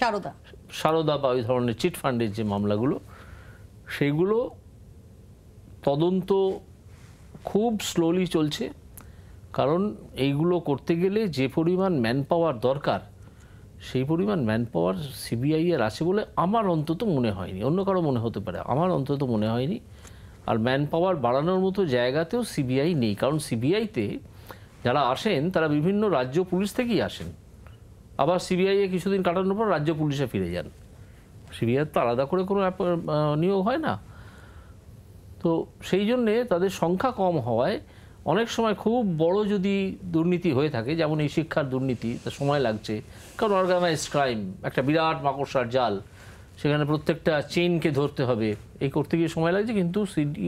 সারদা সারদা বা ওই ধরনের চিটফান্ডের যে মামলাগুলো সেগুলো তদন্ত খুব স্লোলি চলছে কারণ এইগুলো করতে গেলে যে পরিমাণ ম্যান পাওয়ার দরকার সেই পরিমাণ ম্যান পাওয়ার সিবিআই এর আছে বলে আমার অন্তত মনে হয়নি অন্য কারো মনে হতে পারে আমার অন্তত মনে হয়নি আর ম্যান পাওয়ার বাড়ানোর মতো জায়গাতেও সিবিআই নেই কারণ সিবিআইতে যারা আসেন তারা বিভিন্ন রাজ্য পুলিশ থেকেই আসেন আবার সিবিআইয়ে কিছুদিন কাটানোর পর রাজ্য পুলিশে ফিরে যান সিবিআই তো আলাদা করে কোনো নিয়োগ হয় না তো সেই জন্যে তাদের সংখ্যা কম হওয়ায় অনেক সময় খুব বড় যদি দুর্নীতি হয়ে থাকে যেমন এই শিক্ষার দুর্নীতি তা সময় লাগছে কারণ অর্গানাইজড ক্রাইম একটা বিরাট মাকড়সার জাল সেখানে প্রত্যেকটা চেনকে ধরতে হবে এই করতে গিয়ে সময় লাগছে কিন্তু সিডি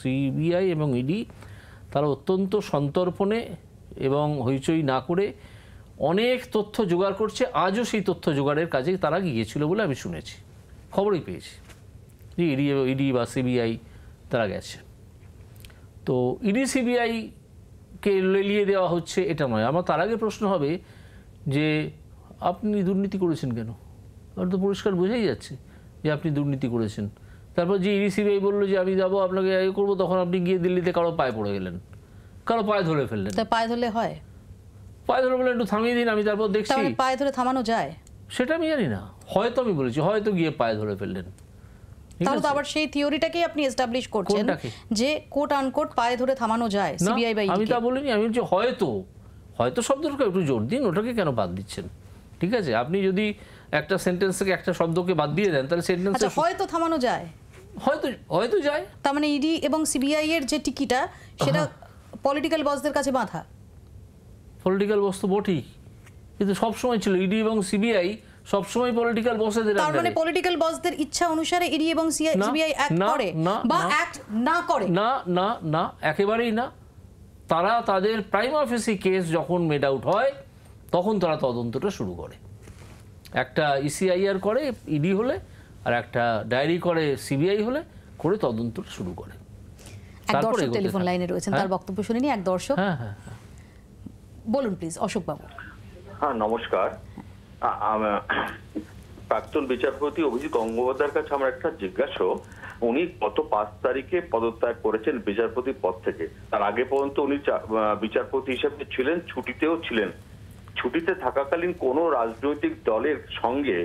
সিবিআই এবং ইডি e তারা অত্যন্ত সন্তর্পণে এবং হইচই না করে অনেক তথ্য জোগাড় করছে আজও সেই তথ্য জোগাড়ের কাজে তারা গিয়েছিল বলে আমি শুনেছি খবরই পেয়েছি ইডি ইডি e e বা সিবিআই তারা গেছে তো ইডি সিবিআইকে লেলিয়ে দেওয়া হচ্ছে এটা নয় আমার তার আগে প্রশ্ন হবে যে আপনি দুর্নীতি করেছেন কেন আমার তো পরিষ্কার বোঝাই যাচ্ছে যে আপনি দুর্নীতি করেছেন তারপর যে ইডি সিবিআই বললো যে আমি যাবো আপনাকে আগে করবো তখন আপনি গিয়ে দিল্লিতে কারো পায়ে পড়ে গেলেন কারো পায়ে ধরে ফেললেন পায়ে ধরলে হয় পায়ে ধরে বলে একটু থামিয়ে দিন আমি তারপর মানে দেখছি পায়ে ধরে থামানো যায় সেটা আমি জানি না হয়তো আমি বলেছি হয়তো গিয়ে পায়ে ধরে ফেললেন তাহলে তো আবার সেই থিওরিটাকেই আপনি এস্টাবলিশ করছেন যে কোট আনকোট পায়ে ধরে থামানো যায় সিবিআই বা e আমি তা বলিনি আমি যে হয়তো হয়তো শব্দটাকে একটু জোর দিন ওটাকে কেন বাদ দিচ্ছেন ঠিক আছে আপনি যদি একটা সেন্টেন্স থেকে একটা শব্দকে বাদ দিয়ে দেন তাহলে সেন্টেন্স আচ্ছা, হয়তো থামানো যায় হয়তো হয়তো যায় তার মানে ইডি e এবং সিবিআই এর যে টিকিটা সেটা পলিটিক্যাল বসদের কাছে বাঁধা পলিটিক্যাল বস তো বটেই কিন্তু সবসময় ছিল ইডি e এবং সিবিআই সবসময় পলিটিক্যাল বসেদের তার মানে পলিটিক্যাল বসদের ইচ্ছা অনুসারে ইডি এবং সিবিআই অ্যাক্ট করে বা অ্যাক্ট না করে না না না একেবারেই না তারা তাদের prima facie case made out হয় তখন তারা তদন্তটা শুরু করে একটা ইসিআইআর e করে ইডি e হলে আর একটা ডায়েরি করে সিবিআই হলে করে তদন্তটা শুরু করে এক টেলিফোন লাইনে রয়েছেন তার হ্যাঁ? বক্তব্য শুনিনি এক দর্শক হ্যাঁ, হ্যাঁ, বলুন প্লিজ অশোক বাবু হ্যাঁ নমস্কার প্রাক্তন বিচারপতি অভিজিৎ গঙ্গোপাধ্যায়ের কাছে আমার একটা জিজ্ঞাসা উনি গত পাঁচ তারিখে পদত্যাগ করেছেন বিচারপতি পদ থেকে তার আগে পর্যন্ত উনি বিচারপতি হিসেবে ছিলেন ছুটিতেও ছিলেন ছুটিতে থাকাকালীন কোন রাজনৈতিক দলের সঙ্গে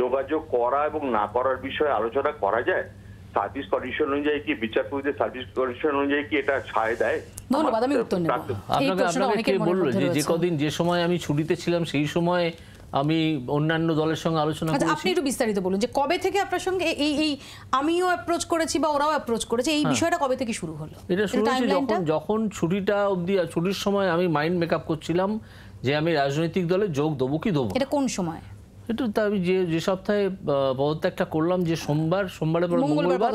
যোগাযোগ করা এবং না করার বিষয়ে আলোচনা করা যায় সার্ভিস কন্ডিশন অনুযায়ী কি বিচারপতিদের সার্ভিস কন্ডিশন অনুযায়ী কি এটা ছায় দেয় ধন্যবাদ আমি উত্তর নেব আপনাকে আপনাকে কে বললো যে কদিন যে সময় আমি ছুটিতে ছিলাম সেই সময় আমি অন্যান্য দলের সঙ্গে আলোচনা আচ্ছা, করেছি আপনি একটু বিস্তারিত বলুন যে কবে থেকে আপনার সঙ্গে এই এই আমিও অ্যাপ্রোচ করেছি বা ওরাও অ্যাপ্রোচ করেছে এই হ্যাঁ। বিষয়টা কবে থেকে শুরু হলো এটা শুরু হয়েছে যখন যখন ছুটিটা অবধি ছুটির সময় আমি মাইন্ড মেকআপ করছিলাম যে আমি রাজনৈতিক দলে যোগ দেবো কি দেবো এটা কোন সময় এটা তা আমি যে যে সপ্তাহে পদত্যাগটা করলাম যে সোমবার সোমবারের পর মঙ্গলবার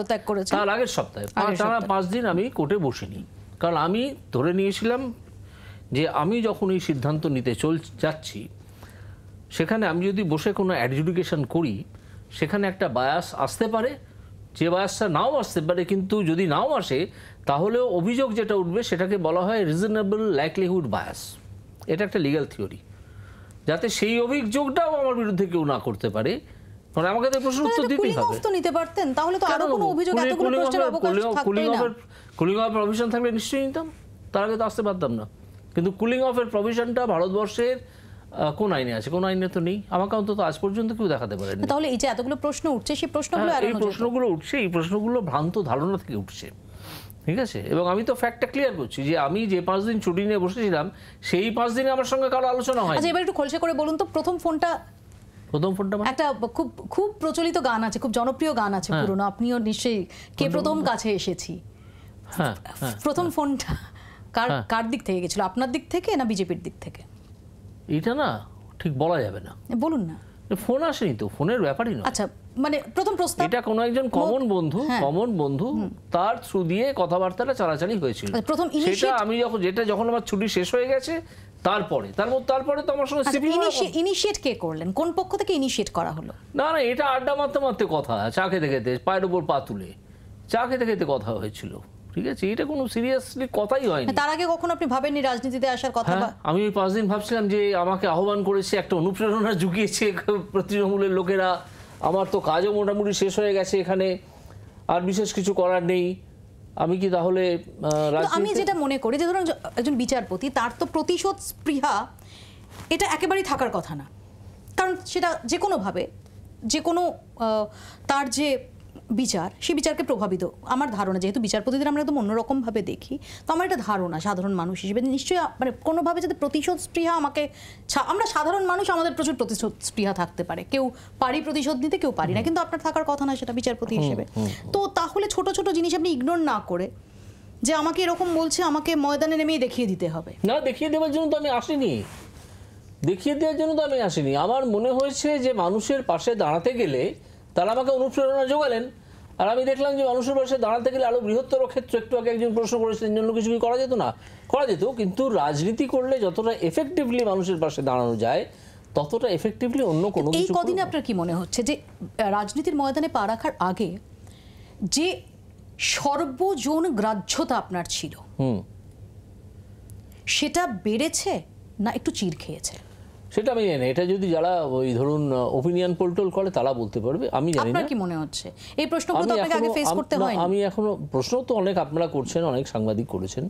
তার আগের সপ্তাহে টানা পাঁচ দিন আমি কোর্টে বসিনি কারণ আমি ধরে নিয়েছিলাম যে আমি যখন এই সিদ্ধান্ত নিতে চল যাচ্ছি সেখানে আমি যদি বসে কোনো অ্যাডজুডিকেশন করি সেখানে একটা বায়াস আসতে পারে যে বায়াসটা নাও আসতে পারে কিন্তু যদি নাও আসে তাহলেও অভিযোগ যেটা উঠবে সেটাকে বলা হয় রিজনেবল লাইকলিহুড বায়াস এটা একটা লিগাল থিওরি যাতে সেই অভিযোগটাও আমার বিরুদ্ধে কেউ না করতে পারে মানে আমাকে তো প্রশ্ন উত্তর দিতেই হবে তো নিতে পারতেন তাহলে তো আরো কোনো অভিযোগ এতগুলো প্রশ্নের অবকাশ কুলিং অফ প্রভিশন থাকলে নিশ্চয়ই নিতাম তার আগে তো আসতে পারতাম না কিন্তু কুলিং অফের প্রভিশনটা ভারতবর্ষের কোন আইনে আছে কোন আইনে তো নেই আমাকে অন্তত আজ পর্যন্ত কেউ দেখাতে পারেনি তাহলে এই যে এতগুলো প্রশ্ন উঠছে সেই প্রশ্নগুলো হ্যাঁ, এই প্রশ্নগুলো উঠছে এই প্রশ্নগুলো ভ্রান্ত ধারণা থেকে উঠছে ঠিক আছে এবং আমি তো ফ্যাক্টটা ক্লিয়ার করছি যে আমি যে পাঁচ দিন ছুটি নিয়ে বসেছিলাম সেই পাঁচ দিনে আমার সঙ্গে কারো আলোচনা হয় আচ্ছা, এবার একটু খোলসে করে বলুন তো প্রথম ফোনটা প্রথম ফোনটা মানে? একটা খুব খুব প্রচলিত গান আছে খুব জনপ্রিয় গান আছে হ্যাঁ। পুরনো আপনিও নিশ্চয়ই কে প্রথম কাছে এসেছি হ্যাঁ, হ্যাঁ প্রথম ফোনটা কার কার দিক থেকে গেছিল আপনার দিক থেকে না বিজেপির দিক থেকে এটা না ঠিক বলা যাবে না বলুন না ফোন আসেনি তো ফোনের ব্যাপারই না আচ্ছা মানে প্রথম প্রশ্ন এটা কোন একজন কমন বন্ধু কমন হ্যাঁ। বন্ধু তার থ্রু দিয়ে কথাবার্তাটা চালাচালি হয়েছিল আচ্ছা, প্রথম সেটা আমি যখন যেটা যখন আমার ছুটি শেষ হয়ে গেছে তারপরে তার মধ্যে তারপরে তো আমার সঙ্গে ইনিশিয়েট আচ্ছা, কে করলেন কোন পক্ষ থেকে ইনিশিয়েট করা হলো না না এটা আড্ডা মারতে মারতে কথা চা খেতে খেতে পায়ের উপর পা তুলে চা খেতে খেতে কথা হয়েছিল ঠিক আছে এটা কোনো সিরিয়াসলি কথাই হয়নি তার আগে কখনো আপনি ভাবেননি রাজনীতিতে আসার কথা হ্যাঁ, আমি ওই পাঁচ দিন ভাবছিলাম যে আমাকে আহ্বান করেছে একটা অনুপ্রেরণা জুগিয়েছে *laughs* তৃণমূলের লোকেরা আমার তো কাজও মোটামুটি শেষ হয়ে গেছে এখানে আর বিশেষ কিছু করার নেই আমি কি তাহলে আমি যেটা মনে করি যে ধরুন একজন বিচারপতি তার তো প্রতিশোধ স্পৃহা এটা একেবারেই থাকার কথা না কারণ সেটা যে কোনোভাবে যে কোনো তার যে বিচার সেই বিচারকে প্রভাবিত আমার ধারণা যেহেতু বিচারপতিদের আমরা একদম অন্যরকমভাবে দেখি তো আমার একটা ধারণা সাধারণ মানুষ হিসেবে নিশ্চয়ই মানে কোনোভাবে যাতে প্রতিশোধ স্পৃহা আমাকে আমরা সাধারণ মানুষ আমাদের প্রচুর প্রতিশোধ স্পৃহা থাকতে পারে কেউ পারি প্রতিশোধ নিতে কেউ পারি না কিন্তু আপনার থাকার কথা না সেটা বিচারপতি হিসেবে তো তাহলে ছোট ছোট জিনিস আপনি ইগনোর না করে যে আমাকে এরকম বলছে আমাকে ময়দানে নেমেই দেখিয়ে দিতে হবে না দেখিয়ে দেওয়ার জন্য তো আমি আসিনি দেখিয়ে দেওয়ার জন্য তো আমি আসিনি আমার মনে হয়েছে যে মানুষের পাশে দাঁড়াতে গেলে তারা আমাকে অনুপ্রেরণা যোগালেন আর আমি দেখলাম যে মানুষের পাশে দাঁড়াতে গেলে আরো বৃহত্তর ক্ষেত্রে একটু আগে একজন প্রশ্ন করেছিলেন জন্য কিছু কি করা যেত না করা যেত কিন্তু রাজনীতি করলে যতটা এফেক্টিভলি মানুষের পাশে দাঁড়ানো যায় ততটা এফেক্টিভলি অন্য কোনো এই কদিনে আপনার কি মনে হচ্ছে যে রাজনীতির ময়দানে পা রাখার আগে যে সর্বজন গ্রাহ্যতা আপনার ছিল হুম সেটা বেড়েছে না একটু চির খেয়েছে সেটা আমি জানি এটা যদি যারা ওই ধরুন অপিনিয়ন পোল্টোল করে তারা বলতে পারবে আমি জানি না কি মনে হচ্ছে এই প্রশ্নগুলো আপনাকে আগে ফেস করতে হয় আমি এখনো প্রশ্ন তো অনেক আপনারা করছেন অনেক সাংবাদিক করেছেন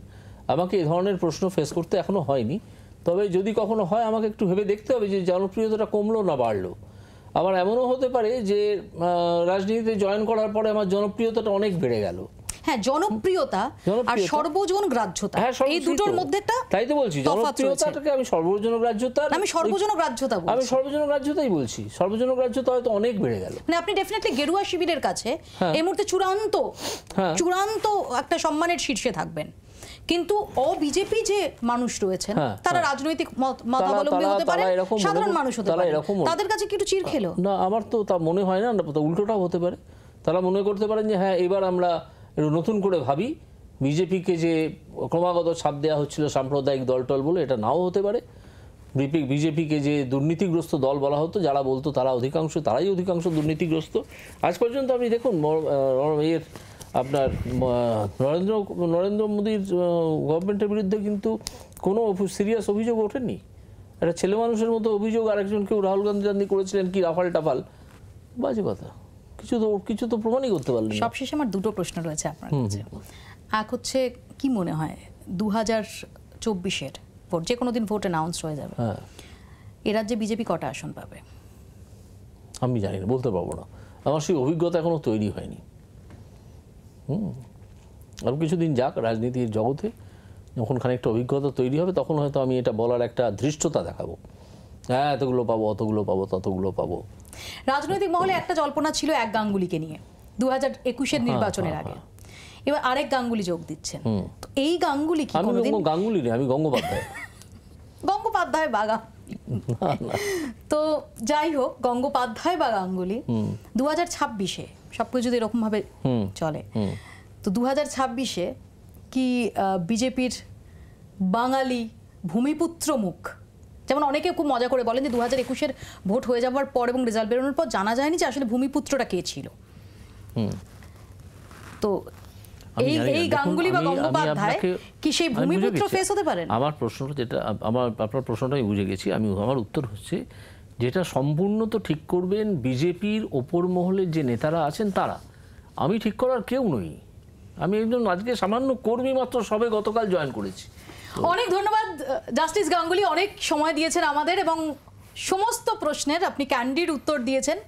আমাকে এই ধরনের প্রশ্ন ফেস করতে এখনো হয়নি তবে যদি কখনো হয় আমাকে একটু ভেবে দেখতে হবে যে জনপ্রিয়তাটা কমলো না বাড়লো আবার এমনও হতে পারে যে রাজনীতিতে জয়েন করার পরে আমার জনপ্রিয়তাটা অনেক বেড়ে গেল হ্যাঁ, হ্যাঁ, হ্যাঁ। একটা সম্মানের শীর্ষে থাকবেন কিন্তু অ বিজেপি যে মানুষ রয়েছেন তারা রাজনৈতিক হতে সাধারণ মানুষ হতে পারে তাদের কাছে কি চির খেলো না আমার তো তা মনে হয় না উল্টোটাও হতে পারে তারা মনে করতে পারেন যে হ্যাঁ এবার আমরা একটু নতুন করে ভাবি বিজেপিকে যে ক্রমাগত ছাপ দেওয়া হচ্ছিল সাম্প্রদায়িক দলটল বলে এটা নাও হতে পারে বিজেপিকে যে দুর্নীতিগ্রস্ত দল বলা হতো যারা বলতো তারা অধিকাংশ তারাই অধিকাংশ দুর্নীতিগ্রস্ত আজ পর্যন্ত আপনি দেখুন এর আপনার নরেন্দ্র নরেন্দ্র মোদীর গভর্নমেন্টের বিরুদ্ধে কিন্তু কোনো সিরিয়াস অভিযোগ ওঠেনি একটা ছেলে মানুষের মতো অভিযোগ আরেকজন কেউ রাহুল গান্ধী করেছিলেন কি রাফাল টাফাল বাজে কথা কিছু তো কিছু তো প্রমাণই করতে পারলেন সবশেষে আমার দুটো প্রশ্ন রয়েছে আপনার কাছে এক হচ্ছে কি মনে হয় দু হাজার চব্বিশের ভোট যে কোনো দিন ভোট অ্যানাউন্স হয়ে যাবে হ্যাঁ। এ রাজ্যে বিজেপি কটা আসন পাবে আমি জানি না বলতে পারবো না আমার সেই অভিজ্ঞতা এখনও তৈরি হয়নি হুম আর কিছুদিন যাক রাজনীতির জগতে যখন খানিকটা অভিজ্ঞতা তৈরি হবে তখন হয়তো আমি এটা বলার একটা ধৃষ্টতা দেখাবো হ্যাঁ এতগুলো পাবো অতগুলো পাবো ততগুলো পাবো রাজনৈতিক মহলে একটা জল্পনা ছিল এক গাঙ্গুলিকে নিয়ে দু হাজার একুশের হ্যাঁ, নির্বাচনের হ্যাঁ, আগে হ্যাঁ। এবার আরেক গাঙ্গুলি যোগ দিচ্ছেন তো এই গাঙ্গুলি কি গাঙ্গুলি আমি গঙ্গোপাধ্যায় *laughs* গঙ্গোপাধ্যায় বাগা তো যাই হোক গঙ্গোপাধ্যায় বা গাঙ্গুলি দু হাজার ছাব্বিশে সবকিছু যদি এরকম ভাবে চলে তো দু হাজার ছাব্বিশে কি বিজেপির বাঙালি ভূমিপুত্র মুখ যেমন অনেকে খুব মজা করে বলেন যে দু ভোট হয়ে যাওয়ার পর এবং রেজাল্ট বেরোনোর পর জানা যায়নি যে আসলে ভূমিপুত্রটা কে ছিল তো বুঝে গেছি আমি আমার উত্তর যেটা ঠিক করবেন বিজেপির ওপর যে নেতারা আছেন তারা আমি ঠিক করার কেউ নই আমি একজন আজকে সামান্য কর্মী মাত্র সবে গতকাল জয়েন করেছি অনেক ধন্যবাদ জাস্টিস গাঙ্গুলি অনেক সময় দিয়েছেন আমাদের এবং সমস্ত প্রশ্নের আপনি ক্যান্ডিড উত্তর দিয়েছেন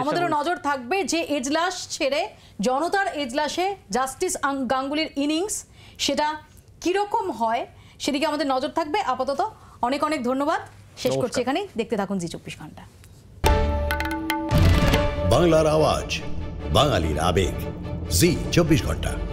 আমাদেরও নজর থাকবে যে এজলাস ছেড়ে জনতার এজলাসে জাস্টিস গাঙ্গুলির ইনিংস সেটা কীরকম হয় সেদিকে আমাদের নজর থাকবে আপাতত অনেক অনেক ধন্যবাদ শেষ করছি এখানে দেখতে থাকুন জি চব্বিশ ঘন্টা বাংলার আওয়াজ বাঙালির আবেগ জি চব্বিশ ঘন্টা